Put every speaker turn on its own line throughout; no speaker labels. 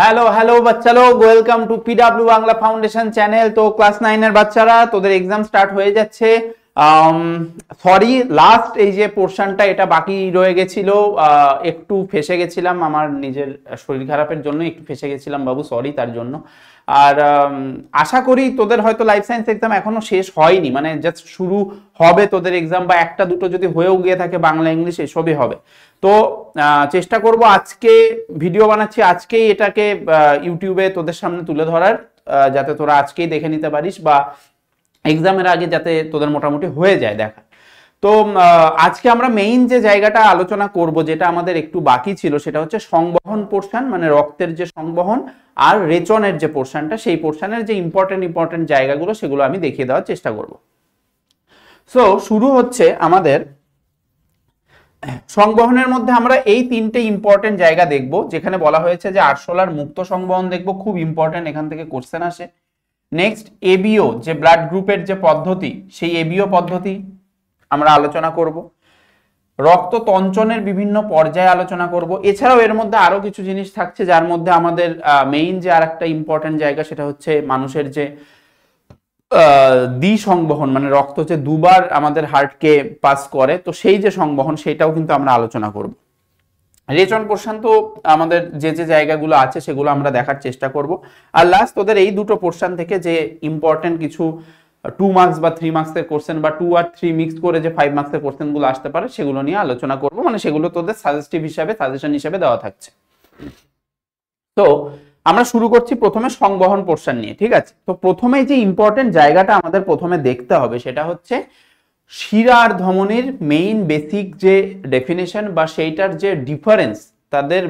Hello hello বাচ্চালো welcome to PW Bangla foundation channel তো class নাইনের বাচ্চারা তোদের এক্সাম স্টার্ট হয়ে যাচ্ছে সরি um, লাস্ট এই যে পোর্শনটা এটা বাকি রয়ে গেছিল একটু ফেসে গেছিলাম আমার নিজের শরীর খারাপের জন্য একটু ফেসে গেছিলাম বাবু সরি তার জন্য আর um, আশা করি তোদের হয়তো লাইফ সায়েন্স এক্সাম এখনো শেষ হয়নি মানে জাস্ট শুরু হবে তোদের এক্সাম বা একটা দুটো যদি হয়েও গিয়ে থাকে বাংলা ইংলিশ এসবই হবে তো চেষ্টা করব আজকে ভিডিও বানাচ্ছি আজকেই এটাকে ইউটিউবে তোদের সামনে তুলে ধরার যাতে তোরা আজকেই দেখে নিতে পারিস বা এক্সামের আগে যাতে তোদের মোটামুটি হয়ে যায় দেখা তো আজকে আমরা মেইন যে জায়গাটা আলোচনা করব যেটা আমাদের একটু বাকি ছিল সেটা হচ্ছে সংবহন পোর্শন মানে রক্তের যে সংবহন আর রেচনের যে পোর্শনটা সেই পোর্শনের যে ইম্পর্টেন্ট ইম্পর্টেন্ট জায়গাগুলো সেগুলো আমি দেখিয়ে দেওয়ার চেষ্টা করব সো শুরু হচ্ছে আমাদের সংবহনের মধ্যে আমরা এই তিনটে ইম্পর্টেন্ট জায়গা দেখব যেখানে বলা হয়েছে যে আরশোলার মুক্ত সংবহন দেখব খুব ইম্পর্টেন্ট এখান থেকে কোশ্চেন আসে নেক্সট এবিও যে ব্লাড গ্রুপের যে পদ্ধতি সেই এবিও পদ্ধতি আমরা আলোচনা করব রক্ত তঞ্চনের বিভিন্ন পর্যায়ে আলোচনা করব এছাড়াও এর মধ্যে আরও কিছু জিনিস থাকছে যার মধ্যে আমাদের মেইন যে আর একটা ইম্পর্টেন্ট জায়গা সেটা হচ্ছে মানুষের যে দ্বি সংবহন মানে রক্ত যে দুবার আমাদের হার্টকে পাস করে তো সেই যে সংবহন সেটাও কিন্তু আমরা আলোচনা করব রেচন পোর্শন তো আমাদের যে যে জায়গাগুলো আছে সেগুলো আমরা দেখার চেষ্টা করব আর লাস্ট তোদের এই দুটো পোর্শন থেকে যে ইম্পর্টেন্ট কিছু টু মার্কস বা থ্রি মার্কসের কোশ্চেন বা টু আর থ্রি মিক্স করে যে ফাইভ মার্কসের কোশ্চেনগুলো আসতে পারে সেগুলো নিয়ে আলোচনা করব মানে সেগুলো তোদের সাজেস্টিভ হিসাবে সাজেশন হিসাবে দেওয়া থাকছে তো আমরা শুরু করছি প্রথমে সংবহন পোর্শন নিয়ে ঠিক আছে তো প্রথমে যে ইম্পর্টেন্ট জায়গাটা আমাদের প্রথমে দেখতে হবে সেটা হচ্ছে শিরার ধমনির মেইন বেসিক যে ডেফিনেশন বা সেইটার যে ডিফারেন্স তাদের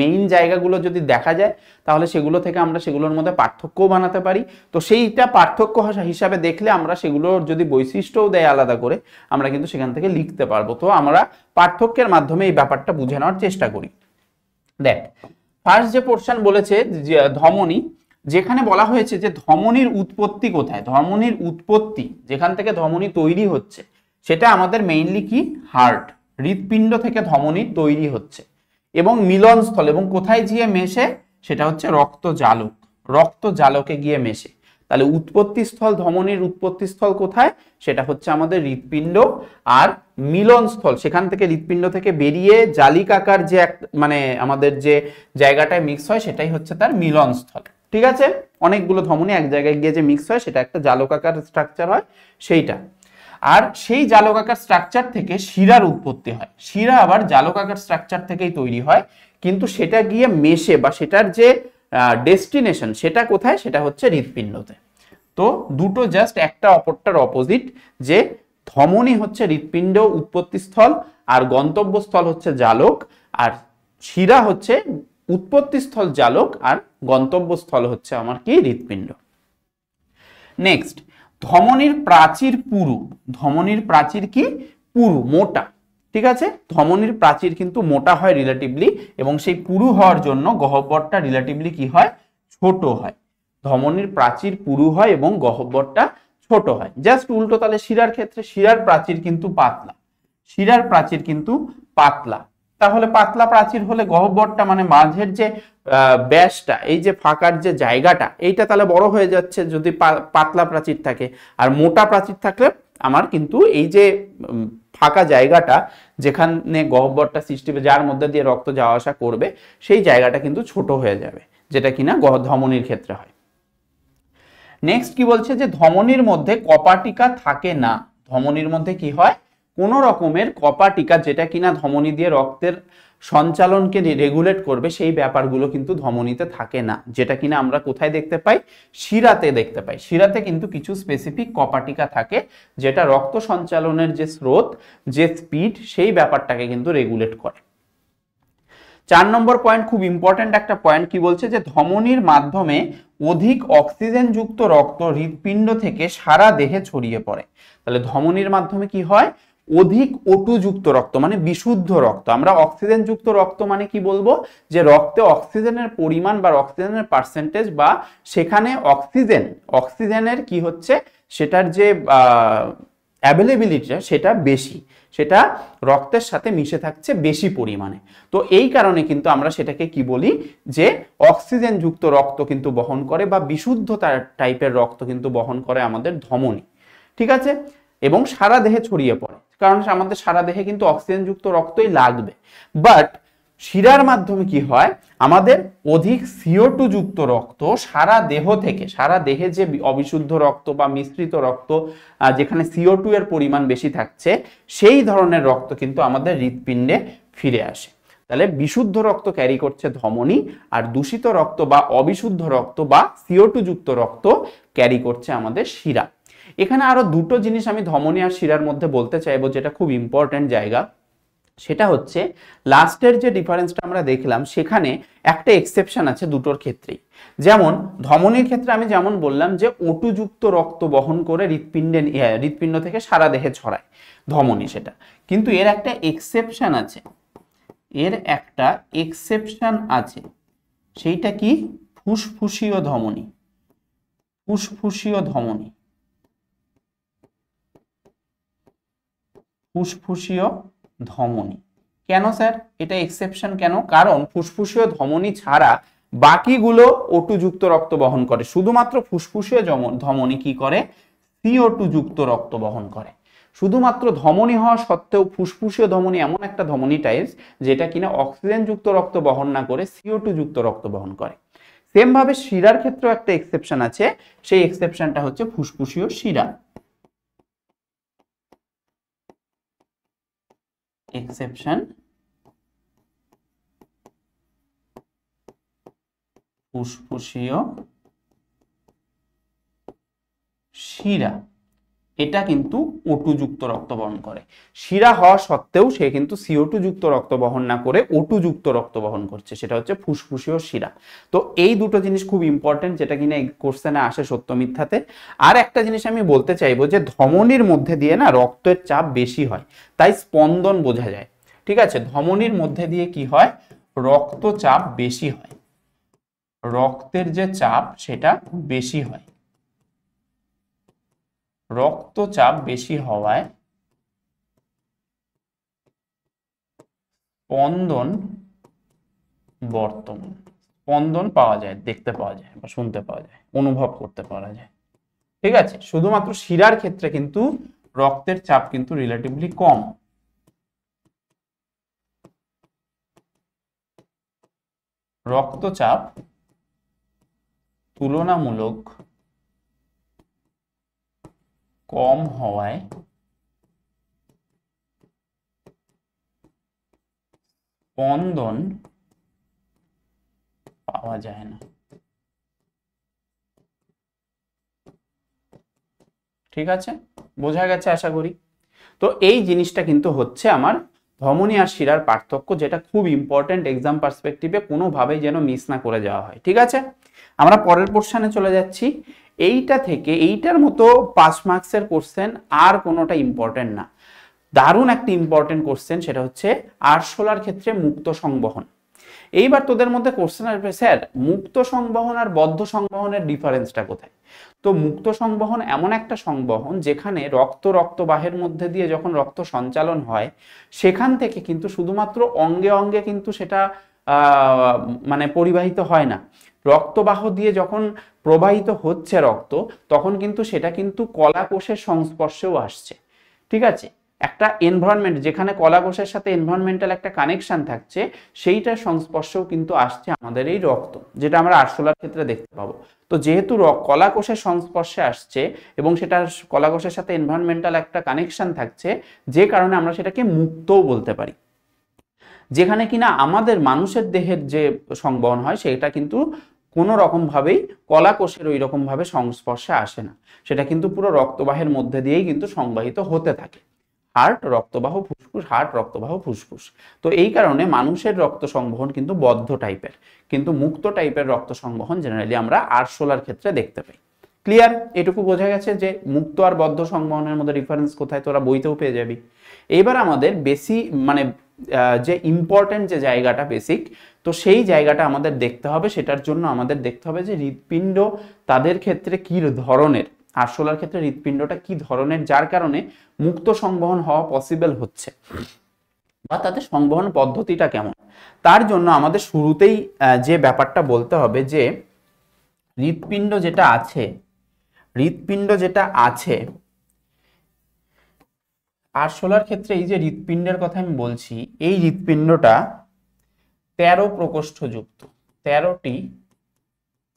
মেইন জায়গাগুলো যদি দেখা যায় তাহলে সেগুলো থেকে আমরা সেগুলোর মধ্যে পার্থক্যও বানাতে পারি তো সেইটা পার্থক্য হিসাবে দেখলে আমরা সেগুলোর যদি বৈশিষ্ট্যও দেয় আলাদা করে আমরা কিন্তু সেখান থেকে লিখতে পারবো তো আমরা পার্থক্যের মাধ্যমে এই ব্যাপারটা বুঝে নেওয়ার চেষ্টা করি দেখ ফার্স্ট যে পোর্শন বলেছে ধমনী যেখানে বলা হয়েছে যে ধমনীর উৎপত্তি কোথায় ধমনীর উৎপত্তি যেখান থেকে ধমনী তৈরি হচ্ছে সেটা আমাদের মেইনলি কি হার্ট হৃৎপিণ্ড থেকে ধমনী তৈরি হচ্ছে এবং মিলনস্থল এবং কোথায় গিয়ে মেশে সেটা হচ্ছে রক্ত জালক রক্ত জালকে গিয়ে মেশে তাহলে উৎপত্তিস্থল ধমনীর উৎপত্তিস্থল কোথায় সেটা হচ্ছে আমাদের হৃৎপিণ্ড আর মিলনস্থল সেখান থেকে হৃৎপিণ্ড থেকে বেরিয়ে জালিকাকার যে এক মানে আমাদের যে জায়গাটায় মিক্স হয় সেটাই হচ্ছে তার মিলনস্থল ঠিক আছে অনেকগুলো ধমনী এক জায়গায় গিয়ে যে মিক্স হয় সেটা একটা জালকাকার স্ট্রাকচার হয় সেইটা আর সেই জালকাকার স্ট্রাকচার থেকে শিরার উৎপত্তি হয় শিরা আবার জালকাকার স্ট্রাকচার থেকেই তৈরি হয় কিন্তু সেটা গিয়ে মেশে বা সেটার যে ডেস্টিনেশন সেটা কোথায় সেটা হচ্ছে হৃৎপিণ্ডতে তো দুটো জাস্ট একটা অপরটার অপোজিট যে ধমনী হচ্ছে হৃৎপিণ্ড উৎপত্তিস্থল আর গন্তব্যস্থল হচ্ছে জালক আর শিরা হচ্ছে উৎপত্তিস্থল জালক আর গন্তব্যস্থল হচ্ছে আমার কি হৃৎপিণ্ড নেক্সট ধমনীর প্রাচীর পুরু ধমনীর প্রাচীর কি পুরু মোটা ঠিক আছে ধমনির প্রাচীর কিন্তু মোটা হয় রিলেটিভলি এবং সেই পুরু হওয়ার জন্য গহ্বরটা রিলেটিভলি কি হয় ছোট হয় ধমনির প্রাচীর পুরু হয় এবং গহ্বরটা ছোট হয় জাস্ট উল্টো তাহলে শিরার ক্ষেত্রে শিরার প্রাচীর কিন্তু পাতলা শিরার প্রাচীর কিন্তু পাতলা তাহলে পাতলা প্রাচীর হলে গহ্বরটা মানে মাঝের যে ব্যাসটা এই যে ফাঁকার যে জায়গাটা এইটা তাহলে বড় হয়ে যাচ্ছে যদি পাতলা প্রাচীর থাকে আর মোটা প্রাচীর থাকলে আমার কিন্তু এই যে ফাঁকা জায়গাটা যেখানে গহ্বরটা সৃষ্টি হবে যার মধ্যে দিয়ে রক্ত যাওয়া আসা করবে সেই জায়গাটা কিন্তু ছোট হয়ে যাবে যেটা কিনা গহ ধমনির ক্ষেত্রে হয় নেক্সট কি বলছে যে ধমনির মধ্যে কপাটিকা থাকে না ধমনির মধ্যে কি হয় কোনো রকমের কপাটিকা যেটা কিনা ধমনি দিয়ে রক্তের সঞ্চালনকে রেগুলেট করবে সেই ব্যাপারগুলো কিন্তু ধমনীতে থাকে না যেটা কিনা আমরা কোথায় দেখতে পাই শিরাতে দেখতে পাই শিরাতে কিন্তু কিছু স্পেসিফিক কপাটিকা থাকে যেটা রক্ত সঞ্চালনের যে স্রোত যে স্পিড সেই ব্যাপারটাকে কিন্তু রেগুলেট করে চার নম্বর পয়েন্ট খুব ইম্পর্টেন্ট একটা পয়েন্ট কি বলছে যে ধমনির মাধ্যমে অধিক অক্সিজেনযুক্ত রক্ত হৃৎপিণ্ড থেকে সারা দেহে ছড়িয়ে পড়ে তাহলে ধমনির মাধ্যমে কি হয় অধিক ওটুযুক্ত রক্ত মানে বিশুদ্ধ রক্ত আমরা অক্সিজেনযুক্ত রক্ত মানে কি বলবো যে রক্তে অক্সিজেনের পরিমাণ বা অক্সিজেনের পার্সেন্টেজ বা সেখানে অক্সিজেন অক্সিজেনের কি হচ্ছে সেটার যে অ্যাভেলেবিলিটি সেটা বেশি সেটা রক্তের সাথে মিশে থাকছে বেশি পরিমাণে তো এই কারণে কিন্তু আমরা সেটাকে কি বলি যে অক্সিজেনযুক্ত রক্ত কিন্তু বহন করে বা বিশুদ্ধ টাইপের রক্ত কিন্তু বহন করে আমাদের ধমনী ঠিক আছে এবং সারা দেহে ছড়িয়ে পড়ে কারণ আমাদের সারা দেহে কিন্তু অক্সিজেনযুক্ত রক্তই লাগবে বাট শিরার মাধ্যমে কি হয় আমাদের অধিক সিও টু যুক্ত রক্ত সারা দেহ থেকে সারা দেহে যে অবিশুদ্ধ রক্ত বা মিশ্রিত রক্ত যেখানে সিও টু এর পরিমাণ বেশি থাকছে সেই ধরনের রক্ত কিন্তু আমাদের হৃৎপিণ্ডে ফিরে আসে তাহলে বিশুদ্ধ রক্ত ক্যারি করছে ধমনী আর দূষিত রক্ত বা অবিশুদ্ধ রক্ত বা সিও টু যুক্ত রক্ত ক্যারি করছে আমাদের শিরা এখানে আরও দুটো জিনিস আমি ধমনী আর শিরার মধ্যে বলতে চাইবো যেটা খুব ইম্পর্ট্যান্ট জায়গা সেটা হচ্ছে লাস্টের যে ডিফারেন্সটা আমরা দেখলাম সেখানে একটা এক্সেপশন আছে দুটোর ক্ষেত্রেই যেমন ধমনীর ক্ষেত্রে আমি যেমন বললাম যে অটুযুক্ত রক্ত বহন করে হৃৎপিণ্ডে হৃৎপিণ্ড থেকে সারা দেহে ছড়ায় ধমনী সেটা কিন্তু এর একটা এক্সেপশন আছে এর একটা এক্সেপশন আছে সেইটা কি ফুসফুসীয় ধমনী ফুসফুসীয় ধমনী ফুসফুসীয় ধমনী কেন স্যার এটা এক্সেপশন কেন কারণ ফুসফুসীয় ধমনী ছাড়া বাকিগুলো ওটু যুক্ত রক্ত বহন করে শুধুমাত্র ফুসফুসীয় ধমনী কি করে সিও টু যুক্ত রক্ত বহন করে শুধুমাত্র ধমনী হওয়া সত্ত্বেও ফুসফুসীয় ধমনী এমন একটা ধমনী টাইপস যেটা কিনা অক্সিজেন যুক্ত রক্ত বহন না করে সিও টু যুক্ত রক্ত বহন করে সেমভাবে শিরার ক্ষেত্রেও একটা এক্সেপশন আছে সেই এক্সেপশনটা হচ্ছে ফুসফুসীয় শিরা exception ফুসফুসীয় শিরা এটা কিন্তু ওটু যুক্ত রক্ত বহন করে শিরা হওয়া সত্ত্বেও সে কিন্তু সিও যুক্ত রক্ত বহন না করে ওটু যুক্ত রক্ত বহন করছে সেটা হচ্ছে ফুসফুসীয় শিরা তো এই দুটো জিনিস খুব ইম্পর্টেন্ট যেটা কিনা কোশ্চেনে আসে সত্য মিথ্যাতে আর একটা জিনিস আমি বলতে চাইবো যে ধমনির মধ্যে দিয়ে না রক্তের চাপ বেশি হয় তাই স্পন্দন বোঝা যায় ঠিক আছে ধমনির মধ্যে দিয়ে কি হয় রক্তচাপ বেশি হয় রক্তের যে চাপ সেটা বেশি হয় রক্তচাপ বেশি হওয়ায় স্পন্দন বর্তমান স্পন্দন পাওয়া যায় দেখতে পাওয়া যায় বা শুনতে পাওয়া যায় অনুভব করতে পারা যায় ঠিক আছে শুধুমাত্র শিরার ক্ষেত্রে কিন্তু রক্তের চাপ কিন্তু রিলেটিভলি কম রক্তচাপ তুলনামূলক কম হওয়ায় স্পন্দন পাওয়া যায় না ঠিক আছে বোঝা গেছে আশা করি তো এই জিনিসটা কিন্তু হচ্ছে আমার ধমনী আর শিরার পার্থক্য যেটা খুব ইম্পর্টেন্ট এক্সাম পার্সপেক্টিভে কোনোভাবেই যেন মিস না করে যাওয়া হয় ঠিক আছে আমরা পরের পোর্শানে চলে যাচ্ছি এইটা থেকে এইটার মতো পাঁচ মার্কসের কোশ্চেন আর কোনোটা ইম্পর্টেন্ট না দারুণ একটি ইম্পর্টেন্ট কোশ্চেন সেটা হচ্ছে আরশোলার ক্ষেত্রে মুক্ত সংবহন এইবার তোদের মধ্যে কোশ্চেন আসবে স্যার মুক্ত সংবহন আর বদ্ধ সংবহনের ডিফারেন্সটা কোথায় তো মুক্ত সংবহন এমন একটা সংবহন যেখানে রক্ত রক্তবাহের মধ্যে দিয়ে যখন রক্ত সঞ্চালন হয় সেখান থেকে কিন্তু শুধুমাত্র অঙ্গে অঙ্গে কিন্তু সেটা মানে পরিবাহিত হয় না রক্তবাহ দিয়ে যখন প্রবাহিত হচ্ছে রক্ত তখন কিন্তু সেটা কিন্তু কলাকোষের সংস্পর্শেও আসছে ঠিক আছে একটা এনভায়রনমেন্ট যেখানে কলাকোষের সাথে এনভায়রনমেন্টাল একটা কানেকশন থাকছে সেইটার সংস্পর্শেও কিন্তু আসছে আমাদের এই রক্ত যেটা আমরা আরশোলার ক্ষেত্রে দেখতে পাবো তো যেহেতু কলাকোষের সংস্পর্শে আসছে এবং সেটা কলাকোষের সাথে এনভায়রনমেন্টাল একটা কানেকশন থাকছে যে কারণে আমরা সেটাকে মুক্তও বলতে পারি যেখানে কিনা আমাদের মানুষের দেহের যে সংবহন হয় সেটা কিন্তু কোনো রকমভাবেই কলাকোষের ওই রকমভাবে সংস্পর্শে আসে না সেটা কিন্তু পুরো রক্তবাহের মধ্যে দিয়েই কিন্তু সংবাহিত হতে থাকে হার্ট রক্তবাহ ফুসফুস হার্ট রক্তবাহ ফুসফুস তো এই কারণে মানুষের রক্ত সংবহন কিন্তু বদ্ধ টাইপের কিন্তু মুক্ত টাইপের রক্ত সংবহন জেনারেলি আমরা আরশোলার ক্ষেত্রে দেখতে পাই ক্লিয়ার এটুকু বোঝা গেছে যে মুক্ত আর বদ্ধ সংবহনের মধ্যে ডিফারেন্স কোথায় তোরা বইতেও পেয়ে যাবি এবার আমাদের বেশি মানে যে ইম্পর্ট্যান্ট যে জায়গাটা বেসিক তো সেই জায়গাটা আমাদের দেখতে হবে সেটার জন্য আমাদের দেখতে হবে যে হৃৎপিণ্ড তাদের ক্ষেত্রে কী ধরনের আরশোলার ক্ষেত্রে হৃৎপিণ্ডটা কি ধরনের যার কারণে মুক্ত সংবহন হওয়া পসিবল হচ্ছে বা তাদের সংবহন পদ্ধতিটা কেমন তার জন্য আমাদের শুরুতেই যে ব্যাপারটা বলতে হবে যে হৃৎপিণ্ড যেটা আছে হৃৎপিণ্ড যেটা আছে আরশোলার ক্ষেত্রে এই যে হৃৎপিণ্ডের কথা আমি বলছি এই হৃৎপিণ্ডটা তেরো প্রকোষ্ঠযুক্ত তেরোটি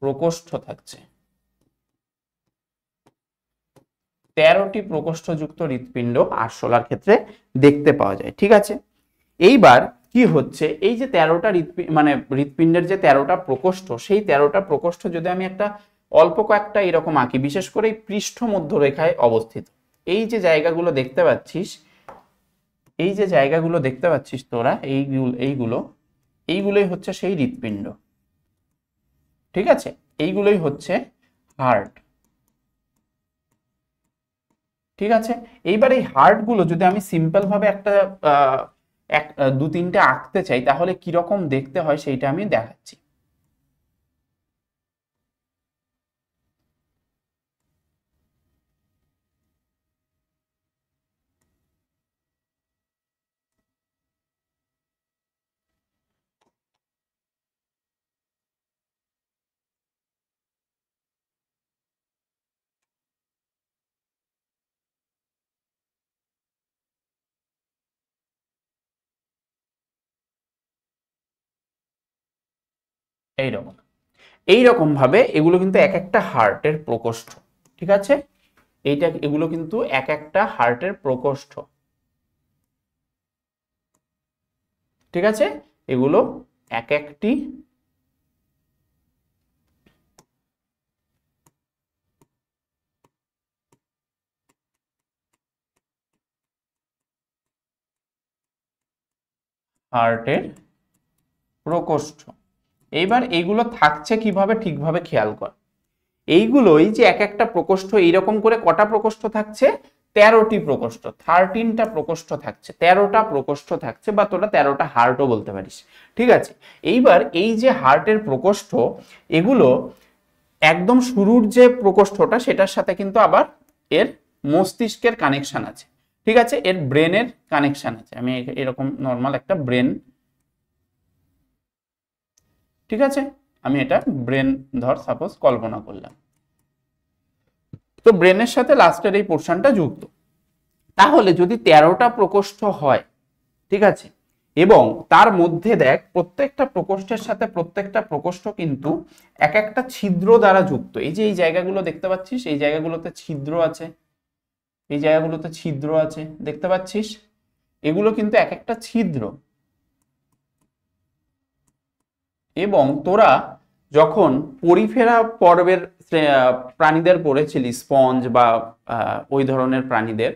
প্রকোষ্ঠ থাকছে তেরোটি প্রকোষ্ঠযুক্ত হৃৎপিণ্ড আরশোলার ক্ষেত্রে দেখতে পাওয়া যায় ঠিক আছে এইবার কি হচ্ছে এই যে তেরোটা হৃৎপিণ্ড মানে হৃৎপিণ্ডের যে তেরোটা প্রকোষ্ঠ সেই তেরোটা প্রকোষ্ঠ যদি আমি একটা অল্প কয়েকটা এরকম আঁকি বিশেষ করে এই পৃষ্ঠ মধ্যরেখায় অবস্থিত এই যে জায়গাগুলো দেখতে পাচ্ছিস এই যে জায়গাগুলো দেখতে পাচ্ছিস তোরা এইগুলো এইগুলো এইগুলোই হচ্ছে সেই হৃৎপিণ্ড ঠিক আছে এইগুলোই হচ্ছে হার্ট ঠিক আছে এইবার এই হার্টগুলো যদি আমি সিম্পলভাবে একটা এক দু তিনটে আঁকতে চাই তাহলে কিরকম দেখতে হয় সেইটা আমি দেখাচ্ছি এইরকম এইরকমভাবে এগুলো কিন্তু এক একটা হার্টের প্রকোষ্ঠ ঠিক আছে এইটা এগুলো কিন্তু এক একটা হার্টের প্রকোষ্ঠ ঠিক আছে এগুলো এক একটি হার্টের প্রকোষ্ঠ এইবার এইগুলো থাকছে কিভাবে ঠিকভাবে খেয়াল কর এইগুলোই যে এক একটা প্রকোষ্ঠ এইরকম করে কটা প্রকোষ্ঠ থাকছে তেরোটি প্রকোষ্ঠ থার্টিনটা প্রকোষ্ঠ থাকছে তেরোটা প্রকোষ্ঠ থাকছে বা তোরা তেরোটা হার্টও বলতে পারিস ঠিক আছে এইবার এই যে হার্টের প্রকোষ্ঠ এগুলো একদম শুরুর যে প্রকোষ্ঠটা সেটার সাথে কিন্তু আবার এর মস্তিষ্কের কানেকশান আছে ঠিক আছে এর ব্রেনের কানেকশান আছে আমি এরকম নর্মাল একটা ব্রেন ঠিক আছে আমি এটা ব্রেন ধর সাপোজ কল্পনা করলাম তো ব্রেনের সাথে লাস্টের এই পোর্শনটা যুক্ত তাহলে যদি তেরোটা প্রকোষ্ঠ হয় ঠিক আছে এবং তার মধ্যে দেখ প্রত্যেকটা প্রকোষ্ঠের সাথে প্রত্যেকটা প্রকোষ্ঠ কিন্তু এক একটা ছিদ্র দ্বারা যুক্ত এই যে এই জায়গাগুলো দেখতে পাচ্ছিস এই জায়গাগুলোতে ছিদ্র আছে এই জায়গাগুলোতে ছিদ্র আছে দেখতে পাচ্ছিস এগুলো কিন্তু এক একটা ছিদ্র এবং তোরা যখন পরিফেরা পর্বের প্রাণীদের পড়েছিলি স্পঞ্জ বা ওই ধরনের প্রাণীদের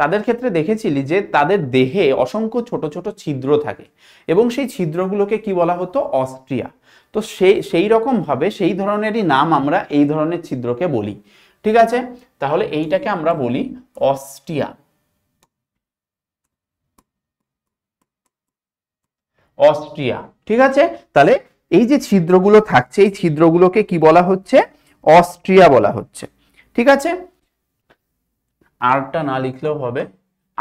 তাদের ক্ষেত্রে দেখেছিলি যে তাদের দেহে অসংখ্য ছোট ছোট ছিদ্র থাকে এবং সেই ছিদ্রগুলোকে কি বলা হতো অস্ট্রিয়া তো সেই সেই রকমভাবে সেই ধরনেরই নাম আমরা এই ধরনের ছিদ্রকে বলি ঠিক আছে তাহলে এইটাকে আমরা বলি অস্ট্রিয়া অস্ট্রিয়া ঠিক আছে তাহলে এই যে ছিদ্রগুলো থাকছে এই ছিদ্রগুলোকে কি বলা হচ্ছে অস্ট্রিয়া বলা হচ্ছে ঠিক আছে আরটা না লিখলেও হবে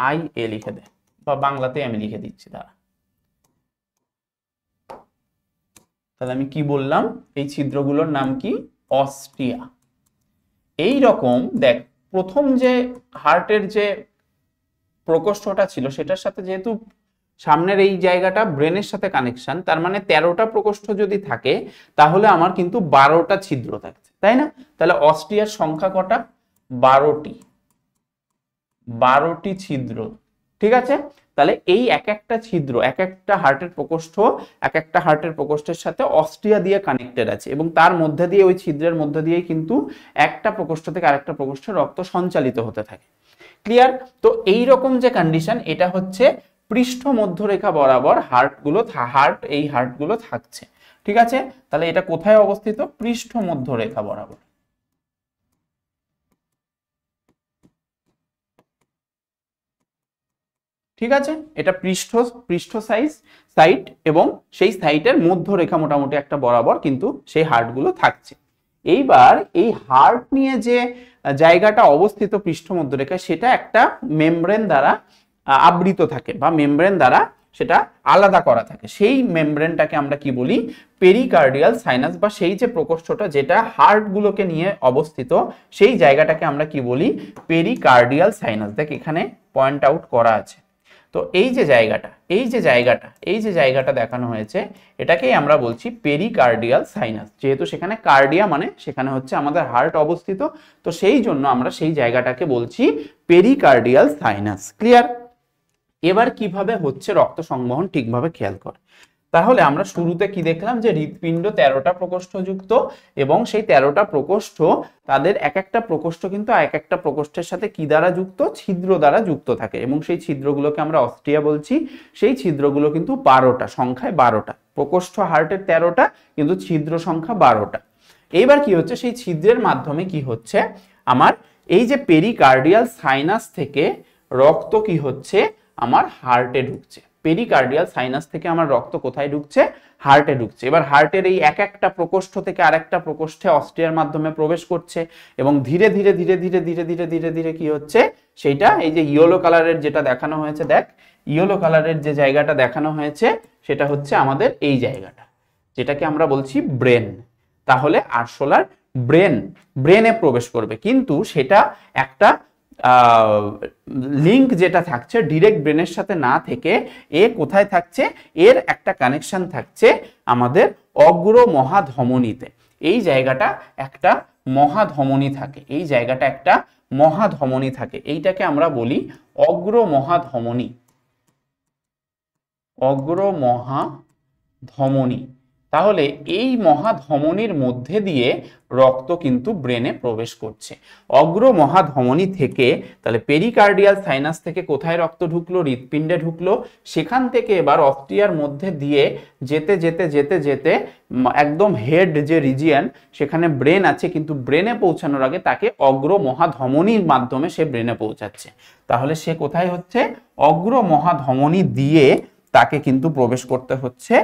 আই এ লিখে দে বা বাংলাতে আমি লিখে দিচ্ছি তারা তাহলে আমি কি বললাম এই ছিদ্রগুলোর নাম কি অস্ট্রিয়া এই রকম দেখ প্রথম যে হার্টের যে প্রকোষ্ঠটা ছিল সেটার সাথে যেহেতু সামনের এই জায়গাটা ব্রেনের সাথে কানেকশন তার মানে তেরোটা প্রকোষ্ঠ যদি থাকে তাহলে আমার কিন্তু বারোটা ছিদ্র থাকছে তাই না তাহলে অস্ট্রিয়ার সংখ্যা কটা বারোটি বারোটি ছিদ্র ঠিক আছে তাহলে এই এক একটা ছিদ্র এক একটা হার্টের প্রকোষ্ঠ এক একটা হার্টের প্রকোষ্ঠের সাথে অস্ট্রিয়া দিয়ে কানেক্টেড আছে এবং তার মধ্যে দিয়ে ওই ছিদ্রের মধ্যে দিয়েই কিন্তু একটা প্রকোষ্ঠ থেকে আরেকটা প্রকোষ্ঠ রক্ত সঞ্চালিত হতে থাকে ক্লিয়ার তো এই রকম যে কন্ডিশন এটা হচ্ছে পৃষ্ঠ মধ্যরেখা বরাবর হার্টগুলো হার্ট এই হার্টগুলো থাকছে ঠিক আছে তাহলে এটা কোথায় অবস্থিত পৃষ্ঠ মধ্যরেখা বরাবর ঠিক আছে এটা পৃষ্ঠ পৃষ্ঠ সাইজ সাইট এবং সেই সাইটের মধ্যরেখা মোটামুটি একটা বরাবর কিন্তু সেই হার্টগুলো থাকছে এইবার এই হার্ট নিয়ে যে জায়গাটা অবস্থিত পৃষ্ঠ মধ্যরেখা সেটা একটা মেমব্রেন দ্বারা আবৃত থাকে বা মেমব্রেন দ্বারা সেটা আলাদা করা থাকে সেই মেমব্রেনটাকে আমরা কি বলি পেরিকার্ডিয়াল সাইনাস বা সেই যে প্রকোষ্ঠটা যেটা হার্টগুলোকে নিয়ে অবস্থিত সেই জায়গাটাকে আমরা কি বলি পেরিকার্ডিয়াল সাইনাস দেখ এখানে পয়েন্ট আউট করা আছে তো এই যে জায়গাটা এই যে জায়গাটা এই যে জায়গাটা দেখানো হয়েছে এটাকেই আমরা বলছি পেরিকার্ডিয়াল সাইনাস যেহেতু সেখানে কার্ডিয়া মানে সেখানে হচ্ছে আমাদের হার্ট অবস্থিত তো সেই জন্য আমরা সেই জায়গাটাকে বলছি পেরিকার্ডিয়াল সাইনাস ক্লিয়ার এবার কিভাবে হচ্ছে রক্ত সংবহন ঠিকভাবে খেয়াল কর তাহলে আমরা শুরুতে কি দেখলাম যে হৃৎপিণ্ড তেরোটা প্রকোষ্ঠযুক্ত এবং সেই তেরোটা প্রকোষ্ঠ তাদের এক একটা প্রকোষ্ঠ কিন্তু এক একটা প্রকোষ্ঠের সাথে কি দ্বারা যুক্ত ছিদ্র দ্বারা যুক্ত থাকে এবং সেই ছিদ্রগুলোকে আমরা অস্ট্রিয়া বলছি সেই ছিদ্রগুলো কিন্তু বারোটা সংখ্যায় বারোটা প্রকোষ্ঠ হার্টের তেরোটা কিন্তু ছিদ্র সংখ্যা বারোটা এইবার কি হচ্ছে সেই ছিদ্রের মাধ্যমে কি হচ্ছে আমার এই যে পেরিকার্ডিয়াল সাইনাস থেকে রক্ত কি হচ্ছে আমার হার্টে ঢুকছে পেরিকার্ডিয়াল সাইনাস থেকে আমার রক্ত কোথায় ঢুকছে হার্টে ঢুকছে এবার হার্টের এই এক একটা প্রকোষ্ঠ থেকে আর একটা প্রকোষ্ঠে অস্ট্রিয়ার মাধ্যমে প্রবেশ করছে এবং ধীরে ধীরে ধীরে ধীরে ধীরে ধীরে ধীরে ধীরে কি হচ্ছে সেইটা এই যে ইয়েলো কালারের যেটা দেখানো হয়েছে দেখ ইয়েলো কালারের যে জায়গাটা দেখানো হয়েছে সেটা হচ্ছে আমাদের এই জায়গাটা যেটাকে আমরা বলছি ব্রেন তাহলে আরশোলার ব্রেন ব্রেনে প্রবেশ করবে কিন্তু সেটা একটা লিঙ্ক যেটা থাকছে ডিরেক্ট ব্রেনের সাথে না থেকে এ কোথায় থাকছে এর একটা কানেকশন থাকছে আমাদের অগ্র মহাধমনীতে এই জায়গাটা একটা মহাধমনী থাকে এই জায়গাটা একটা মহাধমনী থাকে এইটাকে আমরা বলি অগ্র মহাধমনী অগ্র মহাধমনী তাহলে এই মহাধমনির মধ্যে দিয়ে রক্ত কিন্তু ব্রেনে প্রবেশ করছে অগ্র মহাধমনি থেকে তাহলে পেরিকার্ডিয়াল সাইনাস থেকে কোথায় রক্ত ঢুকলো হৃৎপিণ্ডে ঢুকলো সেখান থেকে এবার অস্ট্রিয়ার মধ্যে দিয়ে যেতে যেতে যেতে যেতে একদম হেড যে রিজিয়ান সেখানে ব্রেন আছে কিন্তু ব্রেনে পৌঁছানোর আগে তাকে অগ্র মহাধমনির মাধ্যমে সে ব্রেনে পৌঁছাচ্ছে তাহলে সে কোথায় হচ্ছে অগ্র মহাধমনি দিয়ে তাকে কিন্তু প্রবেশ করতে হচ্ছে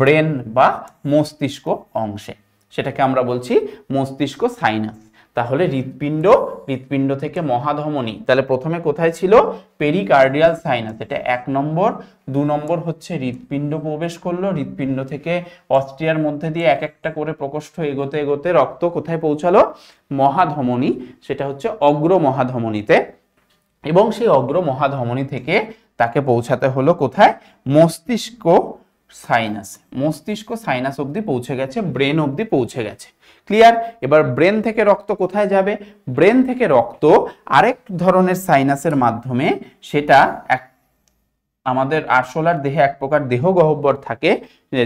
ব্রেন বা মস্তিষ্ক অংশে সেটাকে আমরা বলছি মস্তিষ্ক সাইনাস তাহলে হৃৎপিণ্ড হৃৎপিণ্ড থেকে মহাধমনী তাহলে প্রথমে কোথায় ছিল পেরিকার্ডিয়াল সাইনাস এটা এক নম্বর দু নম্বর হচ্ছে হৃৎপিণ্ড প্রবেশ করলো হৃৎপিণ্ড থেকে অস্ট্রিয়ার মধ্যে দিয়ে এক একটা করে প্রকোষ্ঠ এগোতে এগোতে রক্ত কোথায় পৌঁছালো মহাধমনী সেটা হচ্ছে অগ্র মহাধমনীতে এবং সেই অগ্র মহাধমনী থেকে তাকে পৌঁছাতে হলো কোথায় মস্তিষ্ক সাইনাস মস্তিষ্ক সাইনাস অবধি পৌঁছে গেছে ব্রেন অবধি পৌঁছে গেছে ক্লিয়ার এবার ব্রেন থেকে রক্ত কোথায় যাবে ব্রেন থেকে রক্ত আরেক ধরনের সাইনাসের মাধ্যমে সেটা এক আমাদের আরশোলার দেহে এক প্রকার দেহ গহ্বর থাকে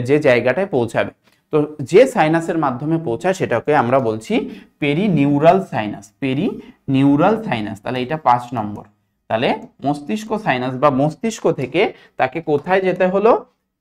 যে জায়গাটায় পৌঁছাবে তো যে সাইনাসের মাধ্যমে পৌঁছায় সেটাকে আমরা বলছি perineural sinus perineural sinus তাহলে এটা পাঁচ নম্বর তাহলে মস্তিষ্ক সাইনাস বা মস্তিষ্ক থেকে তাকে কোথায় যেতে হলো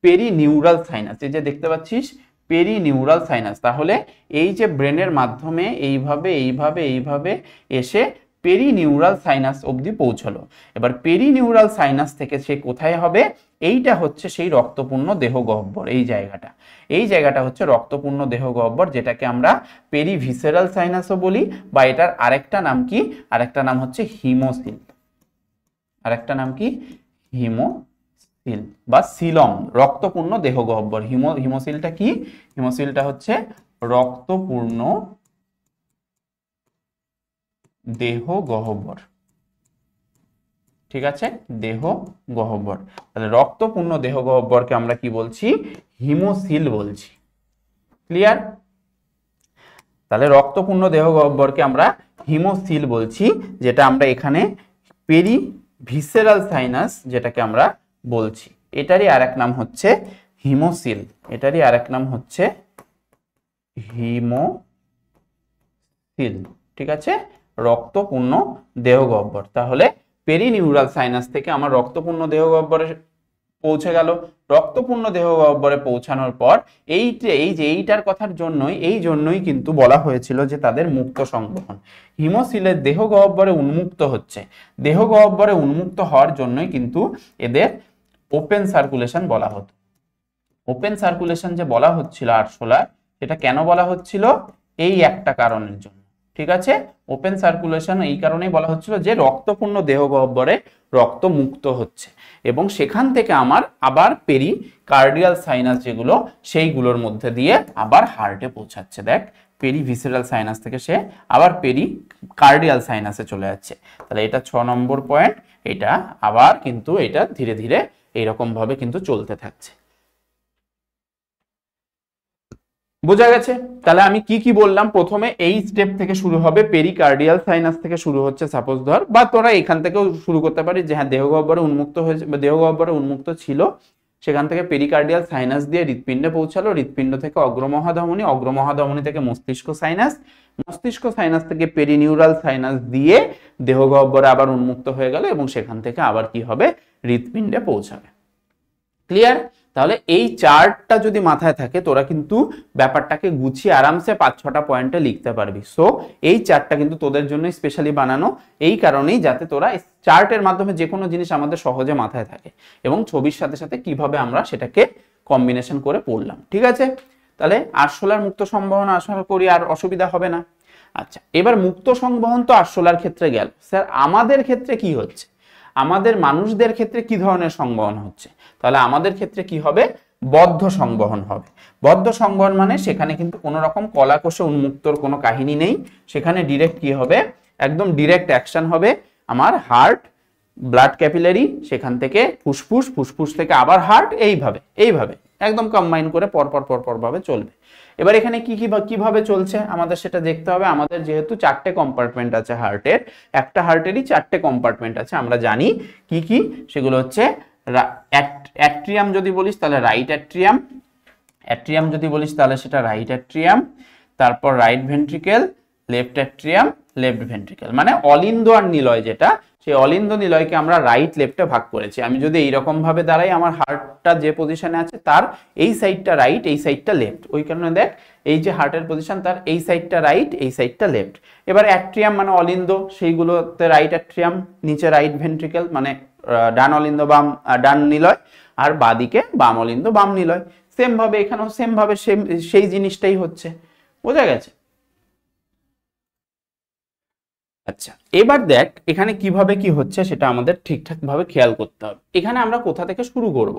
পেরিনিউরাল সাইনাস এই যে দেখতে পাচ্ছিস পেরিনিউরাল সাইনাস তাহলে এই যে ব্রেনের মাধ্যমে এইভাবে এইভাবে এইভাবে এসে পেরিনিউরাল সাইনাস অবধি পৌঁছলো এবার পেরিনিউরাল সাইনাস থেকে সে কোথায় হবে এইটা হচ্ছে সেই রক্তপূর্ণ দেহ গহ্বর এই জায়গাটা এই জায়গাটা হচ্ছে রক্তপূর্ণ দেহ গহ্বর যেটাকে আমরা পেরিভিসেরাল সাইনাসও বলি বা এটার আরেকটা নাম কি আরেকটা নাম হচ্ছে হিমোসিল আর একটা নাম কি হিমোসিল বা সিলং রক্তপূর্ণ দেহগহ্বর হিমো হিমোসিলটা কি হিমোসিলটা হচ্ছে রক্তপূর্ণ দেহ গহ্বর ঠিক আছে দেহ গহ্বর তাহলে রক্তপূর্ণ দেহ গহ্বরকে আমরা কি বলছি হিমোসিল বলছি ক্লিয়ার তাহলে রক্তপূর্ণ দেহ গহ্বরকে আমরা হিমোসিল বলছি যেটা আমরা এখানে পেরি ভিসেরাল সাইনাস যেটাকে আমরা বলছি এটারই আর এক নাম হচ্ছে হিমোসিল এটারই আর এক নাম হচ্ছে হিমোসিল ঠিক আছে রক্তপূর্ণ দেহগহ্বর তাহলে পেরিনিউরাল সাইনাস থেকে আমার রক্তপূর্ণ দেহগহ্বরের পৌঁছে গেল রক্তপূর্ণ দেহ গহ্বরে পৌঁছানোর পর এই এই যে এইটার কথার জন্যই এই জন্যই কিন্তু বলা হয়েছিল যে তাদের মুক্ত সংগ্রহণ হিমশিলের দেহ গহ্বরে উন্মুক্ত হচ্ছে দেহ গহ্বরে উন্মুক্ত হওয়ার জন্যই কিন্তু এদের ওপেন সার্কুলেশন বলা হতো ওপেন সার্কুলেশন যে বলা হচ্ছিল আরশোলার সেটা কেন বলা হচ্ছিল এই একটা কারণের জন্য ঠিক আছে ওপেন সার্কুলেশন এই কারণেই বলা হচ্ছিল যে রক্তপূর্ণ দেহগহ্বরে রক্ত মুক্ত হচ্ছে এবং সেখান থেকে আমার আবার পেরি কার্ডিয়াল সাইনাস যেগুলো সেইগুলোর মধ্যে দিয়ে আবার হার্টে পৌঁছাচ্ছে দেখ পেরি ভিসেরাল সাইনাস থেকে সে আবার পেরি কার্ডিয়াল সাইনাসে চলে যাচ্ছে তাহলে এটা ছ নম্বর পয়েন্ট এটা আবার কিন্তু এটা ধীরে ধীরে এইরকমভাবে কিন্তু চলতে থাকছে বোঝা গেছে তাহলে আমি কি কি বললাম প্রথমে এই স্টেপ থেকে শুরু হবে পেরিকার্ডিয়াল সাইনাস থেকে শুরু হচ্ছে সাপোজ ধর বা তোরা এখান থেকেও শুরু করতে পারি যে হ্যাঁ দেহগহ্বরে উন্মুক্ত হয়েছে বা দেহগহ্বরে উন্মুক্ত ছিল সেখান থেকে পেরিকার্ডিয়াল সাইনাস দিয়ে হৃৎপিণ্ডে পৌঁছালো হৃৎপিণ্ড থেকে অগ্রমহাধমনী অগ্রমহাধমনী থেকে মস্তিষ্ক সাইনাস মস্তিষ্ক সাইনাস থেকে পেরিনিউরাল সাইনাস দিয়ে দেহগহ্বরে আবার উন্মুক্ত হয়ে গেল এবং সেখান থেকে আবার কি হবে হৃৎপিণ্ডে পৌঁছাবে ক্লিয়ার তাহলে এই চার্টটা যদি মাথায় থাকে তোরা কিন্তু ব্যাপারটাকে গুছিয়ে আরামসে পাঁচ ছটা পয়েন্টে লিখতে পারবি সো এই চার্টটা কিন্তু তোদের জন্য স্পেশালি বানানো এই কারণেই যাতে তোরা চার্টের মাধ্যমে যে কোনো জিনিস আমাদের সহজে মাথায় থাকে এবং ছবির সাথে সাথে কিভাবে আমরা সেটাকে কম্বিনেশন করে পড়লাম ঠিক আছে তাহলে আরশোলার মুক্ত সম্ভাবনা আশা করি আর অসুবিধা হবে না আচ্ছা এবার মুক্ত সংবহন তো আরশোলার ক্ষেত্রে গেল স্যার আমাদের ক্ষেত্রে কি হচ্ছে আমাদের মানুষদের ক্ষেত্রে কি ধরনের সংবহন হচ্ছে তাহলে আমাদের ক্ষেত্রে কি হবে বদ্ধ সংবহন হবে বদ্ধ সংবহন মানে সেখানে কিন্তু কোনো রকম কলাকোষে উন্মুক্তর কোনো কাহিনী নেই সেখানে ডিরেক্ট কি হবে একদম ডিরেক্ট অ্যাকশন হবে আমার হার্ট ব্লাড ক্যাপিলারি সেখান থেকে ফুসফুস ফুসফুস থেকে আবার হার্ট এইভাবে এইভাবে একদম কম্বাইন করে পরপর পরপরভাবে চলবে এবার এখানে কি কীভাবে চলছে আমাদের সেটা দেখতে হবে আমাদের যেহেতু চারটে কম্পার্টমেন্ট আছে হার্টের একটা হার্টেরই চারটে কম্পার্টমেন্ট আছে আমরা জানি কি কি সেগুলো হচ্ছে অ্যাট্রিয়াম যদি বলিস তাহলে রাইট অ্যাট্রিয়াম অ্যাট্রিয়াম যদি বলিস তাহলে সেটা রাইট অ্যাট্রিয়াম তারপর right ventricle left atrium left ventricle মানে অলিন্দ আর নিলয় যেটা সেই অলিন্দ নিলয়কে আমরা রাইট লেফটে ভাগ করেছি আমি যদি এইরকমভাবে দাঁড়াই আমার হার্টটা যে পজিশানে আছে তার এই সাইডটা রাইট এই সাইডটা লেফট ওই কারণে দেখ এই যে হার্টের পজিশন তার এই সাইডটা রাইট এই সাইডটা লেফট এবার অ্যাট্রিয়াম মানে অলিন্দ সেইগুলোতে রাইট অ্যাট্রিয়াম নিচে রাইট ভেন্ট্রিকেল মানে ডান অলিন্দ বাম ডান নিলয় আর বাদিকে বাম অলিন্দ বাম নিলয় সেমভাবে এখানেও সেমভাবে সেম সেই জিনিসটাই হচ্ছে বোঝা গেছে আচ্ছা এবার দেখ এখানে কিভাবে কি হচ্ছে সেটা আমাদের ঠিকঠাকভাবে খেয়াল করতে হবে এখানে আমরা কোথা থেকে শুরু করব।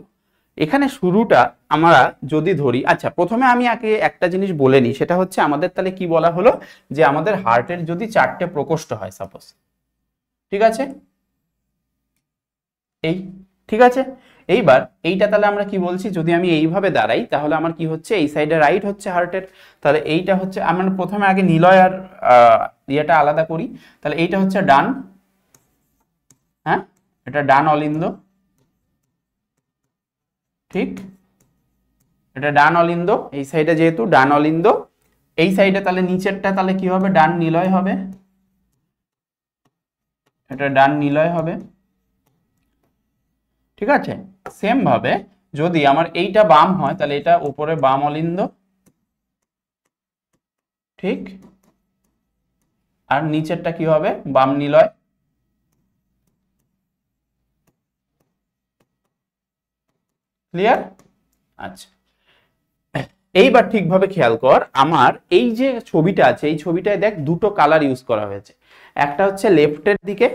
এখানে শুরুটা আমরা যদি ধরি আচ্ছা প্রথমে আমি আগে একটা জিনিস বলে নিই সেটা হচ্ছে আমাদের তাহলে কি বলা হলো যে আমাদের হার্টের যদি চারটে প্রকোষ্ঠ হয় সাপোজ ঠিক আছে এই ঠিক আছে এইবার এইটা তাহলে আমরা কি বলছি যদি আমি এইভাবে দাঁড়াই তাহলে আমার কি হচ্ছে এই সাইডে রাইট হচ্ছে হার্টের তাহলে এইটা হচ্ছে আমরা প্রথমে আগে নিলয় আর ইয়েটা আলাদা করি তাহলে এইটা হচ্ছে ডান হ্যাঁ এটা ডান অলিন্দ ঠিক এটা ডান অলিন্দ এই সাইডে যেহেতু ডান অলিন্দ এই সাইডে তাহলে নিচেরটা তাহলে কি হবে ডান নিলয় হবে এটা ডান নিলয় হবে ঠিক আছে সেম ভাবে যদি আমার এইটা বাম হয় তাহলে এটা উপরে বাম অলিন্দ ঠিক আর নিচেরটা কি হবে বাম নিলয় ক্লিয়ার আচ্ছা এইবার ঠিকভাবে খেয়াল কর আমার এই যে ছবিটা আছে এই ছবিটায় দেখ দুটো কালার ইউজ করা হয়েছে একটা হচ্ছে লেফটের দিকে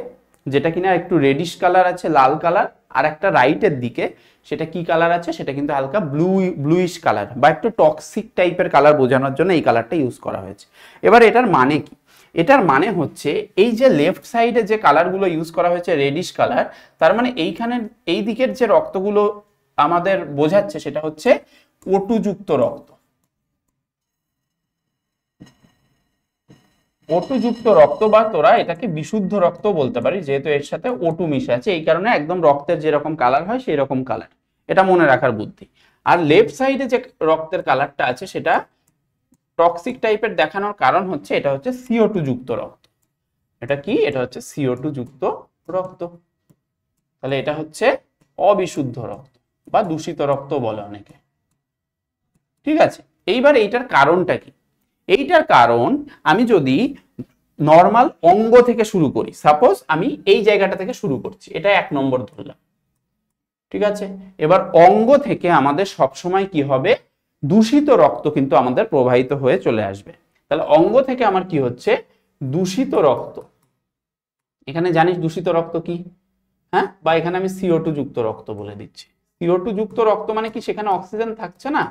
যেটা কিনা একটু রেডিশ কালার আছে লাল কালার আর একটা রাইটের দিকে সেটা কি কালার আছে সেটা কিন্তু হালকা ব্লু ব্লুইশ কালার বা একটু টক্সিক টাইপের কালার বোঝানোর জন্য এই কালারটা ইউজ করা হয়েছে এবার এটার মানে কি এটার মানে হচ্ছে এই যে লেফট সাইডে যে কালারগুলো ইউজ করা হয়েছে রেডিশ কালার তার মানে এইখানে এই দিকের যে রক্তগুলো আমাদের বোঝাচ্ছে সেটা হচ্ছে ওটুযুক্ত রক্ত অটুযুক্ত রক্ত বা তোরা এটাকে বিশুদ্ধ রক্ত বলতে পারি যেহেতু এর সাথে ওটু মিশে আছে এই কারণে একদম রক্তের যেরকম কালার হয় সেই রকম কালার এটা মনে রাখার বুদ্ধি আর লেফট সাইডে যে রক্তের কালারটা আছে সেটা টক্সিক টাইপের দেখানোর কারণ হচ্ছে এটা হচ্ছে সিও টু যুক্ত রক্ত এটা কি এটা হচ্ছে সিও টু যুক্ত রক্ত তাহলে এটা হচ্ছে অবিশুদ্ধ রক্ত বা দূষিত রক্ত বলে অনেকে ঠিক আছে এইবার এইটার কারণটা কি এইটার কারণ আমি যদি নর্মাল অঙ্গ থেকে শুরু করি সাপোজ আমি এই জায়গাটা থেকে শুরু করছি এটা এক নম্বর ধরলাম ঠিক আছে এবার অঙ্গ থেকে আমাদের সবসময় কি হবে দূষিত রক্ত কিন্তু আমাদের প্রবাহিত হয়ে চলে আসবে তাহলে অঙ্গ থেকে আমার কি হচ্ছে দূষিত রক্ত এখানে জানিস দূষিত রক্ত কি হ্যাঁ বা এখানে আমি সিও টু যুক্ত রক্ত বলে দিচ্ছি সিও টু যুক্ত রক্ত মানে কি সেখানে অক্সিজেন থাকছে না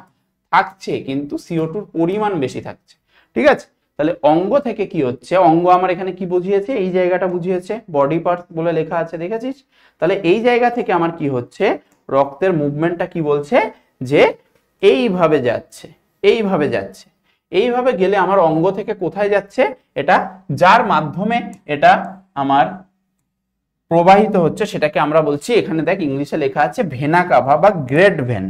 থাকছে কিন্তু সিও টুর পরিমাণ বেশি থাকছে ঠিক আছে তাহলে অঙ্গ থেকে কি হচ্ছে অঙ্গ আমার এখানে কি বুঝিয়েছে এই জায়গাটা বুঝিয়েছে বডি পার্ট বলে লেখা আছে দেখেছিস তাহলে এই জায়গা থেকে আমার কি হচ্ছে রক্তের মুভমেন্টটা কি বলছে যে এইভাবে যাচ্ছে এইভাবে যাচ্ছে এইভাবে গেলে আমার অঙ্গ থেকে কোথায় যাচ্ছে এটা যার মাধ্যমে এটা আমার প্রবাহিত হচ্ছে সেটাকে আমরা বলছি এখানে দেখ ইংলিশে লেখা আছে ভেনা কাভা বা গ্রেট ভেন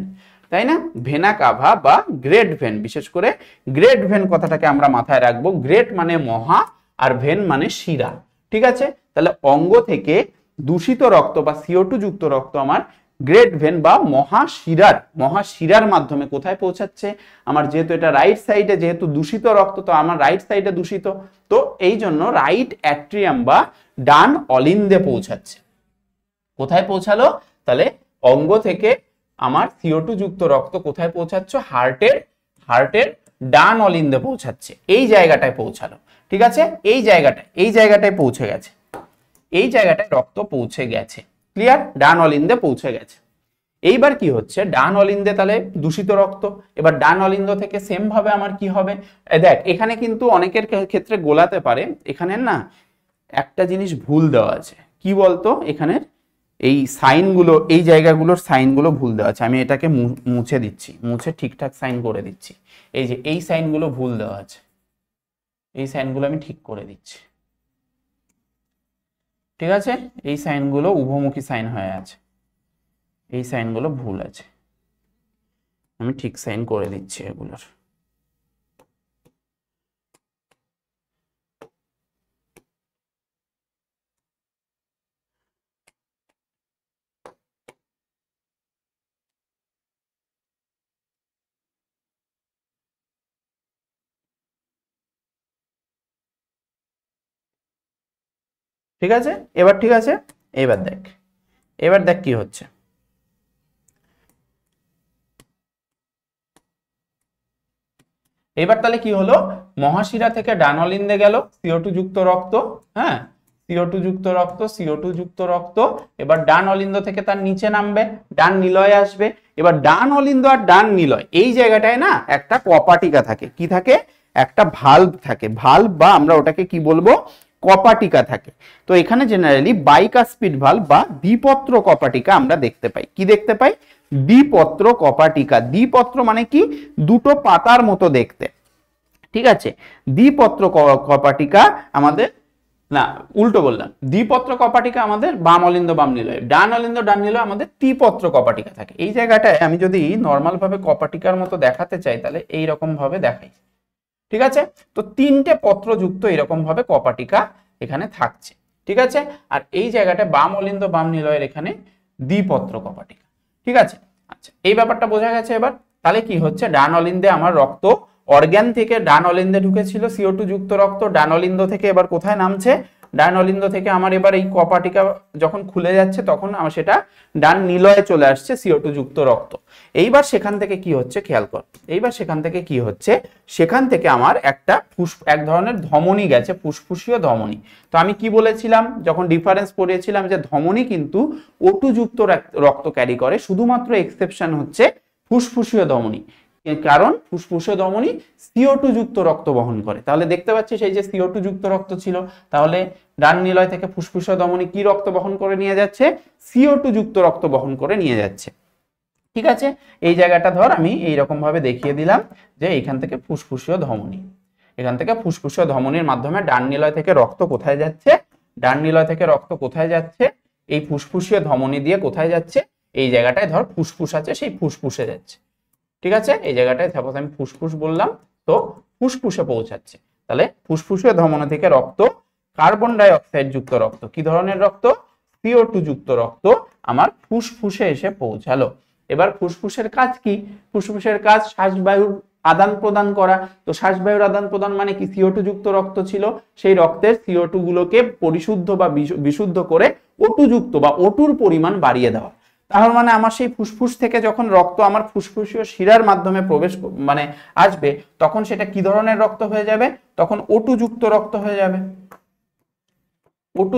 তাই না ভেনা কাভা বা গ্রেট ভেন বিশেষ করে গ্রেট ভেন কথাটাকে আমরা মাথায় রাখবো গ্রেট মানে মহা আর ভেন মানে শিরা ঠিক আছে তাহলে অঙ্গ থেকে দূষিত রক্ত বা সিও টু যুক্ত রক্ত আমার গ্রেট ভেন বা মহাশিরার মহাশিরার মাধ্যমে কোথায় পৌঁছাচ্ছে আমার যেহেতু এটা রাইট সাইডে যেহেতু দূষিত রক্ত তো আমার রাইট সাইডে দূষিত তো এই জন্য রাইট অ্যাট্রিয়াম বা ডান অলিন্দে পৌঁছাচ্ছে কোথায় পৌঁছালো তাহলে অঙ্গ থেকে আমার সিও যুক্ত রক্ত কোথায় পৌঁছাচ্ছ হার্টের হার্টের ডান অলিন্দে পৌঁছাচ্ছে এই জায়গাটায় পৌঁছালো ঠিক আছে এই জায়গাটায় এই জায়গাটায় পৌঁছে গেছে এই জায়গাটায় রক্ত পৌঁছে গেছে ক্লিয়ার ডান অলিন্দে পৌঁছে গেছে এইবার কি হচ্ছে ডান অলিন্দে তাহলে দূষিত রক্ত এবার ডান অলিন্দ থেকে সেম ভাবে আমার কি হবে দেখ এখানে কিন্তু অনেকের ক্ষেত্রে গোলাতে পারে এখানে না একটা জিনিস ভুল দেওয়া আছে কি বলতো এখানের এই সাইনগুলো এই জায়গাগুলোর সাইনগুলো ভুল দেওয়া আছে আমি এটাকে মুছে দিচ্ছি মুছে ঠিকঠাক সাইন করে দিচ্ছি এই যে এই সাইনগুলো ভুল দেওয়া আছে এই সাইনগুলো আমি ঠিক করে দিচ্ছি ঠিক আছে এই সাইনগুলো উভমুখী সাইন হয়ে আছে এই সাইনগুলো ভুল আছে আমি ঠিক সাইন করে দিচ্ছি এগুলোর ঠিক আছে এবার ঠিক আছে এবার দেখ এবার দেখ কি হচ্ছে এবার তাহলে কি হলো মহাশিরা থেকে ডানলিন্দে গেল সিও টু যুক্ত রক্ত হ্যাঁ সিও টু যুক্ত রক্ত সিও টু যুক্ত রক্ত এবার ডান অলিন্দ থেকে তার নিচে নামবে ডান নিলয় আসবে এবার ডান অলিন্দ আর ডান নিলয় এই জায়গাটায় না একটা কপাটিকা থাকে কি থাকে একটা ভাল্ব থাকে ভাল্ব বা আমরা ওটাকে কি বলবো কপাটিকা থাকে তো এখানে জেনারেলি স্পিড ভাল বা দ্বিপত্র কপাটিকা আমরা দেখতে পাই কি দেখতে পাই দ্বিপত্র কপাটিকা দ্বিপত্র মানে কি দুটো পাতার মতো দেখতে ঠিক আছে দ্বিপত্র কপাটিকা আমাদের না উল্টো বললাম দ্বিপত্র কপাটিকা আমাদের বাম অলিন্দ বাম নিলয় ডান অলিন্দ ডান নিলয় আমাদের ত্রিপত্র কপাটিকা থাকে এই জায়গাটায় আমি যদি নর্মাল ভাবে কপাটিকার মতো দেখাতে চাই তাহলে এইরকম ভাবে দেখাই ঠিক আছে তো তিনটে পত্রযুক্ত এরকমভাবে কপাটিকা এখানে থাকছে ঠিক আছে আর এই জায়গাটা বাম অলিন্দ বাম নিলয়ের এখানে দ্বিপত্র কপাটিকা ঠিক আছে আচ্ছা এই ব্যাপারটা বোঝা গেছে এবার তাহলে কি হচ্ছে ডান অলিন্দে আমার রক্ত অর্গ্যান থেকে ডান অলিন্দে ঢুকেছিল সিও টু যুক্ত রক্ত ডান অলিন্দ থেকে এবার কোথায় নামছে ডান থেকে আমার এবার এই কপাটিকা যখন খুলে যাচ্ছে তখন আমার সেটা ডান নিলয়ে চলে আসছে সিও টু যুক্ত রক্ত এইবার সেখান থেকে কি হচ্ছে খেয়াল কর এইবার সেখান থেকে কি হচ্ছে সেখান থেকে আমার একটা ফুস এক ধরনের ধমনী গেছে ফুসফুসীয় ধমনী তো আমি কি বলেছিলাম যখন ডিফারেন্স পড়িয়েছিলাম যে ধমনী কিন্তু ওটু যুক্ত রক্ত ক্যারি করে শুধুমাত্র এক্সেপশন হচ্ছে ফুসফুসীয় ধমনী কারণ ফুসফুস ধমনী সিও টু যুক্ত রক্ত বহন করে তাহলে দেখতে পাচ্ছি সেই যে সিও টু যুক্ত রক্ত ছিল তাহলে ডান নিলয় থেকে ফুসফুস ধমনী কি রক্ত বহন করে নিয়ে যাচ্ছে সিও টু যুক্ত রক্ত বহন করে নিয়ে যাচ্ছে ঠিক আছে এই জায়গাটা ধর আমি এইরকম ভাবে দেখিয়ে দিলাম যে এখান থেকে ফুসফুসীয় ধমনী এখান থেকে ফুসফুসীয় ধমনীর মাধ্যমে ডান নিলয় থেকে রক্ত কোথায় যাচ্ছে ডান নিলয় থেকে রক্ত কোথায় যাচ্ছে এই ফুসফুসীয় ধমনী দিয়ে কোথায় যাচ্ছে এই জায়গাটায় ধর ফুসফুস আছে সেই ফুসফুসে যাচ্ছে ঠিক আছে এই জায়গাটায় সাপোজ আমি ফুসফুস বললাম তো ফুসফুসে পৌঁছাচ্ছে তাহলে ফুসফুসে ধমনা থেকে রক্ত কার্বন ডাইঅক্সাইড যুক্ত রক্ত কি ধরনের রক্ত সিও টু যুক্ত রক্ত আমার ফুসফুসে এসে পৌঁছালো এবার ফুসফুসের কাজ কি ফুসফুসের কাজ শ্বাসবায়ুর আদান প্রদান করা তো শ্বাসবায়ুর আদান প্রদান মানে কি সিও টু যুক্ত রক্ত ছিল সেই রক্তের সিও টু গুলোকে পরিশুদ্ধ বা বিশুদ্ধ করে ওটু যুক্ত বা ওটুর পরিমাণ বাড়িয়ে দেওয়া তাহলে মানে আমার সেই ফুসফুস থেকে যখন রক্ত আমার ফুসফুসীয় শিরার মাধ্যমে প্রবেশ মানে আসবে তখন সেটা কি ধরনের রক্ত হয়ে যাবে তখন যুক্ত রক্ত হয়ে যাবে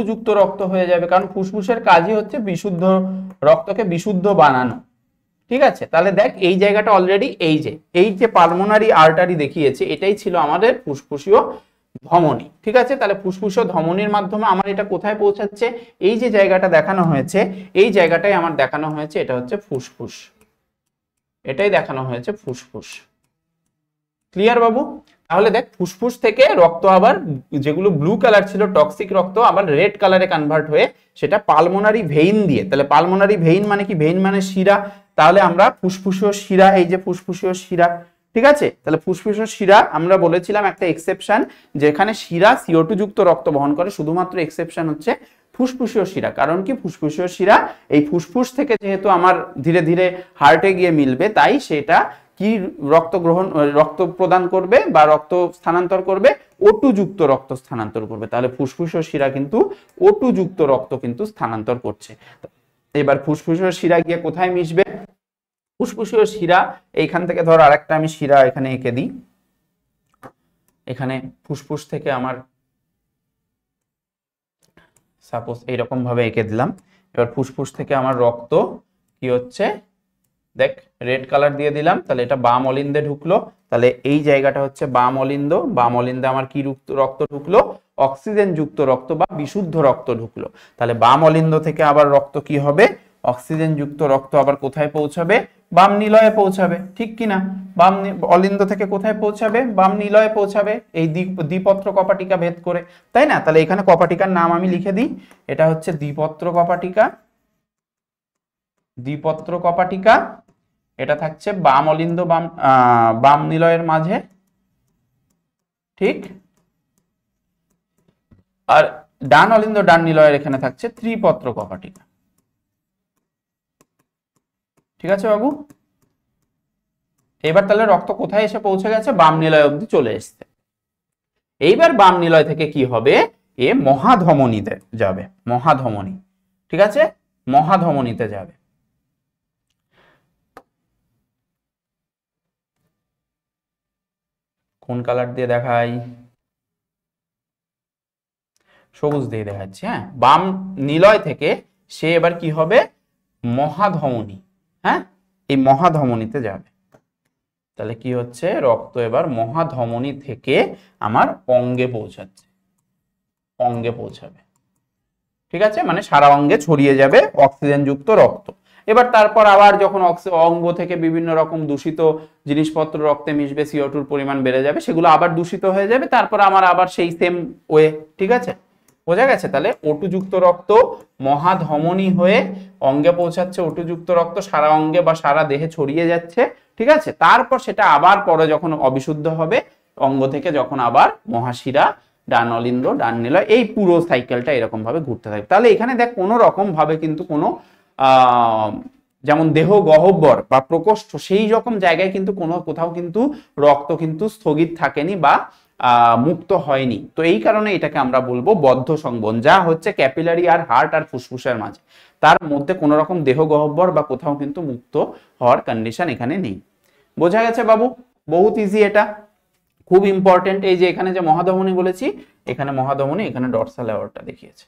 যুক্ত রক্ত হয়ে যাবে কারণ ফুসফুসের কাজই হচ্ছে বিশুদ্ধ রক্তকে বিশুদ্ধ বানানো ঠিক আছে তাহলে দেখ এই জায়গাটা অলরেডি এই যে এই যে পালমোনারি আর্টারি দেখিয়েছে এটাই ছিল আমাদের ফুসফুসীয় ধমনী ঠিক আছে তাহলে ফুসফুস ধমনীর মাধ্যমে আমার এটা কোথায় পৌঁছাচ্ছে এই যে জায়গাটা দেখানো হয়েছে এই জায়গাটাই আমার দেখানো হয়েছে এটা হচ্ছে ফুসফুস এটাই দেখানো হয়েছে ফুসফুস ক্লিয়ার বাবু তাহলে দেখ ফুসফুস থেকে রক্ত আবার যেগুলো ব্লু কালার ছিল টক্সিক রক্ত আবার রেড কালারে কনভার্ট হয়ে সেটা পালমোনারি ভেইন দিয়ে তাহলে পালমোনারি ভেইন মানে কি ভেইন মানে শিরা তাহলে আমরা ফুসফুসীয় শিরা এই যে ফুসফুসীয় শিরা ঠিক আছে তাহলে ফুসফুস শিরা আমরা বলেছিলাম একটা এক্সেপশন যেখানে শিরা সিও টু যুক্ত রক্ত বহন করে শুধুমাত্র এক্সেপশন হচ্ছে ফুসফুসীয় শিরা কারণ কি ফুসফুসীয় শিরা এই ফুসফুস থেকে যেহেতু আমার ধীরে ধীরে হার্টে গিয়ে মিলবে তাই সেটা কি রক্ত গ্রহণ রক্ত প্রদান করবে বা রক্ত স্থানান্তর করবে ওটু যুক্ত রক্ত স্থানান্তর করবে তাহলে ফুসফুস ও শিরা কিন্তু ওটু যুক্ত রক্ত কিন্তু স্থানান্তর করছে এবার ফুসফুস ও শিরা গিয়ে কোথায় মিশবে ফুসফুসীয় শিরা এইখান থেকে ধর আরেকটা আমি শিরা এখানে এঁকে দিই এখানে ফুসফুস থেকে আমার সাপোজ এইরকম ভাবে এঁকে দিলাম এবার ফুসফুস থেকে আমার রক্ত কি হচ্ছে দেখ রেড কালার দিয়ে দিলাম তাহলে এটা বাম অলিন্দে ঢুকলো তাহলে এই জায়গাটা হচ্ছে বাম অলিন্দ বাম অলিন্দে আমার কি রক্ত ঢুকলো অক্সিজেন যুক্ত রক্ত বা বিশুদ্ধ রক্ত ঢুকলো তাহলে বাম অলিন্দ থেকে আবার রক্ত কি হবে অক্সিজেন যুক্ত রক্ত আবার কোথায় পৌঁছাবে বাম নিলয়ে পৌঁছাবে ঠিক কিনা বাম অলিন্দ থেকে কোথায় পৌঁছাবে বাম নিলয়ে পৌঁছাবে এই দ্বিপত্র কপাটিকা ভেদ করে তাই না তাহলে এখানে কপাটিকার নাম আমি লিখে দিই এটা হচ্ছে দ্বিপত্র কপাটিকা দ্বিপত্র কপাটিকা এটা থাকছে বাম অলিন্দ বাম বাম নিলয়ের মাঝে ঠিক আর ডান অলিন্দ ডান নিলয়ের এখানে থাকছে ত্রিপত্র কপাটিকা ঠিক আছে বাবু এবার তাহলে রক্ত কোথায় এসে পৌঁছে গেছে বাম নিলয় অব্দি চলে এসছে এইবার বাম নিলয় থেকে কি হবে এ মহাধমনীতে যাবে মহাধমনী ঠিক আছে মহাধমনীতে যাবে কোন কালার দিয়ে দেখাই সবুজ দিয়ে দেখাচ্ছি হ্যাঁ বাম নিলয় থেকে সে এবার কি হবে মহাধমনী হ্যাঁ এই মহাধমনীতে যাবে তাহলে কি হচ্ছে রক্ত এবার মহাধমনী থেকে আমার অঙ্গে পৌঁছাচ্ছে অঙ্গে পৌঁছাবে ঠিক আছে মানে সারা অঙ্গে ছড়িয়ে যাবে অক্সিজেন যুক্ত রক্ত এবার তারপর আবার যখন অঙ্গ থেকে বিভিন্ন রকম দূষিত জিনিসপত্র রক্তে মিশবে সিও টুর পরিমাণ বেড়ে যাবে সেগুলো আবার দূষিত হয়ে যাবে তারপর আমার আবার সেই সেম ওয়ে ঠিক আছে বোঝা গেছে তাহলে ওটুযুক্ত রক্ত মহাধমনী হয়ে অঙ্গে পৌঁছাচ্ছে ওটুযুক্ত রক্ত সারা অঙ্গে বা সারা দেহে ছড়িয়ে যাচ্ছে ঠিক আছে তারপর সেটা আবার পরে যখন অবিশুদ্ধ হবে অঙ্গ থেকে যখন আবার মহাশিরা ডান অলিন্দ্র ডান নিলয় এই পুরো সাইকেলটা এরকম ভাবে ঘুরতে থাকে তাহলে এখানে দেখ কোনো রকম ভাবে কিন্তু কোনো যেমন দেহ গহব্বর বা প্রকোষ্ঠ সেই রকম জায়গায় কিন্তু কোনো কোথাও কিন্তু রক্ত কিন্তু স্থগিত থাকেনি বা মুক্ত হয়নি তো এই কারণে এটাকে আমরা বলবো বদ্ধ সংবন যা হচ্ছে ক্যাপিলারি আর হার্ট আর ফুসফুসের মাঝে তার মধ্যে কোনো রকম দেহ গহ্বর বা কোথাও কিন্তু মুক্ত হওয়ার কন্ডিশন এখানে নেই বোঝা গেছে বাবু বহুত ইজি এটা খুব ইম্পর্টেন্ট এই যে এখানে যে মহাধমনী বলেছি এখানে মহাধমনী এখানে ডরসাল অ্যাওয়ার্ডটা দেখিয়েছে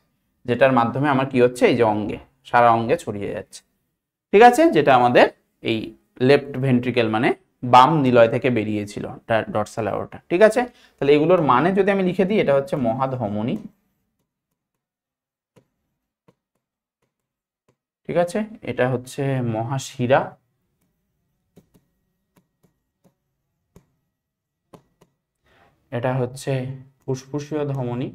যেটার মাধ্যমে আমার কি হচ্ছে এই যে অঙ্গে সারা অঙ্গে ছড়িয়ে যাচ্ছে ঠিক আছে যেটা আমাদের এই লেফট ভেন্ট্রিকেল মানে বাম নিলয় থেকে বেরিয়েছিল ডটসাল অ্যাওরটা ঠিক আছে তাহলে এগুলোর মানে যদি আমি লিখে দিই এটা হচ্ছে মহাধমনি ঠিক আছে এটা হচ্ছে মহাশিরা এটা হচ্ছে ফুসফুসীয় ধমনী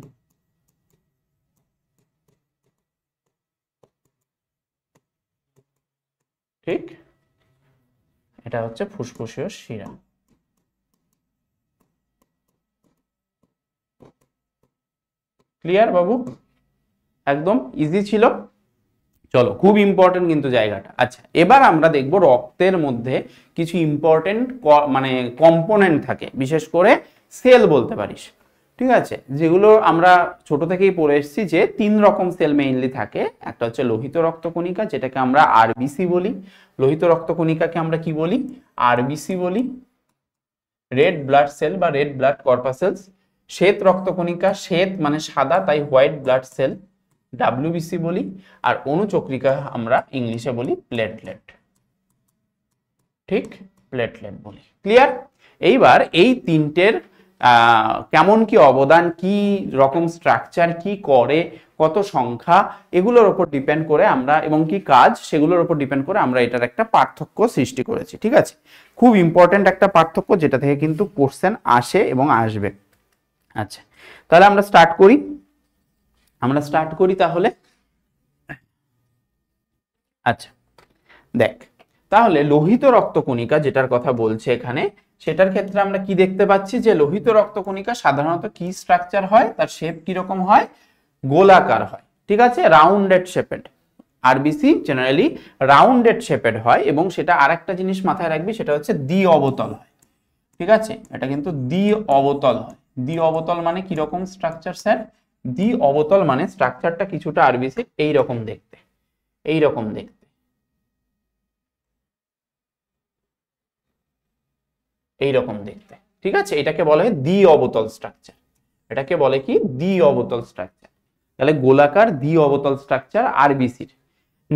ঠিক এটা হচ্ছে ফুসফুসীয় শিরা ক্লিয়ার বাবু একদম ইজি ছিল চলো খুব ইম্পর্টেন্ট কিন্তু জায়গাটা আচ্ছা এবার আমরা দেখব রক্তের মধ্যে কিছু ইম্পর্টেন্ট মানে কম্পোনেন্ট থাকে বিশেষ করে সেল বলতে পারিস ঠিক আছে যেগুলো আমরা ছোট থেকেই পড়ে এসেছি যে তিন রকম সেল মেইনলি থাকে একটা হচ্ছে লোহিত রক্তকণিকা যেটাকে আমরা আরবিসি বলি লোহিত রক্তকণিকাকে আমরা কি বলি আরবিসি বলি রেড ব্লাড সেল বা রেড ব্লাড কর্পাসেলস শ্বেত রক্তকণিকা শ্বেত মানে সাদা তাই হোয়াইট ব্লাড সেল ডাব্লিউবিসি বলি আর অনুচক্রিকা আমরা ইংলিশে বলি প্লেটলেট ঠিক প্লেটলেট বলি ক্লিয়ার এইবার এই তিনটের কেমন কি অবদান কি রকম স্ট্রাকচার কি করে কত সংখ্যা এগুলোর ওপর ডিপেন্ড করে আমরা এবং কি কাজ সেগুলোর ওপর ডিপেন্ড করে আমরা এটার একটা পার্থক্য সৃষ্টি করেছি ঠিক আছে খুব ইম্পর্টেন্ট একটা পার্থক্য যেটা থেকে কিন্তু কোশ্চেন আসে এবং আসবে আচ্ছা তাহলে আমরা স্টার্ট করি আমরা স্টার্ট করি তাহলে আচ্ছা দেখ তাহলে লোহিত রক্তকণিকা যেটার কথা বলছে এখানে সেটার ক্ষেত্রে আমরা কি দেখতে পাচ্ছি যে লোহিত রক্তকণিকা সাধারণত কি স্ট্রাকচার হয় তার শেপ কিরকম হয় গোলাকার হয় ঠিক আছে rounded shaped RBC generally rounded shaped হয় এবং সেটা আর জিনিস মাথায় রাখবি সেটা হচ্ছে দ্বি অবতল হয় ঠিক আছে এটা কিন্তু দ্বি অবতল হয় দ্বি অবতল মানে কিরকম স্ট্রাকচার স্যার দ্বি অবতল মানে স্ট্রাকচারটা কিছুটা আরবিসি এইরকম দেখতে এইরকম দেখতে এইরকম দেখতে ঠিক আছে এটাকে বলে দ্বি অবতল স্ট্রাকচার এটাকে বলে কি দ্বি অবতল স্ট্রাকচার তাহলে গোলাকার দ্বি অবতল স্ট্রাকচার আরবিসির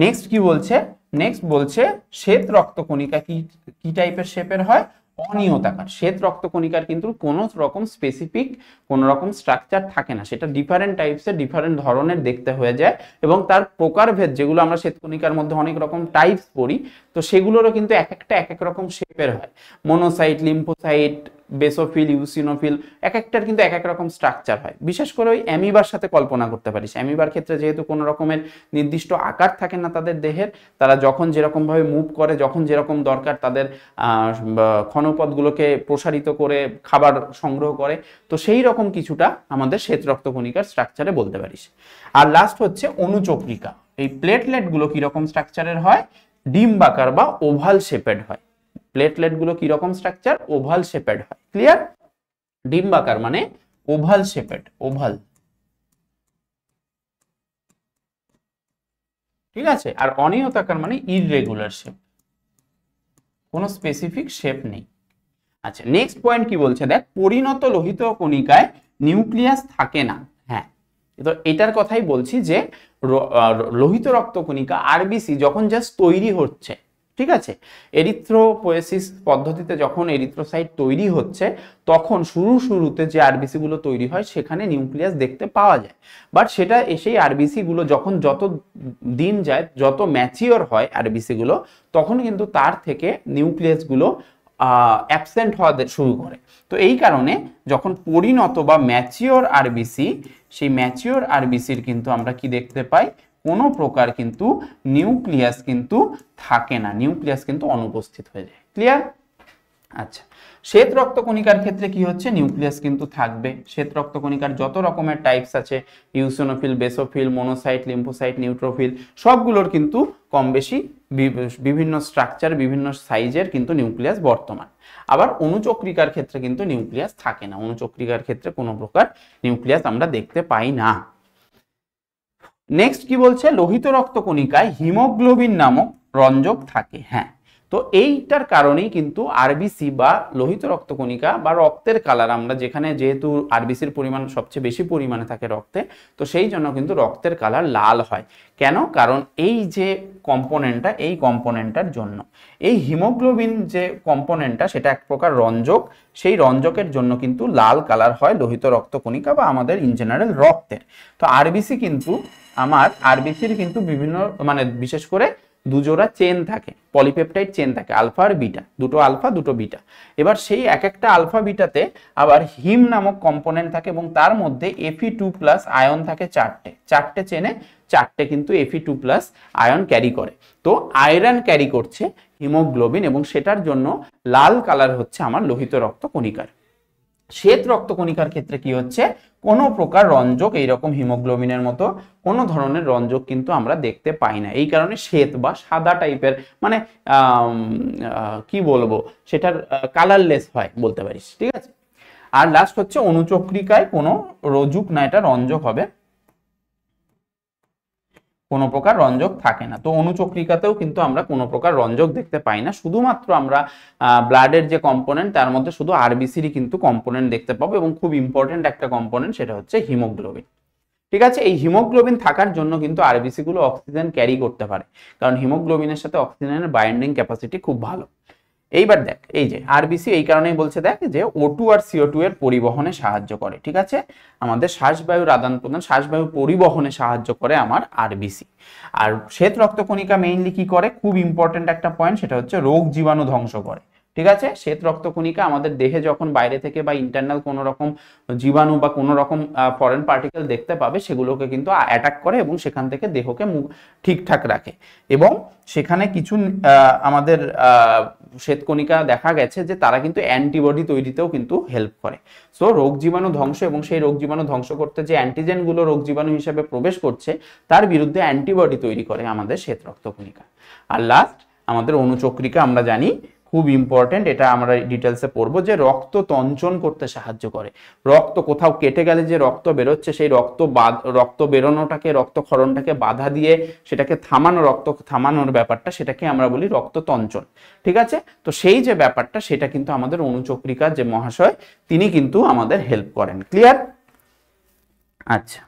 নেক্সট কি বলছে নেক্সট বলছে শ্বেত রক্তকণিকা কি কি টাইপের শেপের হয় অনিয়তাকার শ্বেত রক্ত কণিকার কিন্তু কোনো রকম স্পেসিফিক কোনো রকম স্ট্রাকচার থাকে না সেটা ডিফারেন্ট টাইপসের ডিফারেন্ট ধরনের দেখতে হয়ে যায় এবং তার প্রকারভেদ যেগুলো আমরা শ্বেতকণিকার মধ্যে অনেক রকম টাইপস পড়ি তো সেগুলোরও কিন্তু এক একটা এক এক রকম শেপের হয় মনোসাইট লিম্পোসাইট বেসোফিল ইউসিনোফিল এক একটার কিন্তু এক এক রকম স্ট্রাকচার হয় বিশেষ করে ওই অ্যামিবার সাথে কল্পনা করতে পারিস অ্যামিবার ক্ষেত্রে যেহেতু কোনো রকমের নির্দিষ্ট আকার থাকে না তাদের দেহের তারা যখন যেরকমভাবে মুভ করে যখন যেরকম দরকার তাদের ক্ষণপথগুলোকে প্রসারিত করে খাবার সংগ্রহ করে তো সেই রকম কিছুটা আমাদের শ্বেত রক্তকণিকার স্ট্রাকচারে বলতে পারিস আর লাস্ট হচ্ছে অনুচক্রিকা এই প্লেটলেটগুলো কীরকম স্ট্রাকচারের হয় ডিম্বাকার বা ওভাল শেপেড হয় প্লেটলেট গুলো কিরকম স্ট্রাকচার ওভাল শেপেড হয় ক্লিয়ার ডিম্বাকার মানে ওভাল শেপেড ওভাল ঠিক আছে আর অনিয়তাকার মানে ইরেগুলার শেপ কোনো স্পেসিফিক শেপ নেই আচ্ছা নেক্সট পয়েন্ট কি বলছে দেখ পরিণত লোহিত কণিকায় নিউক্লিয়াস থাকে না হ্যাঁ তো এটার কথাই বলছি যে লোহিত রক্তকণিকা আরবিসি যখন জাস্ট তৈরি হচ্ছে ঠিক আছে এরিথ্রোপোয়েসিস পদ্ধতিতে যখন এরিথ্রোসাইট তৈরি হচ্ছে তখন শুরু শুরুতে যে আরবিসিগুলো তৈরি হয় সেখানে নিউক্লিয়াস দেখতে পাওয়া যায় বাট সেটা সেই আরবিসিগুলো যখন যত দিন যায় যত ম্যাচিওর হয় আরবিসিগুলো তখন কিন্তু তার থেকে নিউক্লিয়াসগুলো অ্যাবসেন্ট হওয়া শুরু করে তো এই কারণে যখন পরিণত বা ম্যাচিওর আরবিসি সেই ম্যাচিওর আরবিসির কিন্তু আমরা কি দেখতে পাই কোনো প্রকার কিন্তু নিউক্লিয়াস কিন্তু থাকে না নিউক্লিয়াস কিন্তু অনুপস্থিত হয়ে যায় ক্লিয়ার আচ্ছা শ্বেত রক্তকণিকার ক্ষেত্রে কি হচ্ছে নিউক্লিয়াস কিন্তু থাকবে শ্বেত রক্তকণিকার যত রকমের টাইপস আছে eosinophil basophil monocyte lymphocyte neutrophil সবগুলোর কিন্তু কম বেশি বিভিন্ন স্ট্রাকচার বিভিন্ন সাইজের কিন্তু নিউক্লিয়াস বর্তমান আবার অনুচক্রিকার ক্ষেত্রে কিন্তু নিউক্লিয়াস থাকে না অনুচক্রিকার ক্ষেত্রে কোনো প্রকার নিউক্লিয়াস আমরা দেখতে পাই না নেক্সট কি বলছে লোহিত রক্তকণিকায় হিমোগ্লোবিন নামক রঞ্জক থাকে হ্যাঁ তো এইটার কারণেই কিন্তু আরবিসি বা লোহিত রক্তকণিকা বা রক্তের কালার আমরা যেখানে যেহেতু আরবিসির পরিমাণ সবচেয়ে বেশি পরিমাণে থাকে রক্তে তো সেই জন্য কিন্তু রক্তের কালার লাল হয় কেন কারণ এই যে কম্পোনেন্টটা এই কম্পোনেন্টটার জন্য এই হিমোগ্লোবিন যে কম্পোনেন্টটা সেটা এক প্রকার রঞ্জক সেই রঞ্জকের জন্য কিন্তু লাল কালার হয় লোহিত রক্তকণিকা বা আমাদের ইন জেনারেল রক্তের তো আরবিসি কিন্তু আমার আরবিসির কিন্তু বিভিন্ন মানে বিশেষ করে দুজোড়া চেন থাকে পলিপেপটাইড চেন থাকে আলফা আর বিটা দুটো আলফা দুটো বিটা এবার সেই এক একটা আলফা বিটাতে আবার হিম নামক কম্পোনেন্ট থাকে এবং তার মধ্যে এফি টু প্লাস আয়ন থাকে চারটে চারটে চেনে চারটে কিন্তু এফি টু প্লাস আয়ন ক্যারি করে তো আয়রন ক্যারি করছে হিমোগ্লোবিন এবং সেটার জন্য লাল কালার হচ্ছে আমার লোহিত রক্ত কণিকার শ্বেত রক্ত কণিকার ক্ষেত্রে কি হচ্ছে কোনো প্রকার রঞ্জক এইরকম হিমোগ্লোবিনের মতো কোনো ধরনের রঞ্জক কিন্তু আমরা দেখতে পাই না এই কারণে শ্বেত বা সাদা টাইপের মানে কি বলবো সেটার কালারলেস হয় বলতে পারিস ঠিক আছে আর লাস্ট হচ্ছে অনুচক্রিকায় কোনো রজুক না এটা রঞ্জক হবে কোনো প্রকার রঞ্জক থাকে না তো অনুচক্রিকাতেও কিন্তু আমরা কোনো প্রকার রঞ্জক দেখতে পাই না শুধুমাত্র আমরা ব্লাডের যে কম্পোনেন্ট তার মধ্যে শুধু আরবিসিরই কিন্তু কম্পোনেন্ট দেখতে পাবো এবং খুব ইম্পর্টেন্ট একটা কম্পোনেন্ট সেটা হচ্ছে হিমোগ্লোবিন ঠিক আছে এই হিমোগ্লোবিন থাকার জন্য কিন্তু আরবিসিগুলো অক্সিজেন ক্যারি করতে পারে কারণ হিমোগ্লোবিনের সাথে অক্সিজেনের বাইন্ডিং ক্যাপাসিটি খুব ভালো এইবার দেখ এই যে আরবিসি এই কারণেই বলছে দেখ যে ও টু আর সিও টু এর পরিবহনে সাহায্য করে ঠিক আছে আমাদের শ্বাসবায়ুর আদান প্রদান শ্বাসবায়ু পরিবহনে সাহায্য করে আমার আরবিসি আর শ্বেত রক্তকণিকা মেইনলি কি করে খুব ইম্পর্টেন্ট একটা পয়েন্ট সেটা হচ্ছে রোগ জীবাণু ধ্বংস করে ঠিক আছে শ্বেত রক্তকণিকা আমাদের দেহে যখন বাইরে থেকে বা ইন্টারনাল কোনো রকম জীবাণু বা কোনো রকম ফরেন পার্টিকেল দেখতে পাবে সেগুলোকে কিন্তু অ্যাটাক করে এবং সেখান থেকে দেহকে ঠিকঠাক রাখে এবং সেখানে কিছু আমাদের শ্বেতকণিকা দেখা গেছে যে তারা কিন্তু অ্যান্টিবডি তৈরিতেও কিন্তু হেল্প করে সো রোগ জীবাণু ধ্বংস এবং সেই রোগ জীবাণু ধ্বংস করতে যে অ্যান্টিজেনগুলো রোগ জীবাণু হিসেবে প্রবেশ করছে তার বিরুদ্ধে অ্যান্টিবডি তৈরি করে আমাদের শ্বেত রক্তকণিকা আর লাস্ট আমাদের অনুচক্রিকা আমরা জানি খুব ইম্পর্টেন্ট এটা আমরা ডিটেলসে পড়বো যে রক্ত তঞ্চন করতে সাহায্য করে রক্ত কোথাও কেটে গেলে যে রক্ত বেরোচ্ছে সেই রক্ত রক্ত বেরোনোটাকে রক্তক্ষরণটাকে বাধা দিয়ে সেটাকে থামানো রক্ত থামানোর ব্যাপারটা সেটাকে আমরা বলি রক্ত তঞ্চন ঠিক আছে তো সেই যে ব্যাপারটা সেটা কিন্তু আমাদের অনুচক্রিকার যে মহাশয় তিনি কিন্তু আমাদের হেল্প করেন ক্লিয়ার আচ্ছা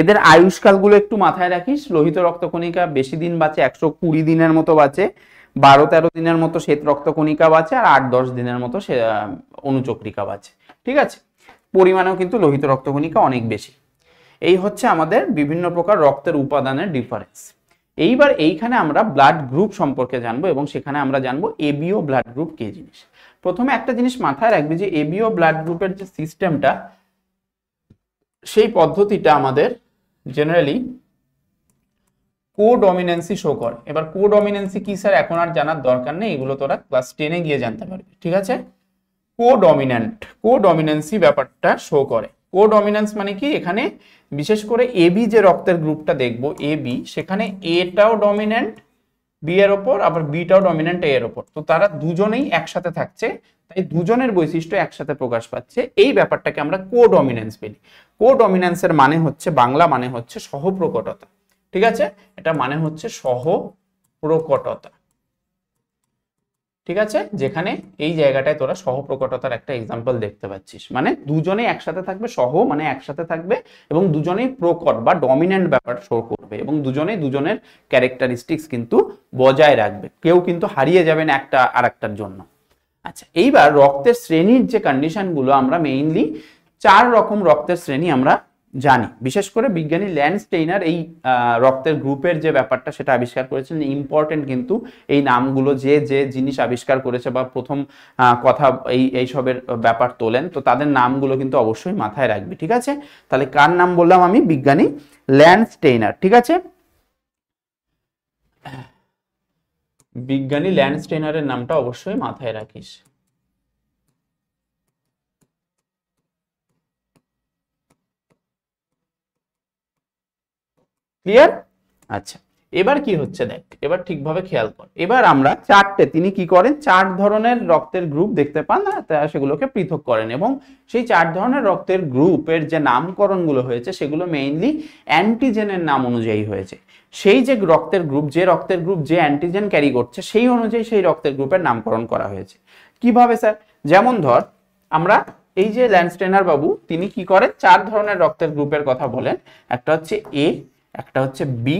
এদের আয়ুষ্কালগুলো একটু মাথায় রাখিস লোহিত রক্তকণিকা বেশি দিন বাঁচে একশো কুড়ি দিনের মতো বাঁচে বারো তেরো দিনের মতো শ্বেত রক্তকণিকা বাঁচে আর আট দশ দিনের মতো সে অনুচক্রিকা বাঁচে ঠিক আছে পরিমাণেও কিন্তু লোহিত রক্তকণিকা অনেক বেশি এই হচ্ছে আমাদের বিভিন্ন প্রকার রক্তের উপাদানের ডিফারেন্স এইবার এইখানে আমরা ব্লাড গ্রুপ সম্পর্কে জানবো এবং সেখানে আমরা জানবো এবিও ব্লাড গ্রুপ কে জিনিস প্রথমে একটা জিনিস মাথায় রাখবি যে এবিও ব্লাড গ্রুপের যে সিস্টেমটা সেই পদ্ধতিটা আমাদের জেনারেলি কোডমিনেন্সি শো করে এবার কোডমিনেন্সি কি স্যার এখন আর জানার দরকার নেই এগুলো তোরা ক্লাস টেনে গিয়ে জানতে পারবি ঠিক আছে কোডমিনেন্ট কোডমিনেন্সি ব্যাপারটা শো করে কোডমিনেন্স মানে কি এখানে বিশেষ করে এ বি যে রক্তের গ্রুপটা দেখবো এ বি সেখানে এটাও ডমিনেন্ট বি এর ওপর আবার বিটাও ডমিনেন্ট এ এর ওপর তো তারা দুজনেই একসাথে থাকছে তাই দুজনের বৈশিষ্ট্য একসাথে প্রকাশ পাচ্ছে এই ব্যাপারটাকে আমরা কো ডমিনেন্স বলি কো এর মানে হচ্ছে বাংলা মানে হচ্ছে সহপ্রকটতা ঠিক আছে এটা মানে হচ্ছে সহপ্রকটতা ঠিক আছে যেখানে এই জায়গাটায় তোরা সহপ্রকটতার একটা এক্সাম্পল দেখতে পাচ্ছিস মানে দুজনে একসাথে থাকবে সহ মানে একসাথে থাকবে এবং দুজনেই প্রকট বা ডমিনেন্ট ব্যাপার শো করবে এবং দুজনেই দুজনের ক্যারেক্টারিস্টিক্স কিন্তু বজায় রাখবে কেউ কিন্তু হারিয়ে যাবেন একটা আর একটার জন্য আচ্ছা এইবার রক্তের শ্রেণীর যে কন্ডিশনগুলো আমরা মেইনলি চার রকম রক্তের শ্রেণী আমরা জানি বিশেষ করে বিজ্ঞানী ল্যান্ডস্টেইনার এই রক্তের গ্রুপের যে ব্যাপারটা সেটা আবিষ্কার করেছিলেন ইম্পর্টেন্ট কিন্তু এই নামগুলো যে যে জিনিস আবিষ্কার করেছে বা প্রথম কথা এই এইসবের ব্যাপার তোলেন তো তাদের নামগুলো কিন্তু অবশ্যই মাথায় রাখবি ঠিক আছে তাহলে কার নাম বললাম আমি বিজ্ঞানী ল্যান্ডস্টেইনার ঠিক আছে বিজ্ঞানী ল্যান্ডস্টেইনারের নামটা অবশ্যই মাথায় রাখিস ক্লিয়ার আচ্ছা এবার কি হচ্ছে দেখ এবার ঠিকভাবে খেয়াল কর এবার আমরা চারটে তিনি কি করেন চার ধরনের রক্তের গ্রুপ দেখতে পান না হ্যাঁ, সেগুলোকে পৃথক করেন এবং সেই চার ধরনের রক্তের গ্রুপের যে নামকরণগুলো হয়েছে সেগুলো মেইনলি অ্যান্টিজেনের নাম অনুযায়ী হয়েছে সেই যে রক্তের গ্রুপ যে রক্তের গ্রুপ যে অ্যান্টিজেন ক্যারি করছে সেই অনুযায়ী সেই রক্তের গ্রুপের নামকরণ করা হয়েছে কিভাবে স্যার যেমন ধর আমরা এই যে ল্যান্ডস্টেনার বাবু তিনি কি করেন চার ধরনের রক্তের গ্রুপের কথা বলেন একটা হচ্ছে এ একটা হচ্ছে বি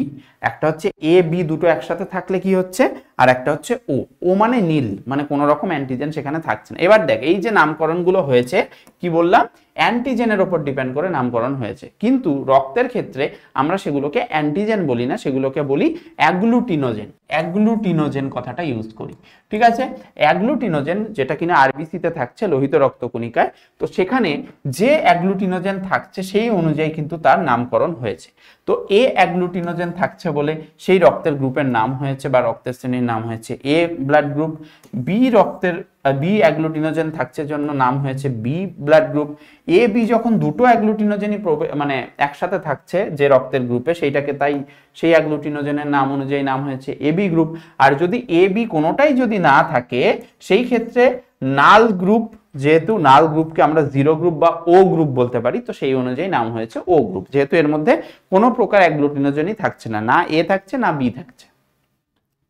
একটা হচ্ছে এ বি দুটো একসাথে থাকলে কি হচ্ছে আর একটা হচ্ছে ও ও মানে নীল মানে কোনো রকম অ্যান্টিজেন সেখানে থাকছে না এবার দেখ এই যে নামকরণগুলো হয়েছে কি বললাম অ্যান্টিজেনের ওপর ডিপেন্ড করে নামকরণ হয়েছে কিন্তু রক্তের ক্ষেত্রে আমরা সেগুলোকে অ্যান্টিজেন বলি না সেগুলোকে বলি অ্যাগ্লুটিনোজেন অ্যাগ্লুটিনোজেন কথাটা ইউজ করি ঠিক আছে অ্যাগ্লুটিনোজেন যেটা কিনা আরবিসিতে থাকছে লোহিত রক্তকণিকায় তো সেখানে যে অ্যাগ্লুটিনোজেন থাকছে সেই অনুযায়ী কিন্তু তার নামকরণ হয়েছে তো এ অ্যাগ্লুটিনোজেন থাকছে বলে সেই রক্তের গ্রুপের নাম হয়েছে বা রক্তের শ্রেণীর নাম হয়েছে এ ব্লাড গ্রুপ বি রক্তের বি অ্যাগ্লুটিনোজেন থাকছে জন্য নাম হয়েছে B blood group A B যখন দুটো অ্যাগ্লুটিনোজেনই মানে একসাথে থাকছে যে রক্তের গ্রুপে সেইটাকে তাই সেই অ্যাগ্লুটিনোজেনের নাম অনুযায়ী নাম হয়েছে এ বি গ্রুপ আর যদি এ বি কোনোটাই যদি না থাকে সেই ক্ষেত্রে নাল গ্রুপ যেহেতু নাল গ্রুপকে আমরা জিরো গ্রুপ বা ও গ্রুপ বলতে পারি তো সেই অনুযায়ী নাম হয়েছে ও গ্রুপ যেহেতু এর মধ্যে কোনো প্রকার অ্যাগ্লুটিনোজেনই থাকছে না না এ থাকছে না বি থাকছে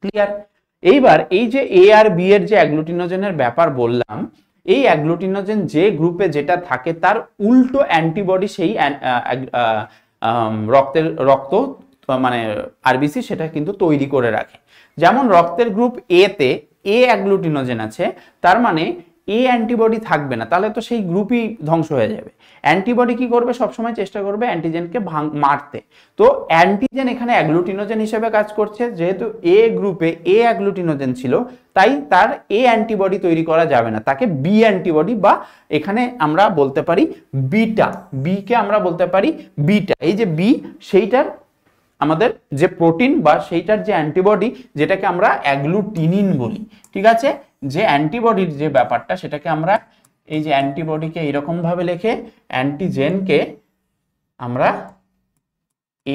ক্লিয়ার এইবার এই যে এ আর বি এর যে অ্যাগ্লুটিনোজেনের ব্যাপার বললাম এই অ্যাগ্লুটিনোজেন যে গ্রুপে যেটা থাকে তার উল্টো অ্যান্টিবডি সেই রক্তের রক্ত মানে আরবিসি সেটা কিন্তু তৈরি করে রাখে যেমন রক্তের গ্রুপ এ তে এ অ্যাগ্লুটিনোজেন আছে তার মানে এ অ্যান্টিবডি থাকবে না তাহলে তো সেই গ্রুপই ধ্বংস হয়ে যাবে অ্যান্টিবডি কি করবে সবসময় চেষ্টা করবে অ্যান্টিজেনকে ভাঙ মারতে তো অ্যান্টিজেন এখানে অ্যাগ্লুটিনোজেন হিসেবে কাজ করছে যেহেতু এ গ্রুপে এ অ্যাগ্লুটিনোজেন ছিল তাই তার এ অ্যান্টিবডি তৈরি করা যাবে না তাকে বি অ্যান্টিবডি বা এখানে আমরা বলতে পারি বিটা বিকে আমরা বলতে পারি বিটা এই যে বি সেইটার আমাদের যে প্রোটিন বা সেইটার যে অ্যান্টিবডি যেটাকে আমরা অ্যাগ্লুটিনিন বলি ঠিক আছে যে অ্যান্টিবডির যে ব্যাপারটা সেটাকে আমরা এই যে অ্যান্টিবডিকে এইরকমভাবে লিখে অ্যান্টিজেনকে আমরা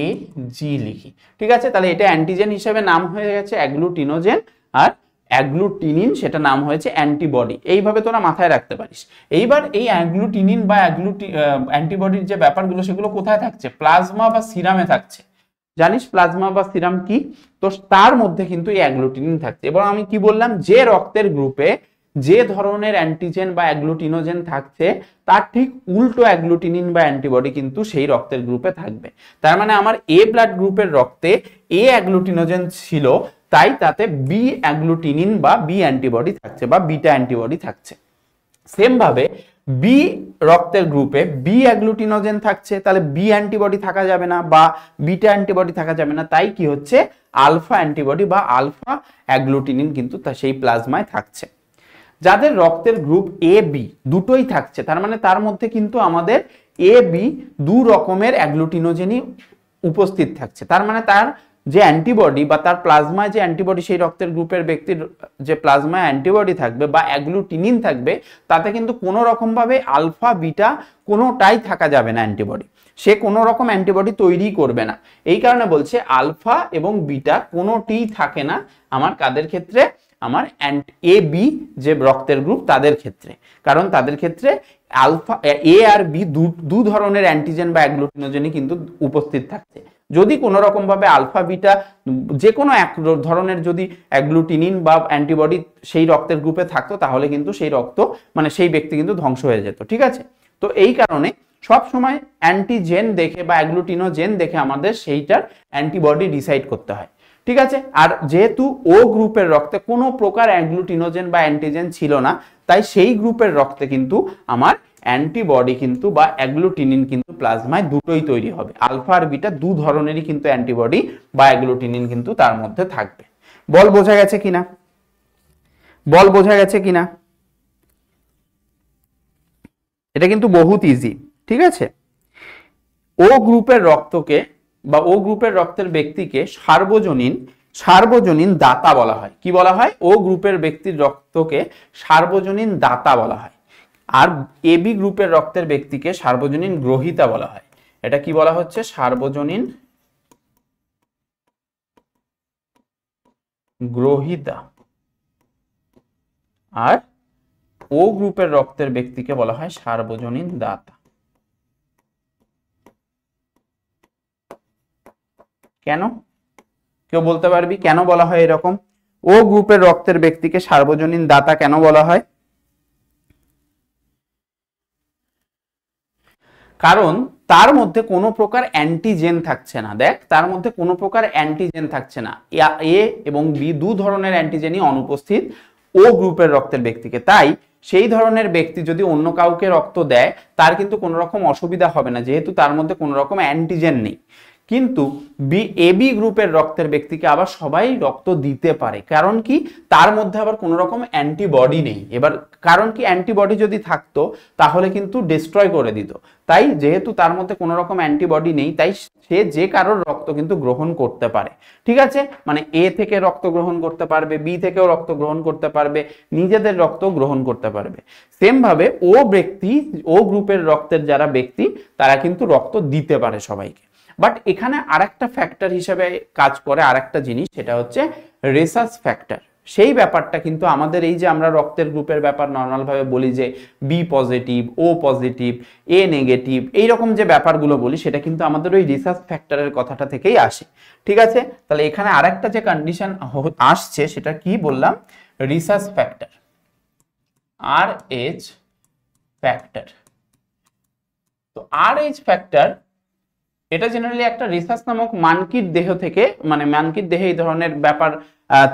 এ জি লিখি ঠিক আছে তাহলে এটা অ্যান্টিজেন হিসেবে নাম হয়ে গেছে অ্যাগ্লুটিনোজেন আর অ্যাগ্লুটিনিন সেটা নাম হয়েছে অ্যান্টিবডি এইভাবে তোরা মাথায় রাখতে পারিস এইবার এই অ্যাগ্লুটিনিন বা অ্যাগ্লুটি অ্যান্টিবডির যে ব্যাপারগুলো সেগুলো কোথায় থাকছে প্লাজমা বা সিরামে থাকছে জানিস প্লাজমা বা সিরাম কি তো তার মধ্যে কিন্তু এই অ্যাগ্লুটিনিন থাকছে এবং আমি কি বললাম যে রক্তের গ্রুপে যে ধরনের অ্যান্টিজেন বা অ্যাগ্লুটিনোজেন থাকছে তার ঠিক উল্টো অ্যাগ্লুটিনিন বা অ্যান্টিবডি কিন্তু সেই রক্তের গ্রুপে থাকবে তার মানে আমার এ ব্লাড গ্রুপের রক্তে এ অ্যাগ্লুটিনোজেন ছিল তাই তাতে বি অ্যাগ্লুটিনিন বা বি অ্যান্টিবডি থাকছে বা বিটা অ্যান্টিবডি থাকছে সেমভাবে বি রক্তের গ্রুপে বি অ্যাগ্লুটিনোজেন থাকছে তাহলে বি অ্যান্টিবডি থাকা যাবে না বা বিটা অ্যান্টিবডি থাকা যাবে না তাই কি হচ্ছে আলফা অ্যান্টিবডি বা আলফা অ্যাগ্লুটিনিন কিন্তু তা সেই প্লাজমায় থাকছে যাদের রক্তের গ্রুপ এ বি দুটোই থাকছে তার মানে তার মধ্যে কিন্তু আমাদের এ বি দু রকমের অ্যাগ্লুটিনোজেনই উপস্থিত থাকছে তার মানে তার যে অ্যান্টিবডি বা তার প্লাজমায় যে অ্যান্টিবডি সেই রক্তের গ্রুপের ব্যক্তির যে প্লাজমায় অ্যান্টিবডি থাকবে বা অ্যাগ্লুটিনিন থাকবে তাতে কিন্তু কোনো রকমভাবে আলফা বিটা কোনোটাই থাকা যাবে না অ্যান্টিবডি সে কোনো রকম অ্যান্টিবডি তৈরি করবে না এই কারণে বলছে আলফা এবং বিটা কোনোটি থাকে না আমার কাদের ক্ষেত্রে আমার অ্যান্ট এ বি যে রক্তের গ্রুপ তাদের ক্ষেত্রে কারণ তাদের ক্ষেত্রে আলফা এ আর বি দু ধরনের অ্যান্টিজেন বা অ্যাগ্লুটিনোজেনই কিন্তু উপস্থিত থাকছে যদি কোনো ভাবে আলফা বিটা যে কোনো এক ধরনের যদি অ্যাগ্লুটিনিন বা অ্যান্টিবডি সেই রক্তের গ্রুপে থাকতো তাহলে কিন্তু সেই রক্ত মানে সেই ব্যক্তি কিন্তু ধ্বংস হয়ে যেত ঠিক আছে তো এই কারণে সব সময় অ্যান্টিজেন দেখে বা জেন দেখে আমাদের সেইটার অ্যান্টিবডি ডিসাইড করতে হয় ঠিক আছে আর যেহেতু ও গ্রুপের রক্তে কোনো প্রকার অ্যাগ্লুটিনোজেন বা অ্যান্টিজেন ছিল না তাই সেই গ্রুপের রক্তে কিন্তু আমার অ্যান্টিবডি কিন্তু বা অ্যাগ্লোটিনিন কিন্তু প্লাজমায় দুটোই তৈরি হবে আলফা আর বিটা দু ধরনেরই কিন্তু অ্যান্টিবডি বা অ্যাগ্লোটিনিন কিন্তু তার মধ্যে থাকবে বল বোঝা গেছে কিনা বল বোঝা গেছে কিনা এটা কিন্তু বহুত ইজি ঠিক আছে ও গ্রুপের রক্তকে বা ও গ্রুপের রক্তের ব্যক্তিকে সার্বজনীন সার্বজনীন দাতা বলা হয় কি বলা হয় ও গ্রুপের ব্যক্তির রক্তকে সার্বজনীন দাতা বলা হয় আর এবি গ্রুপের রক্তের ব্যক্তিকে সার্বজনীন গ্রহিতা বলা হয় এটা কি বলা হচ্ছে সার্বজনীন গ্রহিতা আর ও গ্রুপের রক্তের ব্যক্তিকে বলা হয় সার্বজনীন দাতা কেন কেউ বলতে পারবি কেন বলা হয় এরকম ও গ্রুপের রক্তের ব্যক্তিকে সার্বজনীন দাতা কেন বলা হয় কারণ তার মধ্যে কোনো প্রকার অ্যান্টিজেন থাকছে না দেখ তার মধ্যে কোনো প্রকার অ্যান্টিজেন থাকছে না এ এবং বি দু ধরনের অ্যান্টিজেনই অনুপস্থিত ও গ্রুপের রক্তের ব্যক্তিকে তাই সেই ধরনের ব্যক্তি যদি অন্য কাউকে রক্ত দেয় তার কিন্তু কোনো রকম অসুবিধা হবে না যেহেতু তার মধ্যে কোনো রকম অ্যান্টিজেন নেই কিন্তু বি এবি গ্রুপের রক্তের ব্যক্তিকে আবার সবাই রক্ত দিতে পারে কারণ কি তার মধ্যে আবার কোনো রকম অ্যান্টিবডি নেই এবার কারণ কি অ্যান্টিবডি যদি থাকতো তাহলে কিন্তু ডিস্ট্রয় করে দিত তাই যেহেতু তার মধ্যে কোনো রকম অ্যান্টিবডি নেই তাই সে যে কারোর রক্ত কিন্তু গ্রহণ করতে পারে ঠিক আছে মানে এ থেকে রক্ত গ্রহণ করতে পারবে বি থেকেও রক্ত গ্রহণ করতে পারবে নিজেদের রক্ত গ্রহণ করতে পারবে সেমভাবে ও ব্যক্তি ও গ্রুপের রক্তের যারা ব্যক্তি তারা কিন্তু রক্ত দিতে পারে সবাইকে বাট এখানে আর একটা ফ্যাক্টর হিসেবে কাজ করে আর একটা জিনিস সেটা হচ্ছে রেসাস ফ্যাক্টর সেই ব্যাপারটা কিন্তু আমাদের এই যে আমরা রক্তের গ্রুপের ব্যাপার নর্মালভাবে বলি যে B positive O positive A negative এইরকম যে ব্যাপারগুলো বলি সেটা কিন্তু আমাদের ওই রিসার্চ ফ্যাক্টরের কথাটা থেকেই আসে ঠিক আছে তাহলে এখানে আরেকটা যে কন্ডিশন আসছে সেটা কি বললাম rhesus factor R H factor তো আর এইচ ফ্যাক্টর এটা জেনারেলি একটা রেসাস নামক মানকির দেহ থেকে মানে মানকির দেহে এই ধরনের ব্যাপার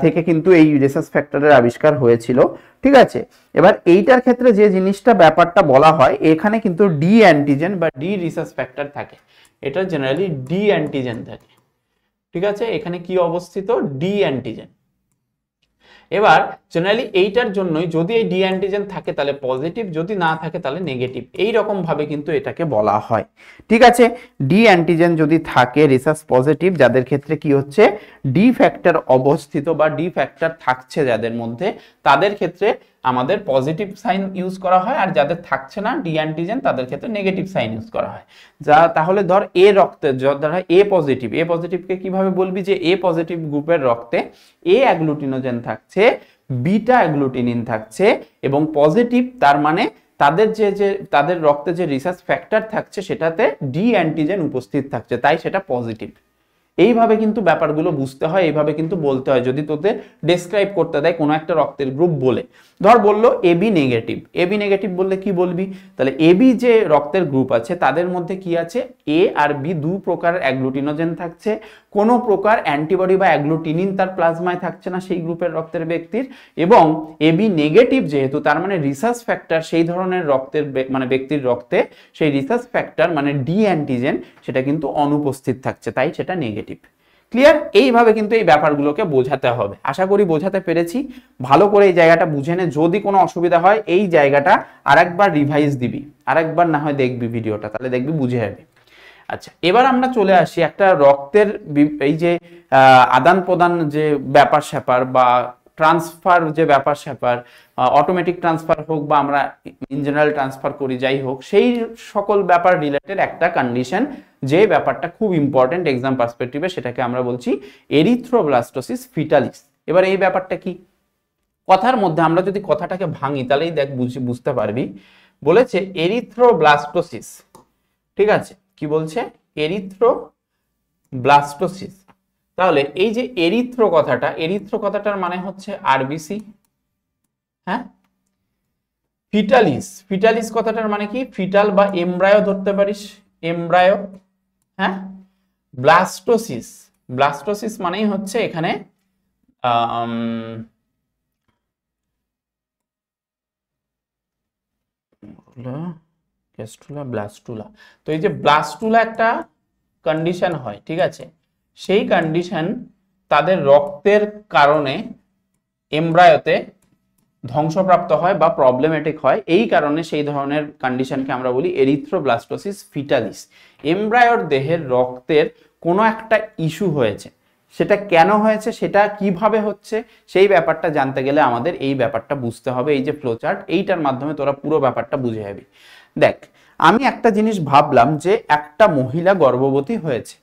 থেকে কিন্তু এই রেসাস ফ্যাক্টরের আবিষ্কার হয়েছিল ঠিক আছে এবার এইটার ক্ষেত্রে যে জিনিসটা ব্যাপারটা বলা হয় এখানে কিন্তু ডি অ্যান্টিজেন বা ডি রিসার্চ ফ্যাক্টর থাকে এটা জেনারেলি ডি অ্যান্টিজেন থাকে ঠিক আছে এখানে কি অবস্থিত ডি অ্যান্টিজেন এবার জেনারেলি এইটার জন্যই যদি এই ডি অ্যান্টিজেন থাকে তাহলে পজিটিভ যদি না থাকে তাহলে নেগেটিভ এই কিন্তু এটাকে বলা হয় ঠিক আছে ডি অ্যান্টিজেন যদি থাকে রিসার্চ পজিটিভ যাদের ক্ষেত্রে কি হচ্ছে ডি ফ্যাক্টর অবস্থিত বা ডি ফ্যাক্টর থাকছে যাদের মধ্যে তাদের ক্ষেত্রে আমাদের পজিটিভ সাইন ইউজ করা হয় আর যাদের থাকছে না ডি অ্যান্টিজেন তাদের ক্ষেত্রে নেগেটিভ সাইন ইউজ করা হয় যা তাহলে ধর এ রক্তে ধরা এ পজিটিভ এ পজিটিভকে কিভাবে বলবি যে এ পজিটিভ গ্রুপের রক্তে এ অ্যাগ্লুটিনোজেন থাকছে বিটা অ্যাগ্লুটিনিন থাকছে এবং পজিটিভ তার মানে তাদের যে যে তাদের রক্তে যে রিসার্চ ফ্যাক্টর থাকছে সেটাতে ডি অ্যান্টিজেন উপস্থিত থাকছে তাই সেটা পজিটিভ এইভাবে কিন্তু ব্যাপারগুলো বুঝতে হয় এইভাবে কিন্তু বলতে হয় যদি তোতে ডেসক্রাইব করতে দেয় কোনো একটা রক্তের গ্রুপ বলে ধর বলল এবি নেগেটিভ এবি নেগেটিভ বললে কি বলবি তাহলে এবি যে রক্তের গ্রুপ আছে তাদের মধ্যে কি আছে এ আর বি দু প্রকার অ্যাগ্লুটিনোজেন থাকছে কোনো প্রকার অ্যান্টিবডি বা অ্যাগ্লুটিনিন তার প্লাজমায় থাকছে না সেই গ্রুপের রক্তের ব্যক্তির এবং এবি নেগেটিভ যেহেতু তার মানে রিসার্চ ফ্যাক্টর সেই ধরনের রক্তের মানে ব্যক্তির রক্তে সেই রিসার্চ ফ্যাক্টর মানে ডি অ্যান্টিজেন সেটা কিন্তু অনুপস্থিত থাকছে তাই সেটা নেগেটিভ নেগেটিভ ক্লিয়ার এইভাবে কিন্তু এই ব্যাপারগুলোকে বোঝাতে হবে আশা করি বোঝাতে পেরেছি ভালো করে এই জায়গাটা বুঝে নে যদি কোনো অসুবিধা হয় এই জায়গাটা আরেকবার রিভাইজ দিবি আরেকবার না হয় দেখবি ভিডিওটা তাহলে দেখবি বুঝে যাবি আচ্ছা এবার আমরা চলে আসি একটা রক্তের এই যে আদান প্রদান যে ব্যাপার স্যাপার বা ট্রান্সফার যে ব্যাপার স্যাপার অটোমেটিক ট্রান্সফার হোক বা আমরা ইন জেনারেল ট্রান্সফার করি যাই হোক সেই সকল ব্যাপার রিলেটেড একটা কন্ডিশন যে ব্যাপারটা খুব ইম্পর্টেন্ট এক্সাম পার্সপেক্টিভে সেটাকে আমরা বলছি এরিথ্রোব্লাস্টোসিস ফিটালিস এবার এই ব্যাপারটা কি কথার মধ্যে আমরা যদি কথাটাকে ভাঙি তাহলেই দেখ বুঝি বুঝতে পারবি বলেছে এরিথ্রোব্লাস্টোসিস ঠিক আছে কি বলছে এরিথ্রোব্লাস্টোসিস তাহলে এই যে এরিথ্রো কথাটা এরিথ্রো কথাটার মানে হচ্ছে আরবিসি হ্যাঁ ফিটালিস ফিটালিস কথাটার মানে কি ফিটাল বা এমব্রায়ো ধরতে পারিস এমব্রায়ো হ্যাঁ ব্লাস্টোসিস ব্লাস্টোসিস মানেই হচ্ছে এখানে ব্লাস্টুলা তো এই যে ব্লাস্টুলা একটা কন্ডিশন হয় ঠিক আছে সেই কন্ডিশন তাদের রক্তের কারণে এমব্রায়োতে ধ্বংসপ্রাপ্ত হয় বা প্রবলেমেটিক হয় এই কারণে সেই ধরনের কন্ডিশনকে আমরা বলি এরিথ্রোব্লাস্টোসিস ফিটালিস এমব্রায়োর দেহের রক্তের কোনো একটা ইস্যু হয়েছে সেটা কেন হয়েছে সেটা কিভাবে হচ্ছে সেই ব্যাপারটা জানতে গেলে আমাদের এই ব্যাপারটা বুঝতে হবে এই যে ফ্লোচার্ট এইটার মাধ্যমে তোরা পুরো ব্যাপারটা বুঝে যাবি দেখ আমি একটা জিনিস ভাবলাম যে একটা মহিলা গর্ভবতী হয়েছে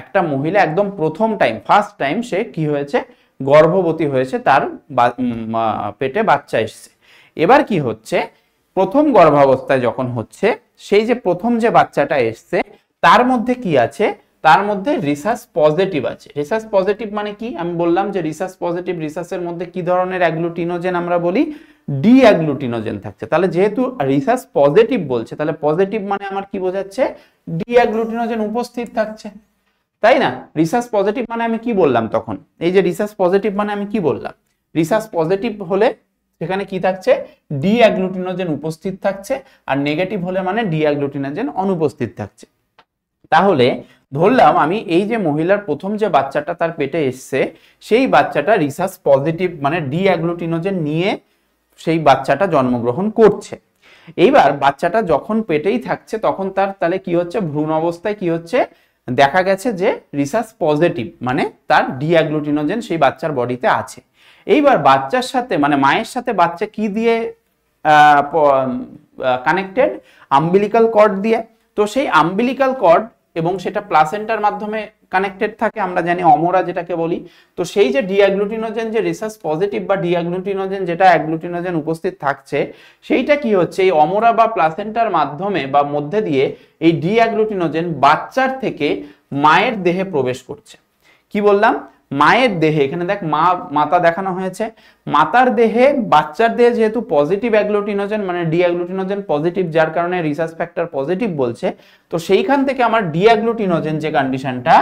একটা মহিলা একদম প্রথম টাইম ফার্স্ট টাইম সে কি হয়েছে গর্ভবতী হয়েছে তার পেটে বাচ্চা এসছে এবার কি হচ্ছে প্রথম গর্ভাবস্থায় যখন হচ্ছে সেই যে প্রথম যে বাচ্চাটা এসছে তার মধ্যে কি আছে তার মধ্যে রিসার্চ পজিটিভ আছে রিসার্চ পজিটিভ মানে কি আমি বললাম যে রিসার্চ পজিটিভ রিসার্চের মধ্যে কি ধরনের অ্যাগ্লুটিনোজেন আমরা বলি ডি অ্যাগ্লুটিনোজেন থাকছে তাহলে যেহেতু রিসার্চ পজিটিভ বলছে তাহলে পজিটিভ মানে আমার কি বোঝাচ্ছে ডি অ্যাগ্লুটিনোজেন উপস্থিত থাকছে তাই না রিসার্চ পজিটিভ মানে আমি কি বললাম তখন এই যে রিসার্চ পজিটিভ মানে আমি কি বললাম রিসার্চ পজিটিভ হলে সেখানে কি থাকছে ডি অ্যাগ্লুটিনোজেন উপস্থিত থাকছে আর নেগেটিভ হলে মানে ডি অ্যাগ্লুটিনোজেন অনুপস্থিত থাকছে তাহলে ধরলাম আমি এই যে মহিলার প্রথম যে বাচ্চাটা তার পেটে এসছে সেই বাচ্চাটা রিসার্চ পজিটিভ মানে ডি অ্যাগ্লুটিনোজেন নিয়ে সেই বাচ্চাটা জন্মগ্রহণ করছে এইবার বাচ্চাটা যখন পেটেই থাকছে তখন তার তাহলে কি হচ্ছে ভ্রূণ অবস্থায় কি হচ্ছে দেখা গেছে যে রিসার্চ পজিটিভ মানে তার ডিয়াগ্লুটিনোজেন সেই বাচ্চার বডিতে আছে এইবার বাচ্চার সাথে মানে মায়ের সাথে বাচ্চা কি দিয়ে কানেক্টেড আম্বিলিক্যাল কর্ড দিয়ে তো সেই আম্বিলিক্যাল কর্ড এবং সেটা প্লাসেন্টার মাধ্যমে কানেক্টেড থাকে আমরা জানি অমরা যেটাকে বলি তো সেই যে ডিয়াগ্লুটিনোজেন যে রিসার্চ পজিটিভ বা ডিয়াগ্লুটিনোজেন যেটা অ্যাগ্লুটিনোজেন উপস্থিত থাকছে সেইটা কি হচ্ছে এই অমরা বা প্লাসেন্টার মাধ্যমে বা মধ্যে দিয়ে এই ডিয়াগ্লুটিনোজেন বাচ্চার থেকে মায়ের দেহে প্রবেশ করছে কি বললাম মায়ের দেহে এখানে দেখ মা মাতা দেখানো হয়েছে মাতার দেহে বাচ্চার দেহে যেহেতু পজিটিভ অ্যাগ্লোটিনোজেন মানে ডিঅ্যাগ্লোটিনোজেন পজিটিভ যার কারণে রিসার্চ ফ্যাক্টর পজিটিভ বলছে তো সেইখান থেকে আমার ডিঅ্যাগ্লোটিনোজেন যে কন্ডিশনটা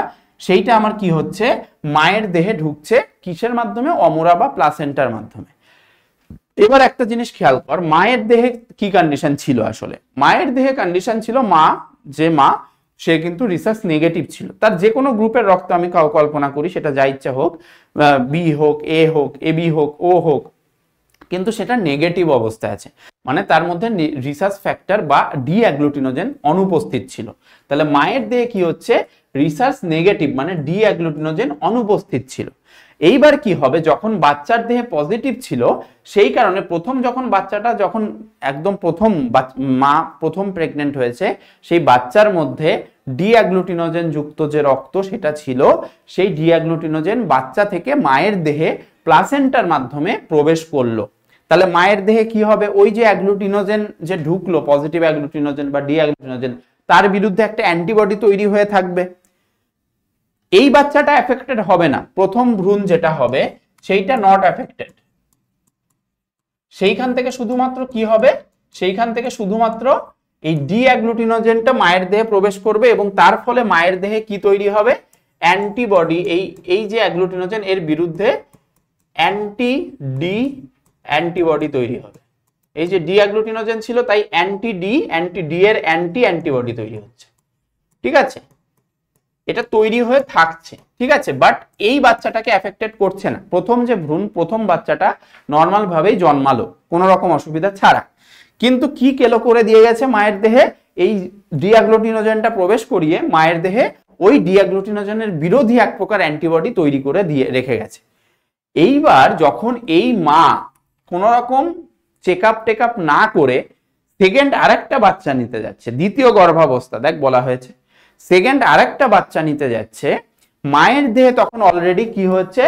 সেইটা আমার কি হচ্ছে মায়ের দেহে ঢুকছে কিসের মাধ্যমে অমরা বা প্লাসেন্টার মাধ্যমে এবার একটা জিনিস খেয়াল কর মায়ের দেহে কি কন্ডিশন ছিল আসলে মায়ের দেহে কন্ডিশন ছিল মা যে মা সে কিন্তু রিসার্চ নেগেটিভ ছিল তার যে কোনো গ্রুপের রক্ত আমি কাউ কল্পনা করি সেটা যা ইচ্ছা হোক বি হোক এ হোক এ বি হোক ও হোক কিন্তু সেটা নেগেটিভ অবস্থায় আছে মানে তার মধ্যে রিসার্চ ফ্যাক্টর বা ডি অ্যাগ্লুটিনোজেন অনুপস্থিত ছিল তাহলে মায়ের দেহে কি হচ্ছে রিসার্চ নেগেটিভ মানে ডি অ্যাগ্লুটিনোজেন অনুপস্থিত ছিল এইবার কি হবে যখন বাচ্চার দেহে পজিটিভ ছিল সেই কারণে প্রথম যখন বাচ্চাটা যখন একদম প্রথম মা প্রথম প্রেগনেন্ট হয়েছে সেই বাচ্চার মধ্যে ডিয়াগ্লুটিনোজেন যুক্ত যে রক্ত সেটা ছিল সেই ডিয়াগ্লুটিনোজেন বাচ্চা থেকে মায়ের দেহে প্লাসেন্টার মাধ্যমে প্রবেশ করলো তাহলে মায়ের দেহে কি হবে ওই যে অ্যাগ্লুটিনোজেন যে ঢুকলো পজিটিভ অ্যাগ্লুটিনোজেন বা ডিয়াগ্লুটিনোজেন তার বিরুদ্ধে একটা অ্যান্টিবডি তৈরি হয়ে থাকবে এই বাচ্চাটা এফেক্টেড হবে না প্রথম ভ্রূণ যেটা হবে সেইটা নট এফেক্টেড সেইখান থেকে শুধুমাত্র কি হবে সেইখান থেকে শুধুমাত্র এই ডি অ্যাগ্লুটিনোজেনটা মায়ের দেহে প্রবেশ করবে এবং তার ফলে মায়ের দেহে কি তৈরি হবে অ্যান্টিবডি এই এই যে অ্যাগ্লুটিনোজেন এর বিরুদ্ধে অ্যান্টি ডি অ্যান্টিবডি তৈরি হবে এই যে ডি অ্যাগ্লুটিনোজেন ছিল তাই অ্যান্টি ডি অ্যান্টি ডি এর অ্যান্টি অ্যান্টিবডি তৈরি হচ্ছে ঠিক আছে এটা তৈরি হয়ে থাকছে ঠিক আছে বাট এই বাচ্চাটাকে এফেক্টেড করছে না প্রথম যে ভ্রূণ প্রথম বাচ্চাটা নর্মালভাবেই জন্মালো কোনো রকম অসুবিধা ছাড়া কিন্তু কি কেলো করে দিয়ে গেছে মায়ের দেহে এই ডিয়াগ্লোটিনোজেনটা প্রবেশ করিয়ে মায়ের দেহে ওই ডিয়াগ্লোটিনোজেনের বিরোধী এক প্রকার অ্যান্টিবডি তৈরি করে দিয়ে রেখে গেছে এইবার যখন এই মা কোনো রকম চেক আপ টেক আপ না করে সেকেন্ড আরেকটা বাচ্চা নিতে যাচ্ছে দ্বিতীয় গর্ভাবস্থা দেখ বলা হয়েছে সেকেন্ড আরেকটা বাচ্চা নিতে যাচ্ছে মায়ের দেহে তখন অলরেডি কি হচ্ছে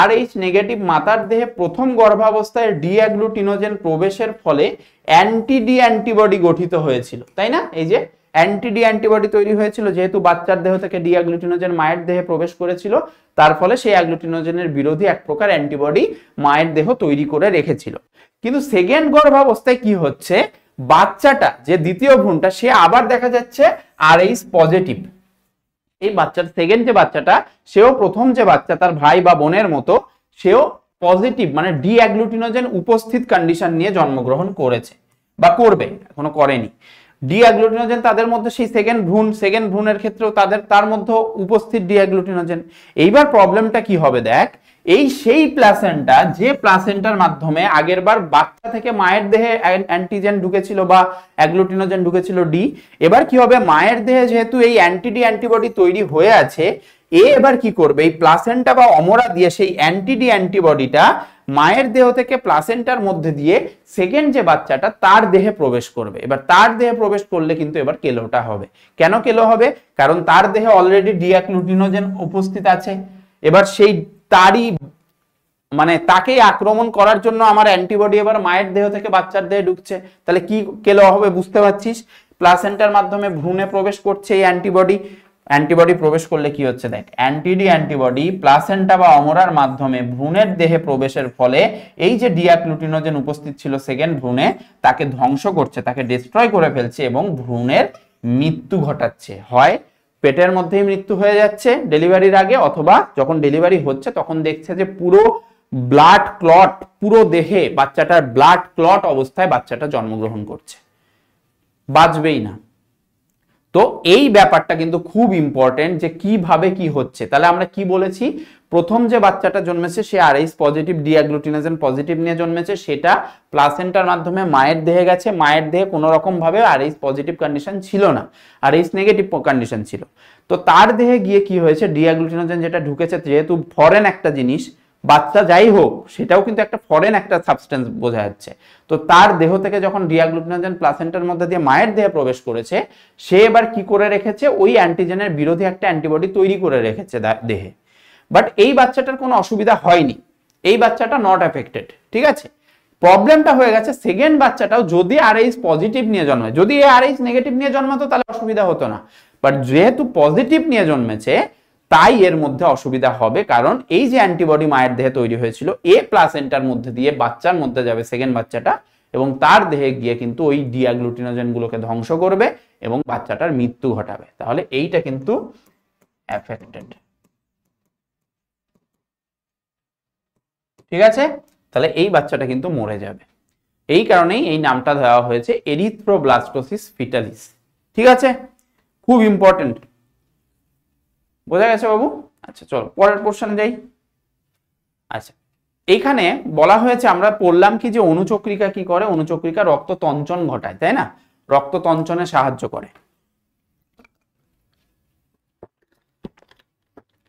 আর এইচ নেগেটিভ মাতার দেহে প্রথম গর্ভাবস্থায় ডিঅ্যাগ্লুটিনোজেন প্রবেশের ফলে অ্যান্টিডি অ্যান্টিবডি গঠিত হয়েছিল তাই না এই যে অ্যান্টিডি অ্যান্টিবডি তৈরি হয়েছিল যেহেতু বাচ্চার দেহ থেকে ডিএগ্লুটিনোজেন মায়ের দেহে প্রবেশ করেছিল তার ফলে সেই অ্যাগ্লুটিনোজেনের বিরোধী এক প্রকার অ্যান্টিবডি মায়ের দেহ তৈরি করে রেখেছিল কিন্তু সেকেন্ড গর্ভাবস্থায় কি হচ্ছে বাচ্চাটা যে দ্বিতীয় ভ্রুণটা সে আবার দেখা যাচ্ছে আর এইস পজিটিভ এই বাচ্চার সেকেন্ড যে বাচ্চাটা সেও প্রথম যে বাচ্চা তার ভাই বা বোনের মতো সেও পজিটিভ মানে ডিঅ্যাগ্লুটিনোজেন উপস্থিত কন্ডিশন নিয়ে জন্মগ্রহণ করেছে বা করবে এখনো করেনি ডিঅ্যাগ্লুটিনোজেন তাদের মধ্যে সেই সেকেন্ড ভ্রূণ সেকেন্ড ভ্রূণের ক্ষেত্রেও তাদের তার মধ্যে উপস্থিত ডিঅ্যাগ্লুটিনোজেন এইবার প্রবলেমটা কি হবে দেখ এই সেই প্লাসেন্টা যে প্লাসেন্টার মাধ্যমে আগের বার বাচ্চা থেকে মায়ের দেহে অ্যান্টিজেন ঢুকেছিল বা অ্যাগ্লোটিনোজেন ঢুকেছিল ডি এবার কি হবে মায়ের দেহে যেহেতু এই অ্যান্টিডি অ্যান্টিবডি তৈরি হয়ে আছে এ এবার কি করবে এই প্লাসেন্টা বা অমরা দিয়ে সেই অ্যান্টিডি অ্যান্টিবডিটা মায়ের দেহ থেকে প্লাসেন্টার মধ্যে দিয়ে সেকেন্ড যে বাচ্চাটা তার দেহে প্রবেশ করবে এবার তার দেহে প্রবেশ করলে কিন্তু এবার কেলোটা হবে কেন কেলো হবে কারণ তার দেহে অলরেডি ডিয়াক্লুটিনোজেন উপস্থিত আছে এবার সেই তারই মানে তাকে আক্রমণ করার জন্য আমার অ্যান্টিবডি এবার মায়ের দেহ থেকে বাচ্চার দেহে ঢুকছে তাহলে কি কেলো হবে বুঝতে পারছিস প্লাসেন্টার মাধ্যমে ভ্রূণে প্রবেশ করছে এই অ্যান্টিবডি অ্যান্টিবডি প্রবেশ করলে কি হচ্ছে দেখ অ্যান্টিডি অ্যান্টিবডি প্লাসেন্টা বা অমরার মাধ্যমে ভ্রূণের দেহে প্রবেশের ফলে এই যে ডিয়াক্লুটিনোজেন উপস্থিত ছিল সেকেন্ড ভ্রূণে তাকে ধ্বংস করছে তাকে ডিস্ট্রয় করে ফেলছে এবং ভ্রূণের মৃত্যু ঘটাচ্ছে হয় পেটের মধ্যেই মৃত্যু হয়ে যাচ্ছে ডেলিভারির আগে অথবা যখন ডেলিভারি হচ্ছে তখন দেখছে যে পুরো ব্লাড ক্লট পুরো দেহে বাচ্চাটার ব্লাড ক্লট অবস্থায় বাচ্চাটা জন্মগ্রহণ করছে বাঁচবেই না তো এই ব্যাপারটা কিন্তু খুব ইম্পর্টেন্ট যে কিভাবে কি হচ্ছে তাহলে আমরা কি বলেছি প্রথম যে বাচ্চাটা জন্মেছে সে আর এইস পজিটিভ ডিয়াগ্লুটিনেজেন পজিটিভ নিয়ে জন্মেছে সেটা প্লাসেন্টার মাধ্যমে মায়ের দেহে গেছে মায়ের দেহে কোনো রকমভাবে এইস পজিটিভ কন্ডিশন ছিল না আর এইস নেগেটিভ কন্ডিশন ছিল তো তার দেহে গিয়ে কি হয়েছে ডিয়াগ্লুটিনোজেন যেটা ঢুকেছে যেহেতু ফরেন একটা জিনিস বাচ্চা যাই হোক সেটাও কিন্তু একটা ফরেন একটা সাবস্টেন্স বোঝা যাচ্ছে তো তার দেহ থেকে যখন ডিয়াগ্লুটিনোজেন প্লাসেন্টার মধ্যে দিয়ে মায়ের দেহে প্রবেশ করেছে সে এবার কি করে রেখেছে ওই অ্যান্টিজেনের বিরোধী একটা অ্যান্টিবডি তৈরি করে রেখেছে দেহে বাট এই বাচ্চাটার কোনো অসুবিধা হয়নি এই বাচ্চাটা নট অ্যাফেক্টেড ঠিক আছে প্রবলেমটা হয়ে গেছে সেকেন্ড বাচ্চাটাও যদি আরএইচ পজিটিভ নিয়ে জন্মায় যদি এ এইচ নেগেটিভ নিয়ে জন্মাতো তাহলে অসুবিধা হতো না বাট যেহেতু পজিটিভ নিয়ে জন্মেছে তাই এর মধ্যে অসুবিধা হবে কারণ এই যে অ্যান্টিবডি মায়ের দেহে তৈরি হয়েছিল এ প্লাসেন্টার মধ্যে দিয়ে বাচ্চার মধ্যে যাবে সেকেন্ড বাচ্চাটা এবং তার দেহে গিয়ে কিন্তু ওই ডিয়াগ্লুটিনোজেনগুলোকে ধ্বংস করবে এবং বাচ্চাটার মৃত্যু ঘটাবে তাহলে এইটা কিন্তু অ্যাফেক্টেড ঠিক আছে তাহলে এই বাচ্চাটা কিন্তু মরে যাবে এই কারণেই এই নামটা দেওয়া হয়েছে এরিথ্রোব্লাস্টোসিস ফিটালিস ঠিক আছে খুব ইম্পর্টেন্ট বোঝা গেছে বাবু আচ্ছা চলো পরের পোর্শনে যাই আচ্ছা এইখানে বলা হয়েছে আমরা পড়লাম কি যে অনুচক্রিকা কি করে অনুচক্রিকা রক্ত তঞ্চন ঘটায় তাই না রক্ত তঞ্চনে সাহায্য করে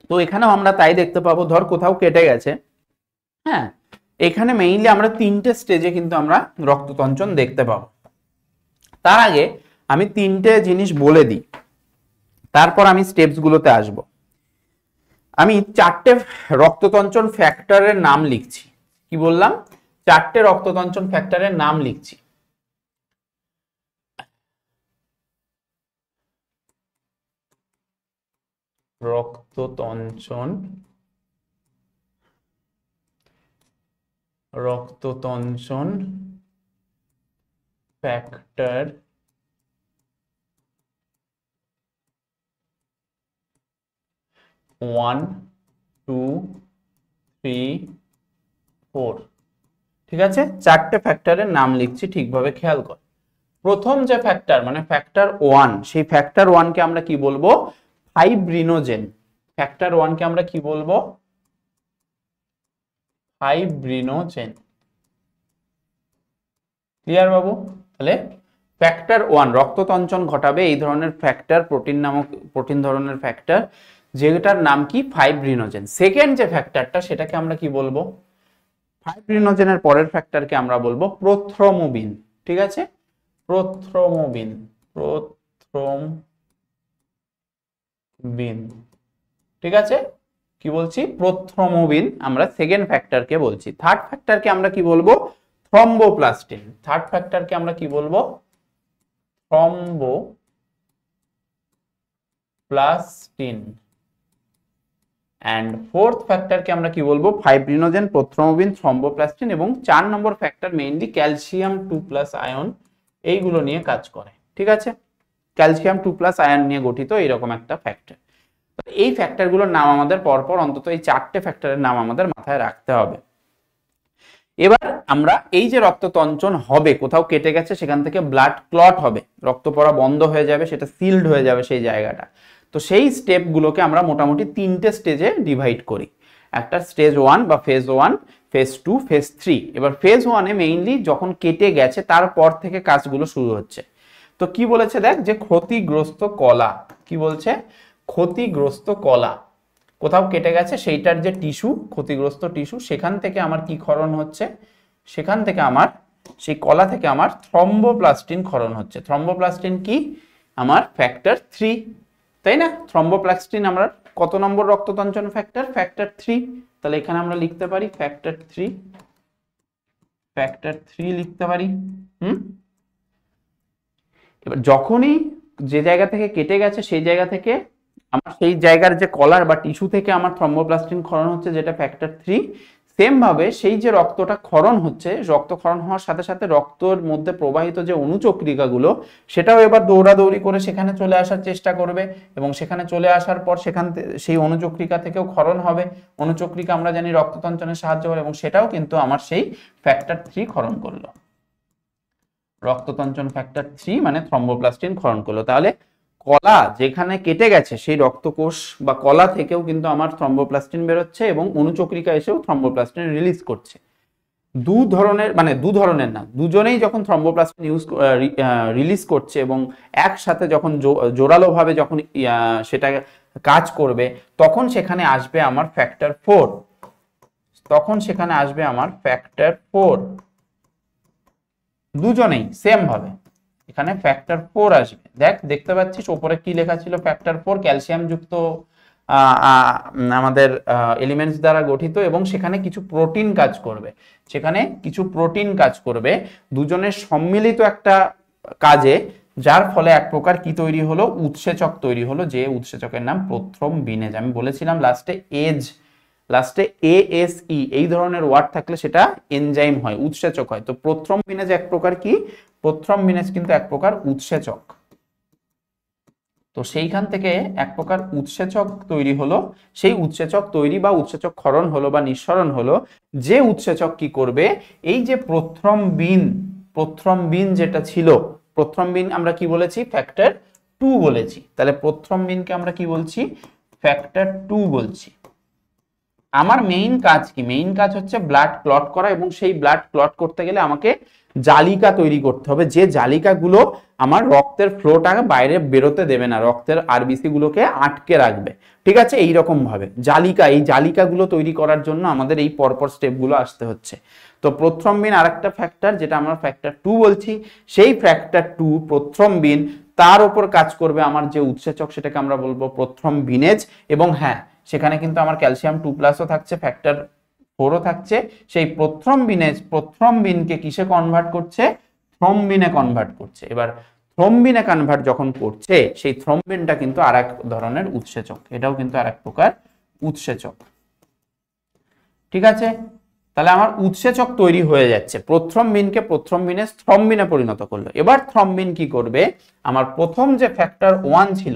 তো এখানেও আমরা তাই দেখতে পাবো ধর কোথাও কেটে গেছে হ্যাঁ এখানে মেইনলি আমরা তিনটে স্টেজে কিন্তু আমরা রক্ততঞ্চন দেখতে পাবো তার আগে আমি তিনটে জিনিস বলে দিই তারপর আমি স্টেপসগুলোতে আসব আমি চারটে রক্ততঞ্চন ফ্যাক্টরের নাম লিখছি কি বললাম চারটে রক্ততঞ্চন ফ্যাক্টরের নাম লিখছি রক্ততঞ্চন রক্ত তঞ্চন factor one two three four ঠিক আছে চারটে ফ্যাক্টরের নাম লিখছি ঠিকভাবে খেয়াল কর প্রথম যে ফ্যাক্টর মানে ফ্যাক্টর ওয়ান সেই ফ্যাক্টর ওয়ানকে আমরা কি বলবো ফাইব্রিনোজেন ফ্যাক্টর ওয়ানকে আমরা কি বলবো ফাইব্রিনোজেন ক্লিয়ার বাবু তাহলে ফ্যাক্টর ওয়ান রক্ততঞ্চন ঘটাবে এই ধরনের ফ্যাক্টর প্রোটিন নামক প্রোটিন ধরনের ফ্যাক্টর যেটার নাম কি ফাইব্রিনোজেন সেকেন্ড যে ফ্যাক্টরটা সেটাকে আমরা কি বলবো ফাইব্রিনোজেনের পরের ফ্যাক্টরকে আমরা বলবো প্রোথ্রোমোবিন ঠিক আছে প্রোথ্রোমোবিন প্রোথ্রোম বিন ঠিক আছে কি বলছি প্রথ্রমবিন আমরা সেকেন্ড ফ্যাক্টরকে বলছি থার্ড ফ্যাক্টরকে আমরা কি বলবো থ্রম্বোপ্লাস্টিন থার্ড ফ্যাক্টরকে আমরা কি বলবো থ্রম্বো প্লাস্টিন অ্যান্ড ফোর্থ ফ্যাক্টরকে আমরা কি বলবো ফাইব্রিনোজেন প্রথ্রমবিন থ্রম্বোপ্লাস্টিন এবং চার নম্বর ফ্যাক্টর mainly calcium two plus ion এইগুলো নিয়ে কাজ করে ঠিক আছে ক্যালসিয়াম টু প্লাস আয়ন নিয়ে গঠিত এরকম একটা ফ্যাক্টর এই ফ্যাক্টরগুলোর নাম আমাদের পরপর অন্তত এই চারটে ফ্যাক্টরের নাম আমাদের মাথায় রাখতে হবে এবার আমরা এই যে রক্ত তঞ্চন হবে কোথাও কেটে গেছে সেখান থেকে ব্লাড ক্লট হবে রক্ত পড়া বন্ধ হয়ে যাবে সেটা সিল্ড হয়ে যাবে সেই জায়গাটা তো সেই স্টেপগুলোকে আমরা মোটামুটি তিনটে স্টেজে ডিভাইড করি একটা স্টেজ ওয়ান বা phase one phase two phase three এবার ফেজ ওয়ানে মেইনলি যখন কেটে গেছে তারপর থেকে কাজগুলো শুরু হচ্ছে তো কি বলেছে দেখ যে ক্ষতিগ্রস্ত কলা কি বলছে ক্ষতিগ্রস্ত কলা কোথাও কেটে গেছে সেইটার যে টিস্যু ক্ষতিগ্রস্ত টিস্যু সেখান থেকে আমার কি ক্ষরণ হচ্ছে সেখান থেকে আমার সেই কলা থেকে আমার থ্রম্বোপ্লাস্টিন ক্ষরণ হচ্ছে থ্রম্বোপ্লাস্টিন কি আমার ফ্যাক্টর থ্রি তাই না থ্রম্বোপ্লাস্টিন আমরা কত নম্বর রক্ততঞ্চন ফ্যাক্টর ফ্যাক্টর থ্রি তাহলে এখানে আমরা লিখতে পারি ফ্যাক্টর থ্রি ফ্যাক্টর থ্রি লিখতে পারি হুম এবার যখনই যে জায়গা থেকে কেটে গেছে সেই জায়গা থেকে আমার সেই জায়গার যে কলার বা টিস্যু থেকে আমার থ্রম্বোপ্লাস্টিন ক্ষরণ হচ্ছে যেটা ফ্যাক্টর থ্রি সেমভাবে সেই যে রক্তটা ক্ষরণ হচ্ছে রক্ত ক্ষরণ হওয়ার সাথে সাথে রক্তর মধ্যে প্রবাহিত যে অনুচক্রিকাগুলো সেটাও এবার দৌড়াদৌড়ি করে সেখানে চলে আসার চেষ্টা করবে এবং সেখানে চলে আসার পর সেখান সেই অনুচক্রিকা থেকেও ক্ষরণ হবে অনুচক্রিকা আমরা জানি রক্ততঞ্চনের সাহায্য করে এবং সেটাও কিন্তু আমার সেই ফ্যাক্টর থ্রি ক্ষরণ করলো রক্ততঞ্চন ফ্যাক্টর থ্রি মানে থ্রম্বোপ্লাস্টিন ক্ষরণ করলো তাহলে কলা যেখানে কেটে গেছে সেই রক্তকোষ বা কলা থেকেও কিন্তু আমার থ্রম্বোপ্লাস্টিন বেরোচ্ছে এবং অনুচক্রিকা এসেও থ্রম্বোপ্লাস্টিন রিলিজ করছে দু ধরনের মানে দু ধরনের না দুজনেই যখন থ্রম্বোপ্লাস্টিন ইউজ রিলিজ করছে এবং একসাথে যখন জোরালোভাবে যখন সেটা কাজ করবে তখন সেখানে আসবে আমার ফ্যাক্টর ফোর তখন সেখানে আসবে আমার ফ্যাক্টর ফোর দুজনেই সেম ভাবে এখানে ফ্যাক্টর ফোর আসবে দেখ দেখতে পাচ্ছিস ওপরে কি লেখা ছিল ফ্যাক্টর ফোর ক্যালসিয়াম যুক্ত আমাদের এলিমেন্টস দ্বারা গঠিত এবং সেখানে কিছু প্রোটিন কাজ করবে সেখানে কিছু প্রোটিন কাজ করবে দুজনের সম্মিলিত একটা কাজে যার ফলে এক প্রকার কি তৈরি হলো উৎসেচক তৈরি হলো যে উৎসেচকের নাম প্রথম বিনেজ আমি বলেছিলাম লাস্টে এজ লাস্টে এ এস ই e, এই ধরনের ওয়ার্ড থাকলে সেটা এনজাইম হয় উৎসেচক হয় তো প্রথম বিনেজ এক প্রকার কি প্রথম মিনেস কিন্তু এক প্রকার উৎসেচক তো সেইখান থেকে এক প্রকার উৎসেচক তৈরি হলো সেই উৎসেচক তৈরি বা উৎসেচক ক্ষরণ হলো বা নিঃসরণ হলো যে উৎসেচক কি করবে এই যে প্রথম প্রথম বিন যেটা ছিল প্রথম বিন আমরা কি বলেছি ফ্যাক্টর টু বলেছি তাহলে প্রথম বিনকে আমরা কি বলছি ফ্যাক্টর টু বলছি আমার মেইন কাজ কি মেইন কাজ হচ্ছে ব্লাড ক্লট করা এবং সেই ব্লাড ক্লট করতে গেলে আমাকে জালিকা তৈরি করতে হবে যে জালিকাগুলো আমার রক্তের ফ্লোটা বাইরে বেরোতে দেবে না রক্তের আরবিসিগুলোকে আটকে রাখবে ঠিক আছে এই ভাবে জালিকা এই জালিকাগুলো তৈরি করার জন্য আমাদের এই পরপর স্টেপগুলো আসতে হচ্ছে তো প্রথম বিন আরেকটা ফ্যাক্টর যেটা আমরা ফ্যাক্টর টু বলছি সেই ফ্যাক্টর টু প্রথম বিন তার ওপর কাজ করবে আমার যে উৎসেচক সেটাকে আমরা বলবো প্রথম ভিনেজ এবং হ্যাঁ সেখানে কিন্তু আমার ক্যালসিয়াম টু প্লাসও থাকছে ফ্যাক্টর ফোরও থাকছে সেই প্রথম বিনকে কিসে কনভার্ট করছে থ্রম্বিনে কনভার্ট করছে এবার থ্রম্বিনে কনভার্ট যখন করছে সেই থ্রম্বিনটা কিন্তু আর ধরনের উৎসেচক এটাও কিন্তু আর প্রকার উৎসেচক ঠিক আছে তাহলে আমার উৎসেচক তৈরি হয়ে যাচ্ছে প্রথম বিনকে প্রথ্রম্বিনকে প্রথ্রম্বিনে স্থ্রম্বিনে পরিণত করলো এবার থ্রম্বিন কি করবে আমার প্রথম যে ফ্যাক্টর ওয়ান ছিল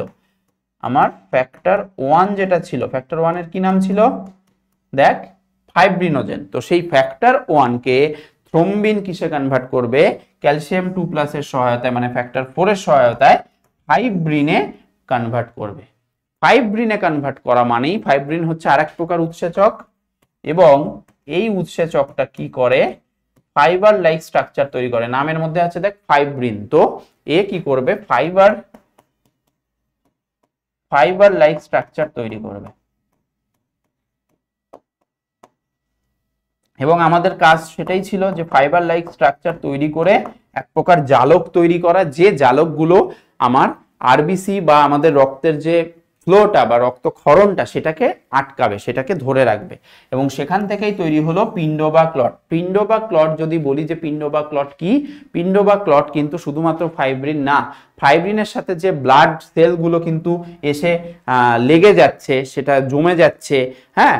আমার ফ্যাক্টর ওয়ান যেটা ছিল ফ্যাক্টর ওয়ানের কি নাম ছিল দেখ ফাইব্রিনোজেন তো সেই ফ্যাক্টর ওয়ানকে থ্রোম্বিন কিসে কনভার্ট করবে ক্যালসিয়াম টু প্লাসের সহায়তায় মানে ফ্যাক্টর ফোরের সহায়তায় ফাইব্রিনে কনভার্ট করবে ফাইব্রিনে কনভার্ট করা মানেই ফাইব্রিন হচ্ছে আরেক প্রকার উৎসেচক এবং এই উৎসেচকটা কি করে ফাইবার লাইক স্ট্রাকচার তৈরি করে নামের মধ্যে আছে দেখ ফাইব্রিন তো এ কি করবে ফাইবার ফাইবার লাইক স্ট্রাকচার তৈরি করবে এবং আমাদের কাজ সেটাই ছিল যে ফাইবার লাইক স্ট্রাকচার তৈরি করে এক প্রকার জালক তৈরি করা যে জালকগুলো আমার আরবিসি বা আমাদের রক্তের যে ফ্লোটা বা রক্তক্ষরণটা সেটাকে আটকাবে সেটাকে ধরে রাখবে এবং সেখান থেকেই তৈরি হলো পিণ্ড বা ক্লট পিণ্ড বা ক্লট যদি বলি যে পিণ্ড বা ক্লট কি পিণ্ড বা ক্লট কিন্তু শুধুমাত্র ফাইব্রিন না ফাইব্রিনের সাথে যে ব্লাড সেলগুলো কিন্তু এসে লেগে যাচ্ছে সেটা জমে যাচ্ছে হ্যাঁ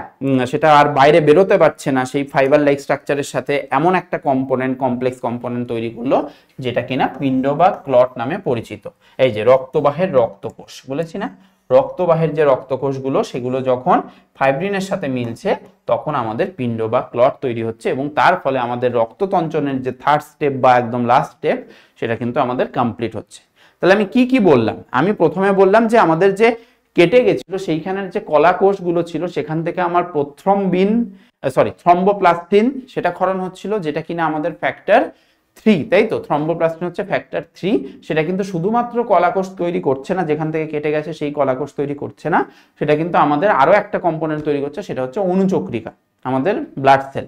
সেটা আর বাইরে বেরোতে পারছে না সেই ফাইবার লাইক স্ট্রাকচারের সাথে এমন একটা কম্পোনেন্ট কমপ্লেক্স কম্পোনেন্ট তৈরি করলো যেটা কিনা পিণ্ড বা ক্লট নামে পরিচিত এই যে রক্তবাহের রক্তকোষ বলেছি না রক্তবাহের যে রক্তকোষগুলো সেগুলো যখন ফাইব্রিনের সাথে মিলছে তখন আমাদের পিণ্ড বা ক্লট তৈরি হচ্ছে এবং তার ফলে আমাদের রক্ততঞ্চনের যে থার্ড স্টেপ বা একদম লাস্ট স্টেপ সেটা কিন্তু আমাদের কমপ্লিট হচ্ছে তাহলে আমি কি কি বললাম আমি প্রথমে বললাম যে আমাদের যে কেটে গেছিল সেইখানের যে কলা কোষগুলো ছিল সেখান থেকে আমার প্রথম বিন সরি থ্রম্বোপ্লাস্টিন সেটা ক্ষরণ হচ্ছিল যেটা কিনা আমাদের ফ্যাক্টর থ্রি তাই তো থ্রম্বোপ্লাস্টিন হচ্ছে ফ্যাক্টর থ্রি সেটা কিন্তু শুধুমাত্র কলাকোষ তৈরি করছে না যেখান থেকে কেটে গেছে সেই কলাকোষ তৈরি করছে না সেটা কিন্তু আমাদের আরও একটা কম্পোনেন্ট তৈরি করছে সেটা হচ্ছে অনুচক্রিকা আমাদের ব্লাড সেল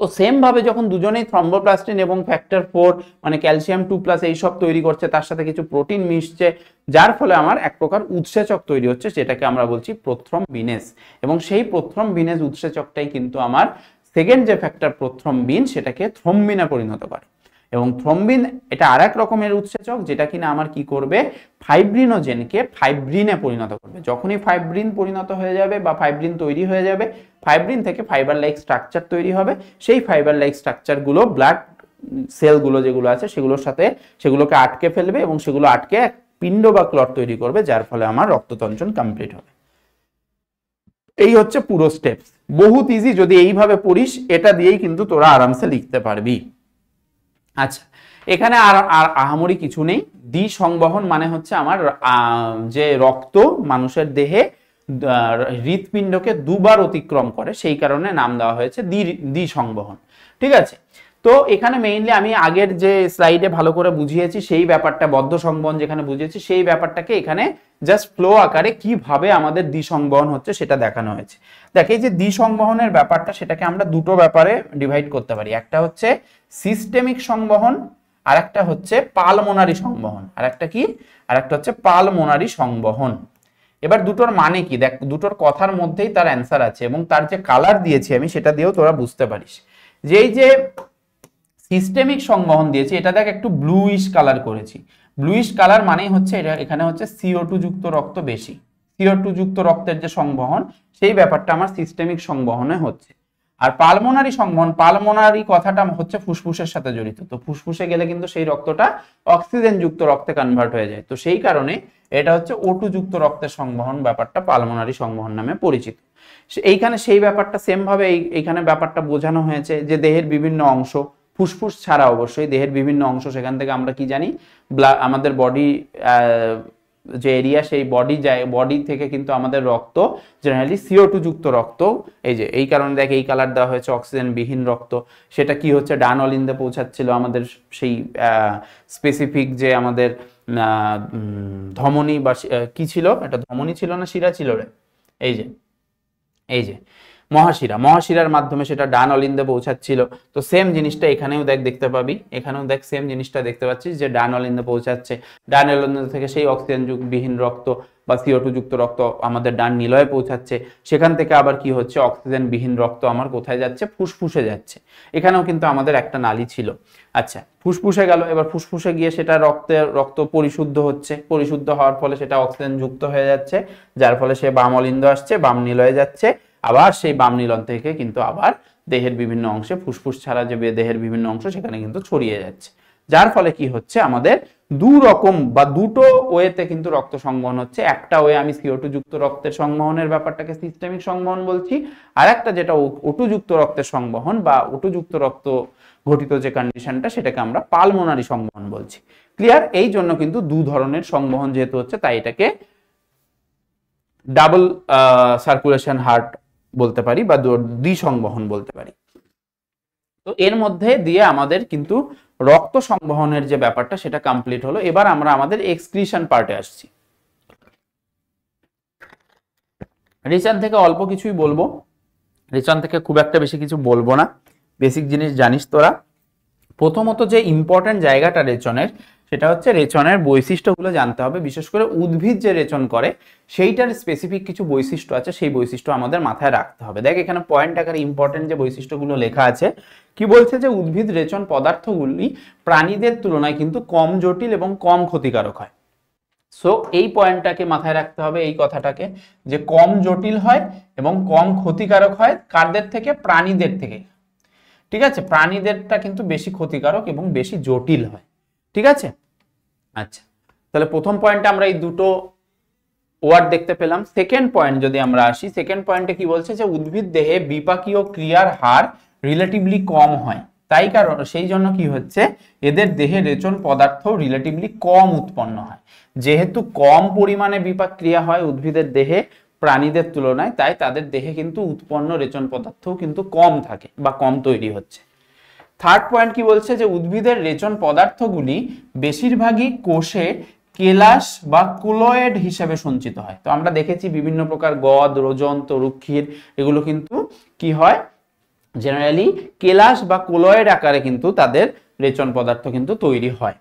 তো সেমভাবে যখন দুজনেই থ্রম্বোপ্লাস্টিন এবং ফ্যাক্টর ফোর মানে ক্যালসিয়াম টু প্লাস এইসব তৈরি করছে তার সাথে কিছু প্রোটিন মিশছে যার ফলে আমার এক প্রকার উৎসেচক তৈরি হচ্ছে যেটাকে আমরা বলছি প্রথম বিনেস এবং সেই প্রথম বিনেস উৎসেচকটাই কিন্তু আমার সেকেন্ড যে ফ্যাক্টর প্রথ্রম্বিন সেটাকে থ্রম্বিনে পরিণত করে এবং থ্রম্বিন এটা আর এক রকমের উৎসেচক যেটা কিনা আমার কি করবে ফাইব্রিনোজেনকে ফাইব্রিনে পরিণত করবে যখনই ফাইব্রিন পরিণত হয়ে যাবে বা ফাইব্রিন তৈরি হয়ে যাবে ফাইব্রিন থেকে ফাইবার লাইক স্ট্রাকচার তৈরি হবে সেই ফাইবার লাইক স্ট্রাকচারগুলো ব্লাড সেলগুলো যেগুলো আছে সেগুলোর সাথে সেগুলোকে আটকে ফেলবে এবং সেগুলো আটকে এক পিণ্ড বা ক্লট তৈরি করবে যার ফলে আমার রক্ততঞ্চন কমপ্লিট হবে এই হচ্ছে পুরো স্টেপস বহুত ইজি যদি এইভাবে পড়িস এটা দিয়েই কিন্তু তোরা আরামসে লিখতে পারবি আচ্ছা এখানে আর আর আহামরি কিছু নেই দ্বি সংবহন মানে হচ্ছে আমার যে রক্ত মানুষের দেহে হৃৎপিণ্ডকে দুবার অতিক্রম করে সেই কারণে নাম দেওয়া হয়েছে দ্বি দ্বি সংবহন ঠিক আছে তো এখানে মেইনলি আমি আগের যে স্লাইডে ভালো করে বুঝিয়েছি সেই ব্যাপারটা বদ্ধ সংবহন যেখানে বুঝিয়েছি সেই ব্যাপারটাকে এখানে জাস্ট ফ্লো আকারে কিভাবে আমাদের দ্বিসংবহন হচ্ছে সেটা দেখানো হয়েছে দেখ এই যে দ্বিসংবহনের ব্যাপারটা সেটাকে আমরা দুটো ব্যাপারে ডিভাইড করতে পারি একটা হচ্ছে সিস্টেমিক সংবহন আর একটা হচ্ছে পালমোনারি সংবহন আর একটা কি আর একটা হচ্ছে পালমোনারি সংবহন এবার দুটোর মানে কি দেখ দুটোর কথার মধ্যেই তার অ্যান্সার আছে এবং তার যে কালার দিয়েছি আমি সেটা দিয়েও তোরা বুঝতে পারিস যে এই যে সিস্টেমিক সংবহন দিয়েছি এটা দেখ একটু ব্লুইশ কালার করেছি ব্লুইশ কালার মানেই হচ্ছে এটা এখানে হচ্ছে সিও টু যুক্ত রক্ত বেশি সিও টু যুক্ত রক্তের যে সংবহন সেই ব্যাপারটা আমার সিস্টেমিক সংবহনে হচ্ছে আর পালমোনারি সংবহন পালমোনারি কথাটা হচ্ছে ফুসফুসের সাথে জড়িত তো ফুসফুসে গেলে কিন্তু সেই রক্তটা অক্সিজেন যুক্ত রক্তে কনভার্ট হয়ে যায় তো সেই কারণে এটা হচ্ছে ওটু যুক্ত রক্তের সংবহন ব্যাপারটা পালমোনারি সংবহন নামে পরিচিত এইখানে সেই ব্যাপারটা সেমভাবে এইখানে ব্যাপারটা বোঝানো হয়েছে যে দেহের বিভিন্ন অংশ ফুসফুস ছাড়া অবশ্যই দেহের বিভিন্ন অংশ সেখান থেকে আমরা কি জানি আমাদের বডি যে এরিয়া সেই বডি যায় বডি থেকে কিন্তু আমাদের রক্ত জেনারেলি সিও টু যুক্ত রক্ত এই যে এই কারণে দেখে এই কালার দেওয়া হয়েছে অক্সিজেনবিহীন রক্ত সেটা কি হচ্ছে ডান অলিন্দে পৌঁছাচ্ছিল আমাদের সেই স্পেসিফিক যে আমাদের ধমনী বা কি ছিল এটা ধমনী ছিল না শিরা ছিল রে এই যে এই যে মহাশিরা মহাশিরার মাধ্যমে সেটা ডান অলিন্দে পৌঁছাচ্ছিল তো সেম জিনিসটা এখানেও দেখ দেখতে পাবি এখানেও দেখ সেম জিনিসটা দেখতে পাচ্ছিস যে ডান অলিন্দে পৌঁছাচ্ছে ডান অলিন্দ থেকে সেই অক্সিজেন বিহীন রক্ত বা সিওটু যুক্ত রক্ত আমাদের ডান নিলয়ে পৌঁছাচ্ছে সেখান থেকে আবার কি হচ্ছে অক্সিজেন বিহীন রক্ত আমার কোথায় যাচ্ছে ফুসফুসে যাচ্ছে এখানেও কিন্তু আমাদের একটা নালি ছিল আচ্ছা ফুসফুসে গেল এবার ফুসফুসে গিয়ে সেটা রক্তে রক্ত পরিশুদ্ধ হচ্ছে পরিশুদ্ধ হওয়ার ফলে সেটা অক্সিজেন যুক্ত হয়ে যাচ্ছে যার ফলে সে বাম অলিন্দ আসছে বাম নিলয়ে যাচ্ছে আবার সেই বাম নিলন থেকে কিন্তু আবার দেহের বিভিন্ন অংশে ফুসফুস ছাড়া যে দেহের বিভিন্ন অংশ সেখানে কিন্তু ছড়িয়ে যাচ্ছে যার ফলে কি হচ্ছে আমাদের দু রকম বা দুটো ওয়েতে কিন্তু রক্ত সংবহন হচ্ছে একটা ওয়ে আমি সিওটু যুক্ত রক্তের সংবহনের ব্যাপারটাকে সিস্টেমিক সংবহন বলছি আর একটা যেটা ওটু যুক্ত রক্তের সংবহন বা ওটু যুক্ত রক্ত ঘটিত যে কন্ডিশনটা সেটাকে আমরা পালমোনারি সংবহন বলছি ক্লিয়ার এই জন্য কিন্তু দু ধরনের সংবহন যেহেতু হচ্ছে তাই এটাকে ডাবল সার্কুলেশন হার্ট বলতে পারি বা দ্বিসংবহন বলতে পারি তো এর মধ্যে দিয়ে আমাদের কিন্তু রক্ত সংবহনের যে ব্যাপারটা সেটা কমপ্লিট হলো এবার আমরা আমাদের এক্সক্রিশন পার্টে আসছি রিচান থেকে অল্প কিছুই বলবো রিচান থেকে খুব একটা বেশি কিছু বলবো না বেসিক জিনিস জানিস তোরা প্রথমত যে ইম্পর্টেন্ট জায়গাটা রেচনের সেটা হচ্ছে রেচনের বৈশিষ্ট্যগুলো জানতে হবে বিশেষ করে উদ্ভিদ যে রেচন করে সেইটার স্পেসিফিক কিছু বৈশিষ্ট্য আছে সেই বৈশিষ্ট্য আমাদের মাথায় রাখতে হবে দেখ এখানে পয়েন্ট আকারে ইম্পর্টেন্ট যে বৈশিষ্ট্যগুলো লেখা আছে কি বলছে যে উদ্ভিদ রেচন পদার্থগুলি প্রাণীদের তুলনায় কিন্তু কম জটিল এবং কম ক্ষতিকারক হয় সো এই পয়েন্টটাকে মাথায় রাখতে হবে এই কথাটাকে যে কম জটিল হয় এবং কম ক্ষতিকারক হয় কারদের থেকে প্রাণীদের থেকে ঠিক আছে প্রাণীদেরটা কিন্তু বেশি ক্ষতিকারক এবং বেশি জটিল হয় ঠিক আছে আচ্ছা তাহলে প্রথম পয়েন্টে আমরা এই দুটো ওয়ার্ড দেখতে পেলাম সেকেন্ড পয়েন্ট যদি আমরা আসি সেকেন্ড পয়েন্টে কি বলছে যে উদ্ভিদ দেহে বিপাকীয় ক্রিয়ার হার রিলেটিভলি কম হয় তাই কারণ সেই জন্য কি হচ্ছে এদের দেহে রেচন পদার্থ রিলেটিভলি কম উৎপন্ন হয় যেহেতু কম পরিমাণে বিপাক ক্রিয়া হয় উদ্ভিদের দেহে প্রাণীদের তুলনায় তাই তাদের দেহে কিন্তু উৎপন্ন রেচন পদার্থও কিন্তু কম থাকে বা কম তৈরি হচ্ছে থার্ড পয়েন্ট কি বলছে যে উদ্ভিদের রেচন পদার্থগুলি বেশিরভাগই কোষে কেলাস বা কুলয়েড হিসেবে সঞ্চিত হয় তো আমরা দেখেছি বিভিন্ন প্রকার গদ রোজন তরুক্ষীর এগুলো কিন্তু কি হয় জেনারেলি কেলাস বা কুলয়েড আকারে কিন্তু তাদের রেচন পদার্থ কিন্তু তৈরি হয়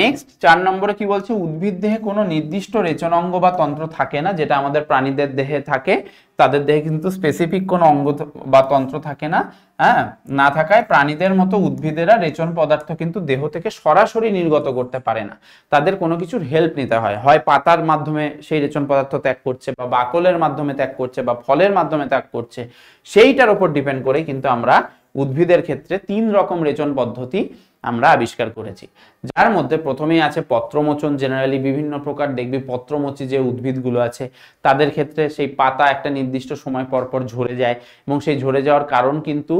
নেক্সট চার নম্বরে কি বলছে উদ্ভিদ দেহে কোনো নির্দিষ্ট অঙ্গ বা তন্ত্র থাকে না যেটা আমাদের প্রাণীদের দেহে থাকে তাদের দেহে কিন্তু স্পেসিফিক কোনো অঙ্গ বা তন্ত্র থাকে না হ্যাঁ না থাকায় প্রাণীদের মতো উদ্ভিদেরা রেচন পদার্থ কিন্তু দেহ থেকে সরাসরি নির্গত করতে পারে না তাদের কোনো কিছুর হেল্প নিতে হয় হয় পাতার মাধ্যমে সেই রেচন পদার্থ ত্যাগ করছে বা বাকলের মাধ্যমে ত্যাগ করছে বা ফলের মাধ্যমে ত্যাগ করছে সেইটার উপর ডিপেন্ড করে কিন্তু আমরা উদ্ভিদের ক্ষেত্রে তিন রকম রেচন পদ্ধতি আমরা আবিষ্কার করেছি যার মধ্যে প্রথমেই আছে পত্রমোচন জেনারেলি বিভিন্ন প্রকার দেখবি পত্রমোচী যে উদ্ভিদগুলো আছে তাদের ক্ষেত্রে সেই পাতা একটা নির্দিষ্ট সময় পরপর ঝরে যায় এবং সেই ঝরে যাওয়ার কারণ কিন্তু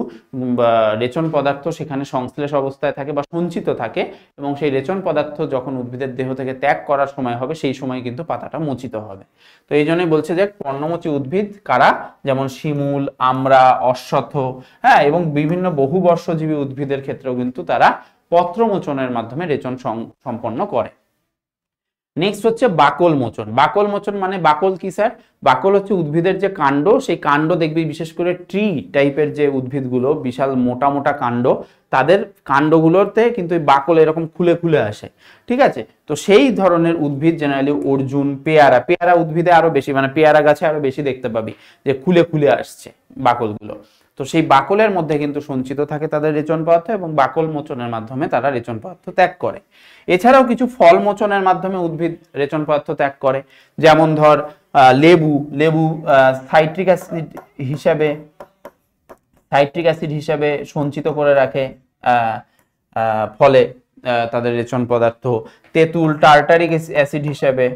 রেচন পদার্থ সেখানে সংশ্লেষ অবস্থায় থাকে বা সঞ্চিত থাকে এবং সেই রেচন পদার্থ যখন উদ্ভিদের দেহ থেকে ত্যাগ করার সময় হবে সেই সময় কিন্তু পাতাটা মোচিত হবে তো এই জন্যই বলছে যে পর্ণমোচী উদ্ভিদ কারা যেমন শিমুল আমরা অশ্বথ হ্যাঁ এবং বিভিন্ন বহুবর্ষজীবী উদ্ভিদের ক্ষেত্রেও কিন্তু তারা পত্রমোচনের মাধ্যমে রেচন সম্পন্ন করে নেক্সট হচ্ছে বাকল মোচন বাকল মোচন মানে বাকল কি স্যার বাকল হচ্ছে উদ্ভিদের যে কাণ্ড সেই কাণ্ড দেখবি বিশেষ করে ট্রি টাইপের যে উদ্ভিদগুলো বিশাল মোটা মোটা কাণ্ড তাদের কাণ্ডগুলোতে কিন্তু বাকল এরকম খুলে খুলে আসে ঠিক আছে তো সেই ধরনের উদ্ভিদ জেনারেলি অর্জুন পেয়ারা পেয়ারা উদ্ভিদে আরো বেশি মানে পেয়ারা গাছে আরো বেশি দেখতে পাবি যে খুলে খুলে আসছে বাকলগুলো তো সেই বাকলের মধ্যে কিন্তু সঞ্চিত থাকে তাদের রেচন পদার্থ এবং বাকল মোচনের মাধ্যমে তারা রেচন পদার্থ ত্যাগ করে এছাড়াও কিছু ফল মোচনের মাধ্যমে উদ্ভিদ রেচন পদার্থ ত্যাগ করে যেমন ধর লেবু লেবু সাইট্রিক অ্যাসিড হিসাবে সাইট্রিক অ্যাসিড হিসাবে সঞ্চিত করে রাখে ফলে তাদের রেচন পদার্থ তেঁতুল টার্টারিক অ্যাসিড হিসাবে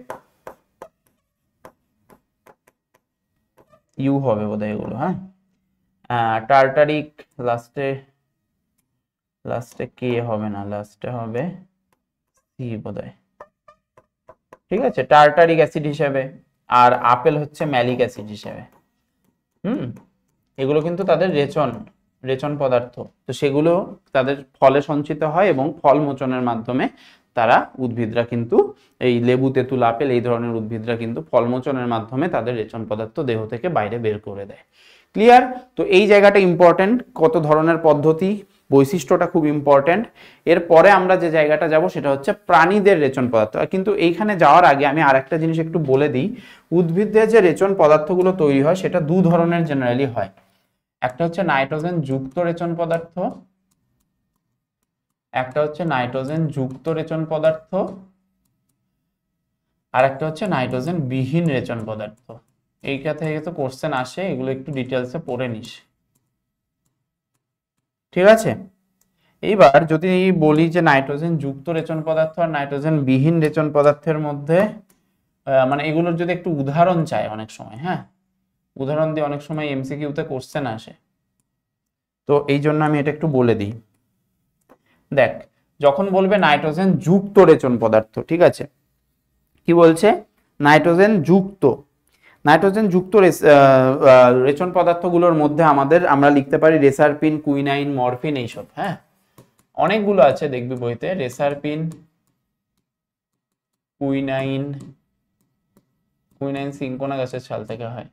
ইউ হবে বোধহয় এগুলো হ্যাঁ টার্টারিক লাস্টে লাস্টে কে হবে না লাস্টে হবে সি বোধহয় ঠিক আছে টার্টারিক অ্যাসিড হিসেবে আর আপেল হচ্ছে ম্যালিক অ্যাসিড হিসেবে হুম এগুলো কিন্তু তাদের রেচন রেচন পদার্থ তো সেগুলো তাদের ফলে সঞ্চিত হয় এবং ফল মোচনের মাধ্যমে তারা উদ্ভিদরা কিন্তু এই লেবু তেঁতুল আপেল এই ধরনের উদ্ভিদরা কিন্তু ফলমোচনের মাধ্যমে তাদের রেচন পদার্থ দেহ থেকে বাইরে বের করে দেয় ক্লিয়ার তো এই জায়গাটা ইম্পর্ট্যান্ট কত ধরনের পদ্ধতি বৈশিষ্ট্যটা খুব ইম্পর্ট্যান্ট এরপরে আমরা যে জায়গাটা যাব সেটা হচ্ছে প্রাণীদের রেচন পদার্থ কিন্তু এইখানে যাওয়ার আগে আমি আর একটা জিনিস একটু বলে দিই উদ্ভিদের যে রেচন পদার্থগুলো তৈরি হয় সেটা দু ধরনের জেনারেলি হয় একটা হচ্ছে নাইট্রোজেন যুক্ত রেচন পদার্থ একটা হচ্ছে নাইট্রোজেন যুক্ত রেচন পদার্থ আর একটা হচ্ছে নাইট্রোজেন বিহীন রেচন পদার্থ এইটা থেকে তো কোশ্চেন আসে এগুলো একটু ডিটেলসে পড়ে নিস ঠিক আছে এইবার যদি বলি যে নাইট্রোজেন যুক্ত রেচন পদার্থ আর নাইট্রোজেন বিহীন রেচন পদার্থের মধ্যে মানে এগুলোর যদি একটু উদাহরণ চাই অনেক সময় হ্যাঁ উদাহরণ দিয়ে অনেক সময় এমসিকিউতে কোশ্চেন আসে তো এই জন্য আমি এটা একটু বলে দিই দেখ যখন বলবে নাইট্রোজেন যুক্ত রেচন পদার্থ ঠিক আছে কি বলছে নাইট্রোজেন যুক্ত নাইট্রোজেন যুক্ত রেচন পদার্থগুলোর মধ্যে আমাদের আমরা লিখতে পারি রেসারপিন কুইনাইন মরফিন এইসব হ্যাঁ অনেকগুলো আছে দেখবি বইতে রেসারপিন কুইনাইন কুইনাইন সিঙ্কোনা গাছের ছাল থেকে হয়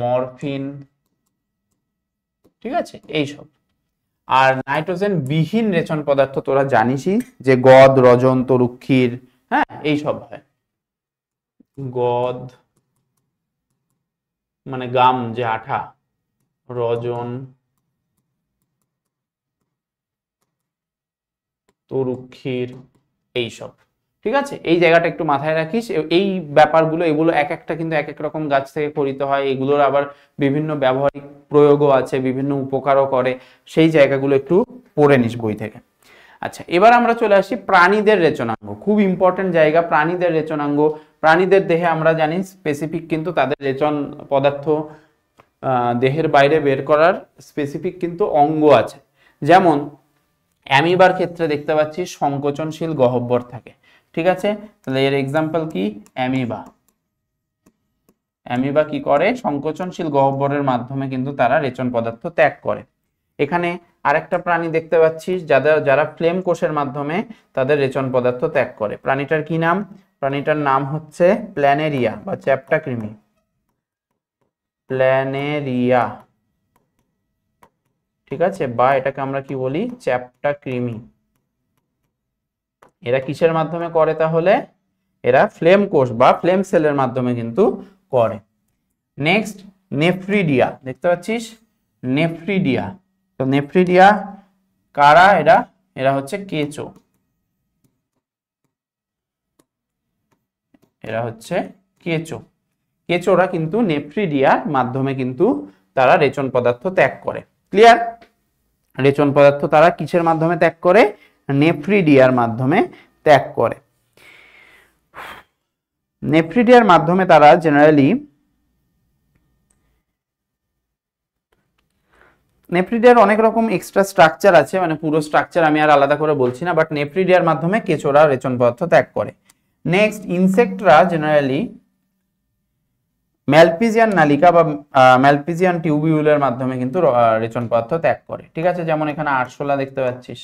মরফিন ঠিক আছে এইসব আর নাইট্রোজেন বিহীন রেচন পদার্থ তোরা জানিসই যে গদ রজন তরুক্ষীর হ্যাঁ এইসব হয় গদ মানে গাম যে আঠা রজন তরুক্ষীর এইসব ঠিক আছে এই জায়গাটা একটু মাথায় রাখিস এই ব্যাপারগুলো এগুলো এক একটা কিন্তু এক এক রকম গাছ থেকে করিতে হয় এগুলোর আবার বিভিন্ন ব্যবহারিক প্রয়োগও আছে বিভিন্ন উপকারও করে সেই জায়গাগুলো একটু পড়ে নিস বই থেকে আচ্ছা এবার আমরা চলে আসি প্রাণীদের রেচনাঙ্গ খুব ইম্পর্টেন্ট জায়গা প্রাণীদের রেচনাঙ্গ প্রাণীদের দেহে আমরা জানি স্পেসিফিক কিন্তু তাদের রেচন পদার্থ দেহের বাইরে বের করার স্পেসিফিক কিন্তু অঙ্গ আছে যেমন অ্যামিবার ক্ষেত্রে দেখতে পাচ্ছি সংকোচনশীল গহব্বর থাকে ঠিক আছে তাহলে এর এক্সাম্পল কি অ্যামিবা অ্যামিবা কি করে সংকোচনশীল গহ্বরের মাধ্যমে কিন্তু তারা রেচন পদার্থ ত্যাগ করে এখানে আরেকটা প্রাণী দেখতে পাচ্ছি যাদের যারা ফ্লেম কোষের মাধ্যমে তাদের রেচন পদার্থ ত্যাগ করে প্রাণীটার কি নাম প্রাণীটার নাম হচ্ছে প্ল্যানেরিয়া বা চ্যাপটা কৃমি প্ল্যানেরিয়া ঠিক আছে বা এটাকে আমরা কি বলি চ্যাপটা কৃমি এরা কিসের মাধ্যমে করে তাহলে এরা ফ্লেম কোষ বা ফ্লেম সেলের মাধ্যমে কিন্তু করে নেক্সট নেফ্রিডিয়া দেখতে পাচ্ছিস নেফ্রিডিয়া তো নেফ্রিডিয়া কারা এরা এরা হচ্ছে কেচো এরা হচ্ছে কেঁচো কেঁচোরা কিন্তু নেফ্রিডিয়ার মাধ্যমে কিন্তু তারা রেচন পদার্থ ত্যাগ করে ক্লিয়ার রেচন পদার্থ তারা কিসের মাধ্যমে ত্যাগ করে নেফ্রিডিয়ার মাধ্যমে ত্যাগ করে নেফ্রিডিয়ার মাধ্যমে তারা জেনারেলি নেফ্রিডিয়ার অনেক রকম এক্সট্রা স্ট্রাকচার আছে মানে পুরো স্ট্রাকচার আমি আর আলাদা করে বলছি না বাট নেফ্রিডিয়ার মাধ্যমে কেঁচোরা রেচন পদার্থ ত্যাগ করে নেক্সট ইনসেক্টরা জেনারেলি ম্যালপিজিয়ান নালিকা বা ম্যালপিজিয়ান টিউবিউলের মাধ্যমে কিন্তু রেচন পদার্থ ত্যাগ করে ঠিক আছে যেমন এখানে আরশোলা দেখতে পাচ্ছিস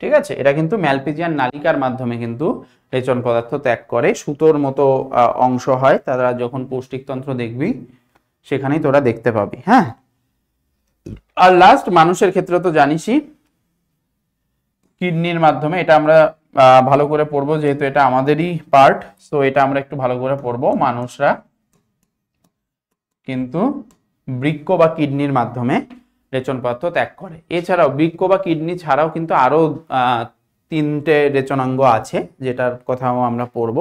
ঠিক আছে এটা কিন্তু ম্যালপিজিয়ান নালিকার মাধ্যমে কিন্তু রেচন পদার্থ ত্যাগ করে সুতোর মতো অংশ হয় তারা যখন পৌষ্টিকতন্ত্র দেখবি সেখানেই তোরা দেখতে পাবি হ্যাঁ আর লাস্ট মানুষের ক্ষেত্রে তো জানিসই কিডনির মাধ্যমে এটা আমরা ভালো করে পড়ব যেহেতু এটা আমাদেরই পার্ট সো এটা আমরা একটু ভালো করে পড়বো মানুষরা কিন্তু বৃক্ষ বা কিডনির মাধ্যমে রেচনপত্র ত্যাগ করে এছাড়াও বৃক্ষ বা কিডনি ছাড়াও কিন্তু আরও তিনটে রেচনাঙ্গ আছে যেটার কথাও আমরা পড়ব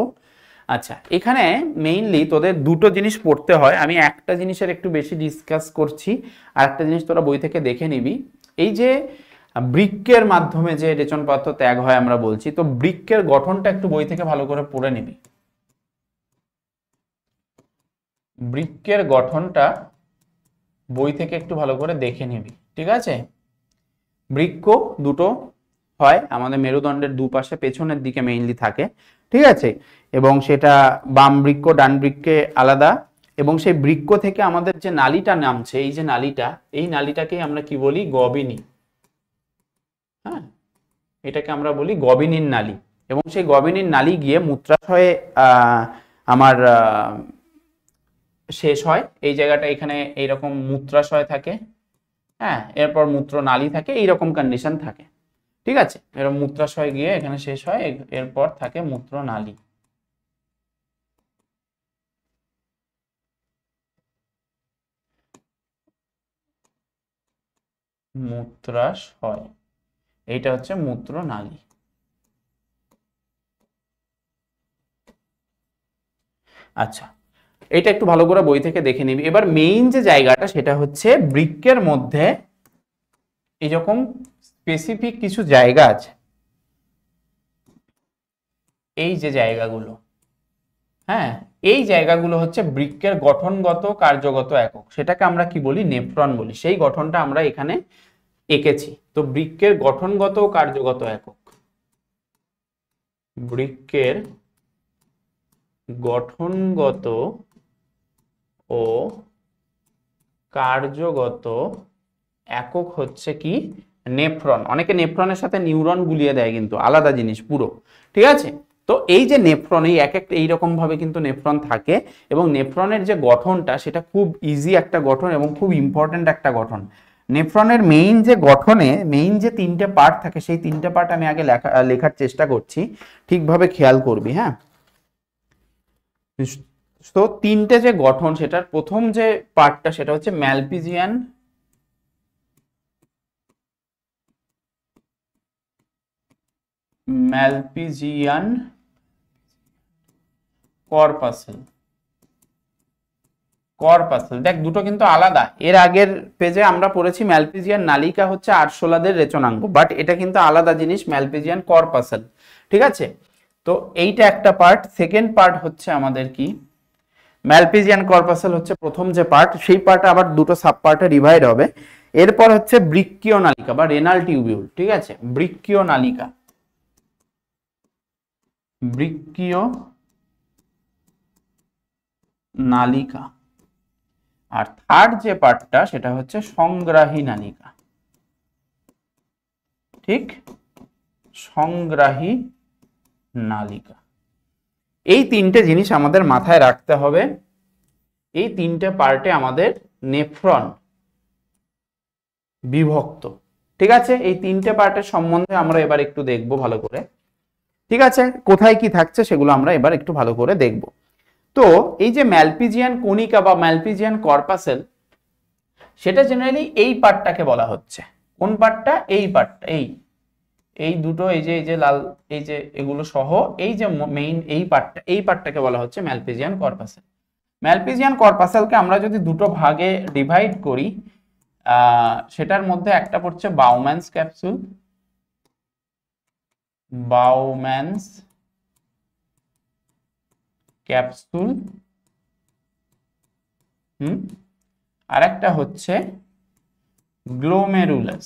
আচ্ছা এখানে মেইনলি তোদের দুটো জিনিস পড়তে হয় আমি একটা জিনিসের একটু বেশি ডিসকাস করছি আর একটা জিনিস তোরা বই থেকে দেখে নিবি এই যে বৃক্ষের মাধ্যমে যে রেচন পাত্র ত্যাগ হয় আমরা বলছি তো বৃক্ষের গঠনটা একটু বই থেকে ভালো করে পড়ে নিবি বৃক্ষের গঠনটা বই থেকে একটু ভালো করে দেখে নিবি ঠিক আছে বৃক্ষ দুটো হয় আমাদের মেরুদণ্ডের দুপাশে পেছনের দিকে মেইনলি থাকে ঠিক আছে এবং সেটা বাম বৃক্ষ ডান বৃক্ষে আলাদা এবং সেই বৃক্ষ থেকে আমাদের যে নালিটা নামছে এই যে নালিটা এই নালিটাকেই আমরা কি বলি গবিনী হ্যাঁ এটাকে আমরা বলি গবিনীর নালী এবং সেই গবিনীর নালী গিয়ে মূত্রাশয়ে আমার শেষ হয় এই জায়গাটা এখানে এইরকম মূত্রাশয় থাকে হ্যাঁ এরপর মূত্র নালী থাকে এইরকম কন্ডিশন থাকে ঠিক আছে এরকম মূত্রাশয় গিয়ে এখানে শেষ হয় এরপর থাকে মূত্র নালী মূত্রাশয় এইটা হচ্ছে নালী আচ্ছা এটা একটু ভালো করে বই থেকে দেখে নিবি এবার মেইন যে জায়গাটা সেটা হচ্ছে বৃক্ষের মধ্যে এরকম স্পেসিফিক কিছু জায়গা আছে এই যে জায়গাগুলো হ্যাঁ এই জায়গাগুলো হচ্ছে বৃক্ষের গঠনগত কার্যগত একক সেটাকে আমরা কি বলি নেফ্রন বলি সেই গঠনটা আমরা এখানে এঁকেছি তো বৃক্ষের গঠনগত ও কার্যগত একক বৃক্ষের গঠনগত ও কার্যগত একক হচ্ছে কি নেফ্রন অনেকে নেফ্রনের সাথে নিউরন গুলিয়ে দেয় কিন্তু আলাদা জিনিস পুরো ঠিক আছে তো এই যে নেফ্রন এই এক একটা এইরকম ভাবে কিন্তু নেফ্রন থাকে এবং নেফ্রনের যে গঠনটা সেটা খুব ইজি একটা গঠন এবং খুব ইম্পর্টেন্ট একটা গঠন নেফ্রনের মেইন যে গঠনে মেইন যে তিনটে পার্ট থাকে সেই তিনটে পার্ট আমি আগে লেখা লেখার চেষ্টা করছি ঠিকভাবে খেয়াল করবি হ্যাঁ তো তিনটে যে গঠন সেটার প্রথম যে পার্টটা সেটা হচ্ছে ম্যালপিজিয়ান ম্যালপিজিয়ান কর্পাসেল করপাসেল দেখ দুটো কিন্তু আলাদা এর আগের পেজে আমরা পড়েছি ম্যালপেজিয়ান নালিকা হচ্ছে আরশোলাদের রেচনাঙ্গ বাট এটা কিন্তু আলাদা জিনিস ম্যালপেজিয়ান করপাসেল ঠিক আছে তো এইটা একটা পার্ট সেকেন্ড পার্ট হচ্ছে আমাদের কি ম্যালপেজিয়ান করপাসেল হচ্ছে প্রথম যে পার্ট সেই পার্ট আবার দুটো সাব পার্টে রিভাইড হবে এরপর হচ্ছে বৃক্ষীয় নালিকা বা রেনাল টিউবিউল ঠিক আছে বৃক্ষীয় নালিকা বৃক্ষীয় নালিকা আর থার্ড যে পার্টটা সেটা হচ্ছে সংগ্রাহী নালিকা ঠিক সংগ্রাহী নালিকা এই তিনটে জিনিস আমাদের মাথায় রাখতে হবে এই তিনটে পার্টে আমাদের নেফ্রন বিভক্ত ঠিক আছে এই তিনটে পার্টের সম্বন্ধে আমরা এবার একটু দেখব ভালো করে ঠিক আছে কোথায় কি থাকছে সেগুলো আমরা এবার একটু ভালো করে দেখবো তো এই যে ম্যালপিজিয়ান কনিকা বা ম্যালপিজিয়ান কর্পাসেল সেটা জেনারেলি এই পার্টটাকে বলা হচ্ছে কোন পার্টটা এই পার্টটা এই এই দুটো এই যে এই যে লাল এই যে এগুলো সহ এই যে মেইন এই পার্টটা এই পার্টটাকে বলা হচ্ছে ম্যালপিজিয়ান কর্পাসেল ম্যালপিজিয়ান কর্পাসেলকে আমরা যদি দুটো ভাগে ডিভাইড করি সেটার মধ্যে একটা পড়ছে বাউম্যান্স ক্যাপসুল বাউম্যান্স ক্যাপসুল হুম আর একটা হচ্ছে গ্লোমেরুলাস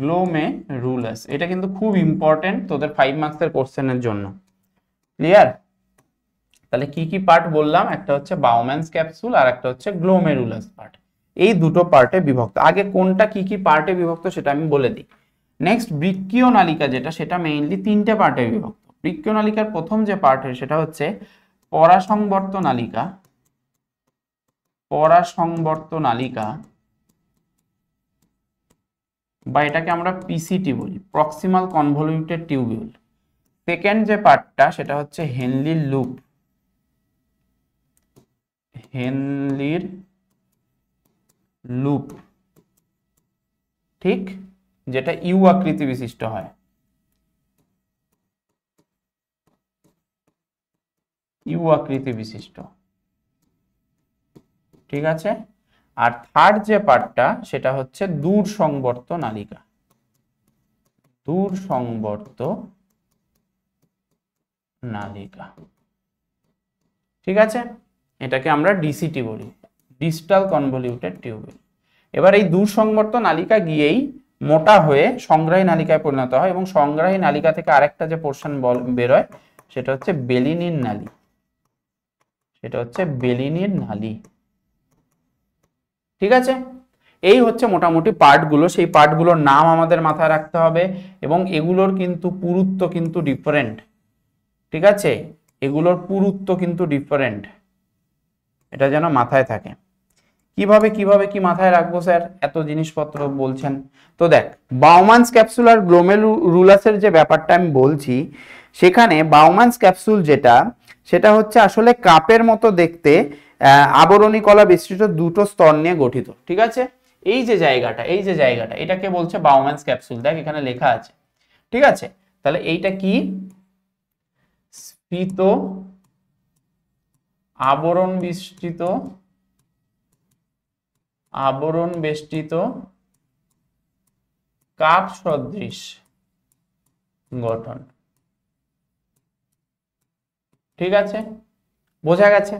গ্লোমেরুলাস এটা কিন্তু খুব ইম্পর্টেন্ট তোদের ফাইভ মার্কসের কোশ্চেনের জন্য ক্লিয়ার তাহলে কি কি পার্ট বললাম একটা হচ্ছে বাউম্যান্স ক্যাপসুল আর একটা হচ্ছে গ্লোমেরুলাস পার্ট এই দুটো পার্টে বিভক্ত আগে কোনটা কি কি পার্টে বিভক্ত সেটা আমি বলে দিই নেক্সট বৃক্ষীয় নালিকা যেটা সেটা মেইনলি তিনটে পার্টে বিভক্ত বৃক্ষ নালিকার প্রথম যে পার্ট হয় সেটা হচ্ছে পরাসংবর্ত নালিকা বা এটাকে আমরা পিসিটি বলি প্রক্সিমাল কনভলিউটেড টিউবিউল সেকেন্ড যে পার্টটা সেটা হচ্ছে হেনলির লুপ হেনলির লুপ ঠিক যেটা ইউ আকৃতি বিশিষ্ট হয় ইউ আকৃতি বিশিষ্ট ঠিক আছে আর থার্ড যে পার্টটা সেটা হচ্ছে দূর সংবর্ত নালিকা দূর সংবর্ত নালিকা ঠিক আছে এটাকে আমরা ডিসিটি বলি ডিজিটাল কনভলিউটেড টিউবেল এবার এই দূর সংবর্ত নালিকা গিয়েই মোটা হয়ে সংগ্রাহী নালিকায় পরিণত হয় এবং সংগ্রাহী নালিকা থেকে আরেকটা যে পোর্শন বেরোয় সেটা হচ্ছে বেলিনিন নালিকা এটা হচ্ছে বেলিনের নালি ঠিক আছে এই হচ্ছে মোটামুটি পার্টগুলো সেই পার্টগুলোর নাম আমাদের মাথায় রাখতে হবে এবং এগুলোর কিন্তু পুরুত্ব কিন্তু ডিফারেন্ট ঠিক আছে এগুলোর পুরুত্ব কিন্তু ডিফারেন্ট এটা যেন মাথায় থাকে কিভাবে কিভাবে কি মাথায় রাখবো স্যার এত জিনিসপত্র বলছেন তো দেখ বাউমান্স ক্যাপসুল আর গ্লোমেল রুলাসের যে ব্যাপারটা আমি বলছি সেখানে বাউমান্স ক্যাপসুল যেটা সেটা হচ্ছে আসলে কাপের মতো দেখতে আবরণী কলা বিস্তৃত দুটো স্তর নিয়ে গঠিত ঠিক আছে এই যে জায়গাটা এই যে জায়গাটা এটাকে বলছে বাউম্যান্স ক্যাপসুল দেখ এখানে লেখা আছে ঠিক আছে তাহলে এইটা কি স্ফীত আবরণ বিস্তৃত আবরণ বেষ্টিত কাপ সদৃশ গঠন ঠিক আছে বোঝা গেছে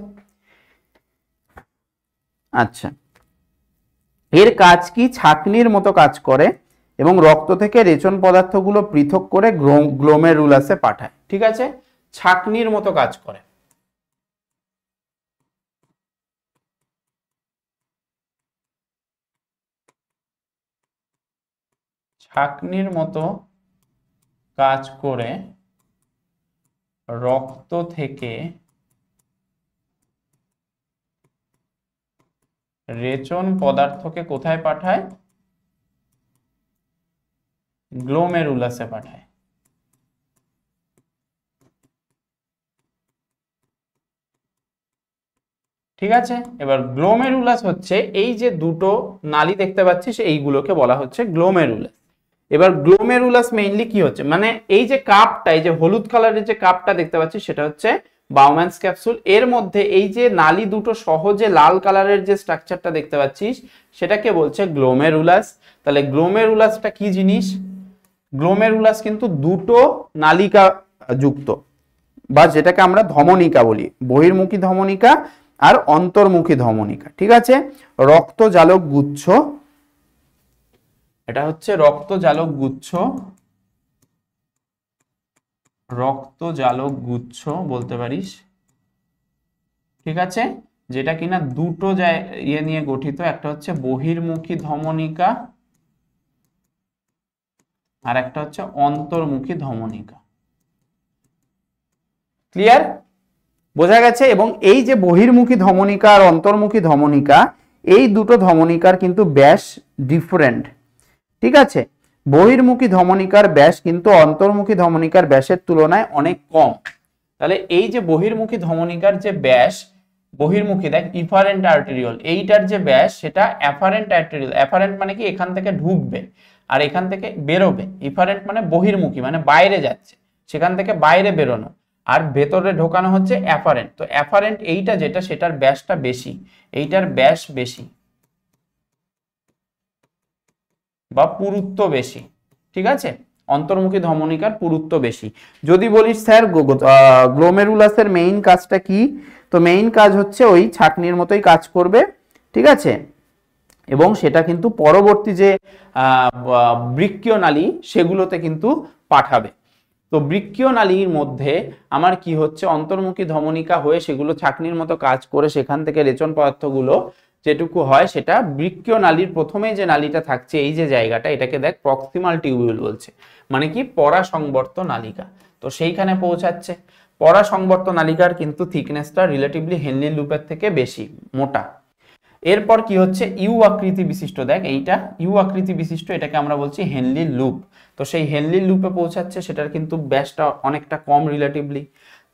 আচ্ছা এর কাজ কি ছাকনির মতো কাজ করে এবং রক্ত থেকে রেচন পদার্থগুলো পৃথক করে রুলাসে পাঠায় ঠিক আছে ছাকনির মতো কাজ করে ছাকনির মতো কাজ করে রক্ত থেকে রেচন পদার্থকে কোথায় পাঠায় গ্লোমেরুলাসে পাঠায় ঠিক আছে এবার গ্লোমেরুলাস হচ্ছে এই যে দুটো নালি দেখতে পাচ্ছিস এইগুলোকে বলা হচ্ছে গ্লোমেরুলাস এবার গ্লোমেরুলাস মেইনলি কি হচ্ছে মানে এই যে কাপটা এই যে হলুদ কালারের যে কাপটা দেখতে পাচ্ছি সেটা হচ্ছে বাউম্যান্স ক্যাপসুল এর মধ্যে এই যে নালি দুটো সহজে লাল কালারের যে স্ট্রাকচারটা দেখতে পাচ্ছিস সেটাকে বলছে গ্লোমেরুলাস তাহলে গ্লোমেরুলাসটা কি জিনিস গ্লোমেরুলাস কিন্তু দুটো নালিকা যুক্ত বা যেটাকে আমরা ধমনিকা বলি বহির্মুখী ধমনিকা আর অন্তর্মুখী ধমনিকা ঠিক আছে রক্ত জালক গুচ্ছ এটা হচ্ছে রক্তজালক গুচ্ছ জালক গুচ্ছ বলতে পারিস ঠিক আছে যেটা কিনা দুটো ইয়ে নিয়ে গঠিত একটা হচ্ছে বহির্মুখী ধমনিকা আর একটা হচ্ছে অন্তর্মুখী ধমনিকা ক্লিয়ার বোঝা গেছে এবং এই যে বহির্মুখী ধমনিকা আর অন্তর্মুখী ধমনিকা এই দুটো ধমনিকার কিন্তু ব্যাস ডিফারেন্ট ঠিক আছে বহির্মুখী ধমনিকার ব্যাস কিন্তু অন্তর্মুখী ধমনিকার ব্যাসের তুলনায় অনেক কম তাহলে এই যে বহির্মুখী ধমনিকার যে ব্যাস বহির্মুখী দেখ ইফারেন্ট আর্টেরিয়াল এইটার যে ব্যাস সেটা অ্যাফারেন্ট আর্টেরিয়াল অ্যাফারেন্ট মানে কি এখান থেকে ঢুকবে আর এখান থেকে বেরোবে ইফারেন্ট মানে বহির্মুখী মানে বাইরে যাচ্ছে সেখান থেকে বাইরে বেরোনো আর ভেতরে ঢোকানো হচ্ছে অ্যাফারেন্ট তো অ্যাফারেন্ট এইটা যেটা সেটার ব্যাসটা বেশি এইটার ব্যাস বেশি বা পুরুত্ব বেশি ঠিক আছে অন্তর্মুখী ধমনিকার পুরুত্ব বেশি যদি বলিস স্যার গ্লোমেরুলাসের মেইন কাজটা কি তো মেইন কাজ হচ্ছে ওই ছাকনির মতোই কাজ করবে ঠিক আছে এবং সেটা কিন্তু পরবর্তী যে বৃক্ষীয় নালী সেগুলোতে কিন্তু পাঠাবে তো বৃক্ষীয় নালীর মধ্যে আমার কি হচ্ছে অন্তর্মুখী ধমনিকা হয়ে সেগুলো ছাকনির মতো কাজ করে সেখান থেকে রেচন পদার্থগুলো যেটুকু হয় সেটা বৃক্ষীয় নালীর প্রথমে যে নালীটা থাকছে এই যে জায়গাটা এটাকে দেখ প্রক্সিমাল টিউবিউল বলছে মানে কি পরাসংবর্ত নালিকা তো সেইখানে পৌঁছাচ্ছে পরাসংবর্ত নালিকার কিন্তু থিকনেসটা রিলেটিভলি হেনলি লুপের থেকে বেশি মোটা এরপর কি হচ্ছে ইউ আকৃতি বিশিষ্ট দেখ এইটা ইউ আকৃতি বিশিষ্ট এটাকে আমরা বলছি হেনলি লুপ তো সেই হেনলি লুপে পৌঁছাচ্ছে সেটার কিন্তু ব্যাসটা অনেকটা কম রিলেটিভলি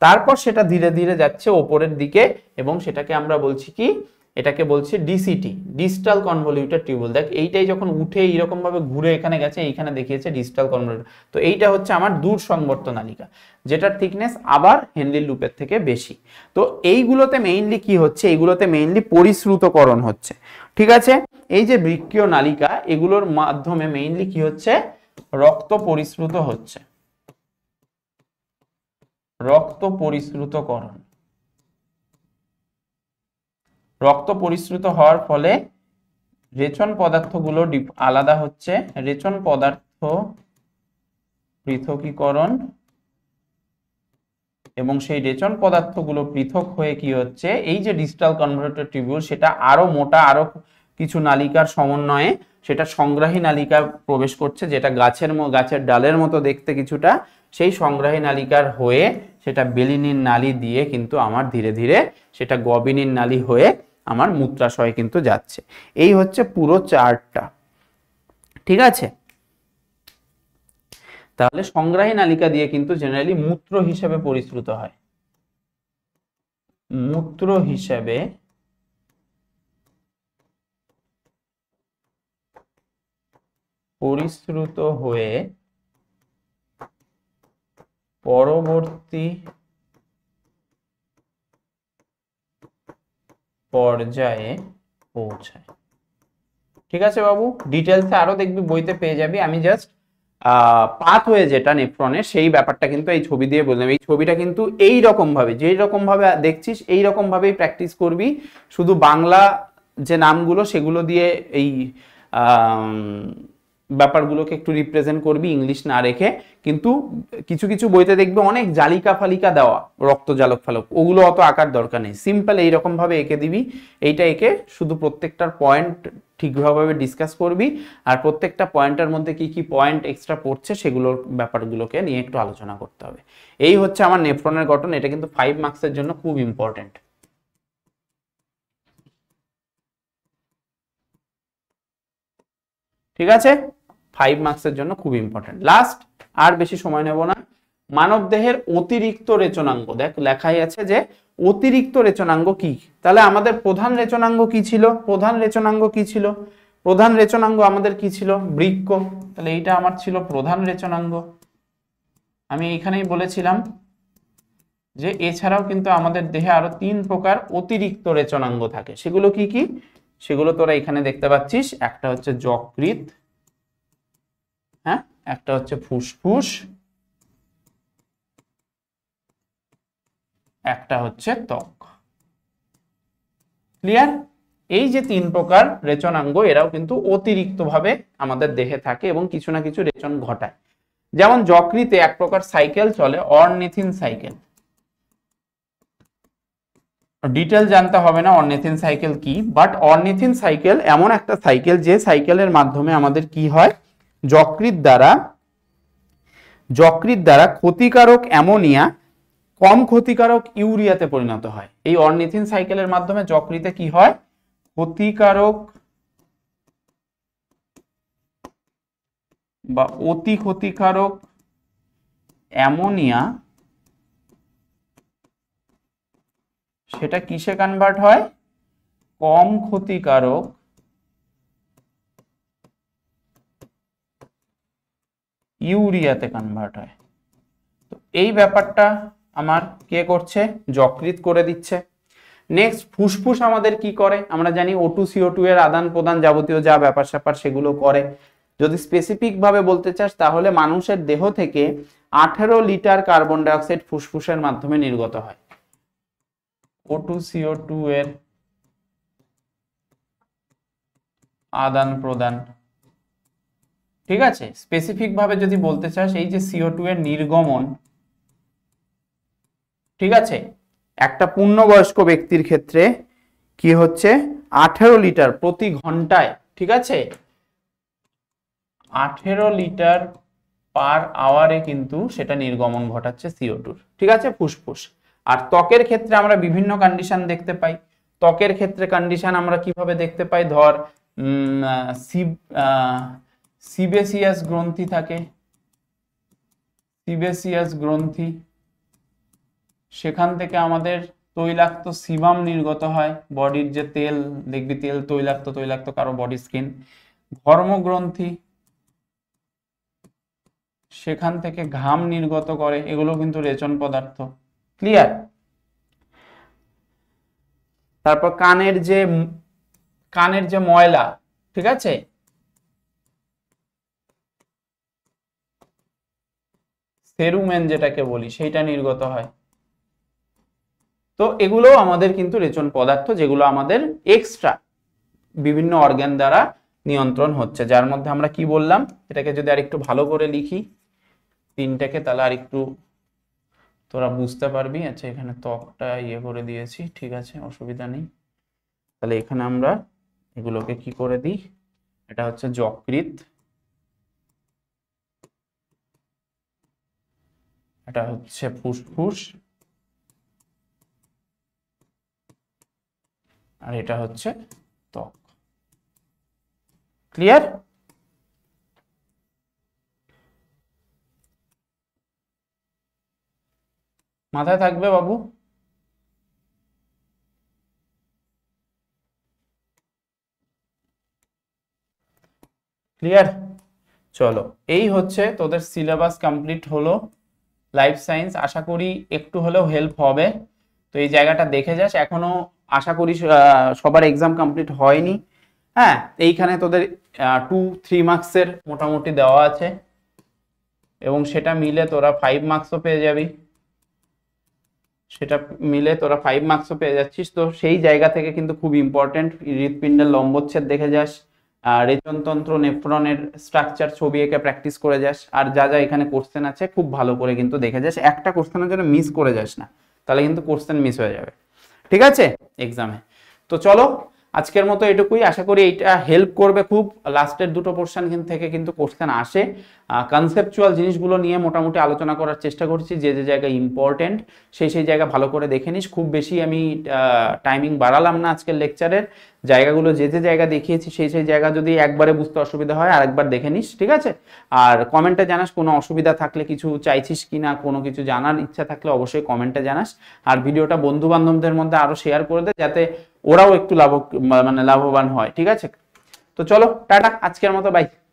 তারপর সেটা ধীরে ধীরে যাচ্ছে ওপরের দিকে এবং সেটাকে আমরা বলছি কি এটাকে বলছে ডিসিটি ডিজিটাল কনভলিউটার টিউবওয়েল দেখ এইটাই যখন উঠে এইরকমভাবে ঘুরে এখানে গেছে এইখানে দেখিয়েছে ডিজিটাল কনভলিউটার তো এইটা হচ্ছে আমার দূর সংবর্ত নালিকা যেটার থিকনেস আবার হেনরি লুপের থেকে বেশি তো এইগুলোতে মেইনলি কি হচ্ছে এইগুলোতে মেইনলি পরিশ্রুতকরণ হচ্ছে ঠিক আছে এই যে বৃক্ষীয় নালিকা এগুলোর মাধ্যমে মেইনলি কি হচ্ছে রক্ত পরিশ্রুত হচ্ছে রক্ত পরিশ্রুতকরণ রক্ত পরিশ্রুত হওয়ার ফলে রেচন পদার্থগুলো আলাদা হচ্ছে রেচন পদার্থ পৃথকীকরণ এবং সেই রেচন পদার্থগুলো পৃথক হয়ে কি হচ্ছে এই যে ডিজিটাল কনভার্টার টিবিউল সেটা আরো মোটা আরো কিছু নালিকার সমন্বয়ে সেটা সংগ্রাহী নালিকা প্রবেশ করছে যেটা গাছের গাছের ডালের মতো দেখতে কিছুটা সেই সংগ্রাহী নালিকার হয়ে সেটা বেলিনীর নালি দিয়ে কিন্তু আমার ধীরে ধীরে সেটা গবিনীর নালি হয়ে আমার মূত্রাশয় কিন্তু যাচ্ছে এই হচ্ছে পুরো চার্টটা ঠিক আছে তাহলে সংগ্রাহী নালিকা দিয়ে কিন্তু জেনারেলি মূত্র হিসেবে পরিশ্রুত হয় মূত্র হিসেবে পরিশ্রুত হয়ে পরবর্তী পর্যায়ে পৌঁছায় ঠিক আছে বাবু ডিটেলসে আরো দেখবি বইতে পেয়ে যাবি আমি জাস্ট পাত হয়ে যেটা নেফ্রনের সেই ব্যাপারটা কিন্তু এই ছবি দিয়ে বললাম এই ছবিটা কিন্তু এই রকম ভাবে যেই রকম ভাবে দেখছিস এই রকম ভাবেই প্র্যাকটিস করবি শুধু বাংলা যে নামগুলো সেগুলো দিয়ে এই ব্যাপারগুলোকে একটু রিপ্রেজেন্ট করবি ইংলিশ না রেখে কিন্তু কিছু কিছু বইতে দেখবে অনেক জালিকা ফালিকা দেওয়া রক্ত জালক ফালক ওগুলো অত আঁকার দরকার নেই সিম্পল এইরকমভাবে এঁকে দিবি এইটা এঁকে শুধু প্রত্যেকটার পয়েন্ট ঠিকভাবে ডিসকাস করবি আর প্রত্যেকটা পয়েন্টের মধ্যে কি কি পয়েন্ট এক্সট্রা পড়ছে সেগুলোর ব্যাপারগুলোকে নিয়ে একটু আলোচনা করতে হবে এই হচ্ছে আমার নেফ্রনের গঠন এটা কিন্তু ফাইভ মার্কসের জন্য খুব ইম্পর্টেন্ট ঠিক আছে ফাইভ মার্কসের জন্য খুব ইম্পর্টেন্ট লাস্ট আর বেশি সময় নেব না মানব দেহের অতিরিক্ত রেচনাঙ্গ দেখ লেখাই আছে যে অতিরিক্ত রেচনাঙ্গ কি তাহলে আমাদের প্রধান রেচনাঙ্গ কি ছিল প্রধান রেচনাঙ্গ কি ছিল প্রধান রেচনাঙ্গ আমাদের কি ছিল বৃক্ষ তাহলে এইটা আমার ছিল প্রধান রেচনাঙ্গ আমি এখানেই বলেছিলাম যে এছাড়াও কিন্তু আমাদের দেহে আরো তিন প্রকার অতিরিক্ত রেচনাঙ্গ থাকে সেগুলো কি কি সেগুলো তোরা এখানে দেখতে পাচ্ছিস একটা হচ্ছে যকৃত হ্যাঁ একটা হচ্ছে ফুসফুস একটা হচ্ছে ত্বক ক্লিয়ার এই যে তিন প্রকার রেচনাঙ্গ এরাও কিন্তু অতিরিক্তভাবে আমাদের দেহে থাকে এবং কিছু না কিছু রেচন ঘটায় যেমন যকৃতে এক প্রকার সাইকেল চলে অর্নিথিন সাইকেল ডিটেল জানতে হবে না অর্নিথিন সাইকেল কি বাট অর্নিথিন সাইকেল এমন একটা সাইকেল যে সাইকেলের মাধ্যমে আমাদের কি হয় যকৃত দ্বারা যকৃত দ্বারা ক্ষতিকারক অ্যামোনিয়া কম ক্ষতিকারক ইউরিয়াতে পরিণত হয় এই অর্নিথিন সাইকেলের মাধ্যমে যকৃতে কি হয় ক্ষতিকারক বা অতি ক্ষতিকারক অ্যামোনিয়া সেটা কিসে কনভার্ট হয় কম ক্ষতিকারক ইউরিয়াতে কনভার্ট হয় তো এই ব্যাপারটা আমার কে করছে যকৃত করে দিচ্ছে নেক্সট ফুসফুস আমাদের কি করে আমরা জানি ও টু সিও টু এর আদান প্রদান যাবতীয় যা ব্যাপার স্যাপার সেগুলো করে যদি স্পেসিফিকভাবে বলতে চাস তাহলে মানুষের দেহ থেকে আঠেরো লিটার কার্বন ডাইঅক্সাইড ফুসফুসের মাধ্যমে নির্গত হয় ও টু সিও টু এর আদান প্রদান ঠিক আছে স্পেসিফিক ভাবে যদি বলতে চাস এই যে সিও টু এর নির্গমন ঠিক আছে একটা পূর্ণবয়স্ক ব্যক্তির ক্ষেত্রে কি হচ্ছে আঠেরো লিটার প্রতি ঘন্টায় ঠিক আছে আঠেরো লিটার পার আওয়ারে কিন্তু সেটা নির্গমন ঘটাচ্ছে সিও টুর ঠিক আছে ফুসফুস আর ত্বকের ক্ষেত্রে আমরা বিভিন্ন কন্ডিশন দেখতে পাই ত্বকের ক্ষেত্রে কন্ডিশন আমরা কিভাবে দেখতে পাই ধর আহ সিবেসিয়াস গ্রন্থি থাকে সিবেসিয়াস গ্রন্থি সেখান থেকে আমাদের তৈলাক্ত সিবাম নির্গত হয় বডির যে তেল দেখবি তেল তৈলাক্ত তৈলাক্ত কারো বডি স্কিন ধর্মগ্রন্থি সেখান থেকে ঘাম নির্গত করে এগুলো কিন্তু রেচন পদার্থ ক্লিয়ার তারপর কানের যে কানের যে ময়লা ঠিক আছে সেরুমেন যেটাকে বলি সেইটা নির্গত হয় তো এগুলো আমাদের কিন্তু রেচন পদার্থ যেগুলো আমাদের এক্সট্রা বিভিন্ন অর্গ্যান দ্বারা নিয়ন্ত্রণ হচ্ছে যার মধ্যে আমরা কি বললাম এটাকে যদি আর একটু ভালো করে লিখি তিনটাকে তাহলে আর একটু তোরা বুঝতে পারবি আচ্ছা এখানে ত্বকটা ইয়ে করে দিয়েছি ঠিক আছে অসুবিধা নেই তাহলে এখানে আমরা এগুলোকে কি করে দিই এটা হচ্ছে যকৃত এটা হচ্ছে ফুসফুস আর এটা হচ্ছে ত্বক ক্লিয়ার মাথায় থাকবে বাবু ক্লিয়ার চলো এই হচ্ছে তোদের সিলেবাস কমপ্লিট হলো লাইফ সায়েন্স আশা করি একটু হলেও হেল্প হবে তো এই জায়গাটা দেখে যাস এখনও আশা করি সবার এক্সাম কমপ্লিট হয়নি হ্যাঁ এইখানে তোদের টু থ্রি মার্কসের মোটামুটি দেওয়া আছে এবং সেটা মিলে তোরা ফাইভ মার্কসও পেয়ে যাবি সেটা মিলে তোরা ফাইভ মার্কসও পেয়ে যাচ্ছিস তো সেই জায়গা থেকে কিন্তু খুব ইম্পর্টেন্ট হৃৎপিণ্ডের লম্বচ্ছেদ দেখে যাস রেচনতন্ত্র নেফ্রনের স্ট্রাকচার ছবি এঁকে প্র্যাকটিস করে যাস আর যা যা এখানে কোশ্চেন আছে খুব ভালো করে কিন্তু দেখে যাস একটা কোশ্চেনের জন্য মিস করে যাস না তাহলে কিন্তু কোশ্চেন মিস হয়ে যাবে ঠিক আছে এক্সামে তো চলো আজকের মতো এটুকুই আশা করি এটা হেল্প করবে খুব লাস্টের দুটো পোর্শন থেকে কিন্তু কোশ্চেন আসে কনসেপচুয়াল জিনিসগুলো নিয়ে মোটামুটি আলোচনা করার চেষ্টা করছি যে যে জায়গা ইম্পর্টেন্ট সেই সেই জায়গা ভালো করে দেখে নিস খুব বেশি আমি টাইমিং বাড়ালাম না আজকের লেকচারের জায়গাগুলো যে যে জায়গা দেখিয়েছি সেই সেই জায়গা যদি একবারে বুঝতে অসুবিধা হয় আরেকবার দেখে নিস ঠিক আছে আর কমেন্টে জানাস কোনো অসুবিধা থাকলে কিছু চাইছিস কি না কোনো কিছু জানার ইচ্ছা থাকলে অবশ্যই কমেন্টে জানাস আর ভিডিওটা বন্ধু বান্ধবদের মধ্যে আরও শেয়ার করে দে যাতে ওরাও একটু লাভ মানে লাভবান হয় ঠিক আছে তো চলো টাটা আজকের মতো বাই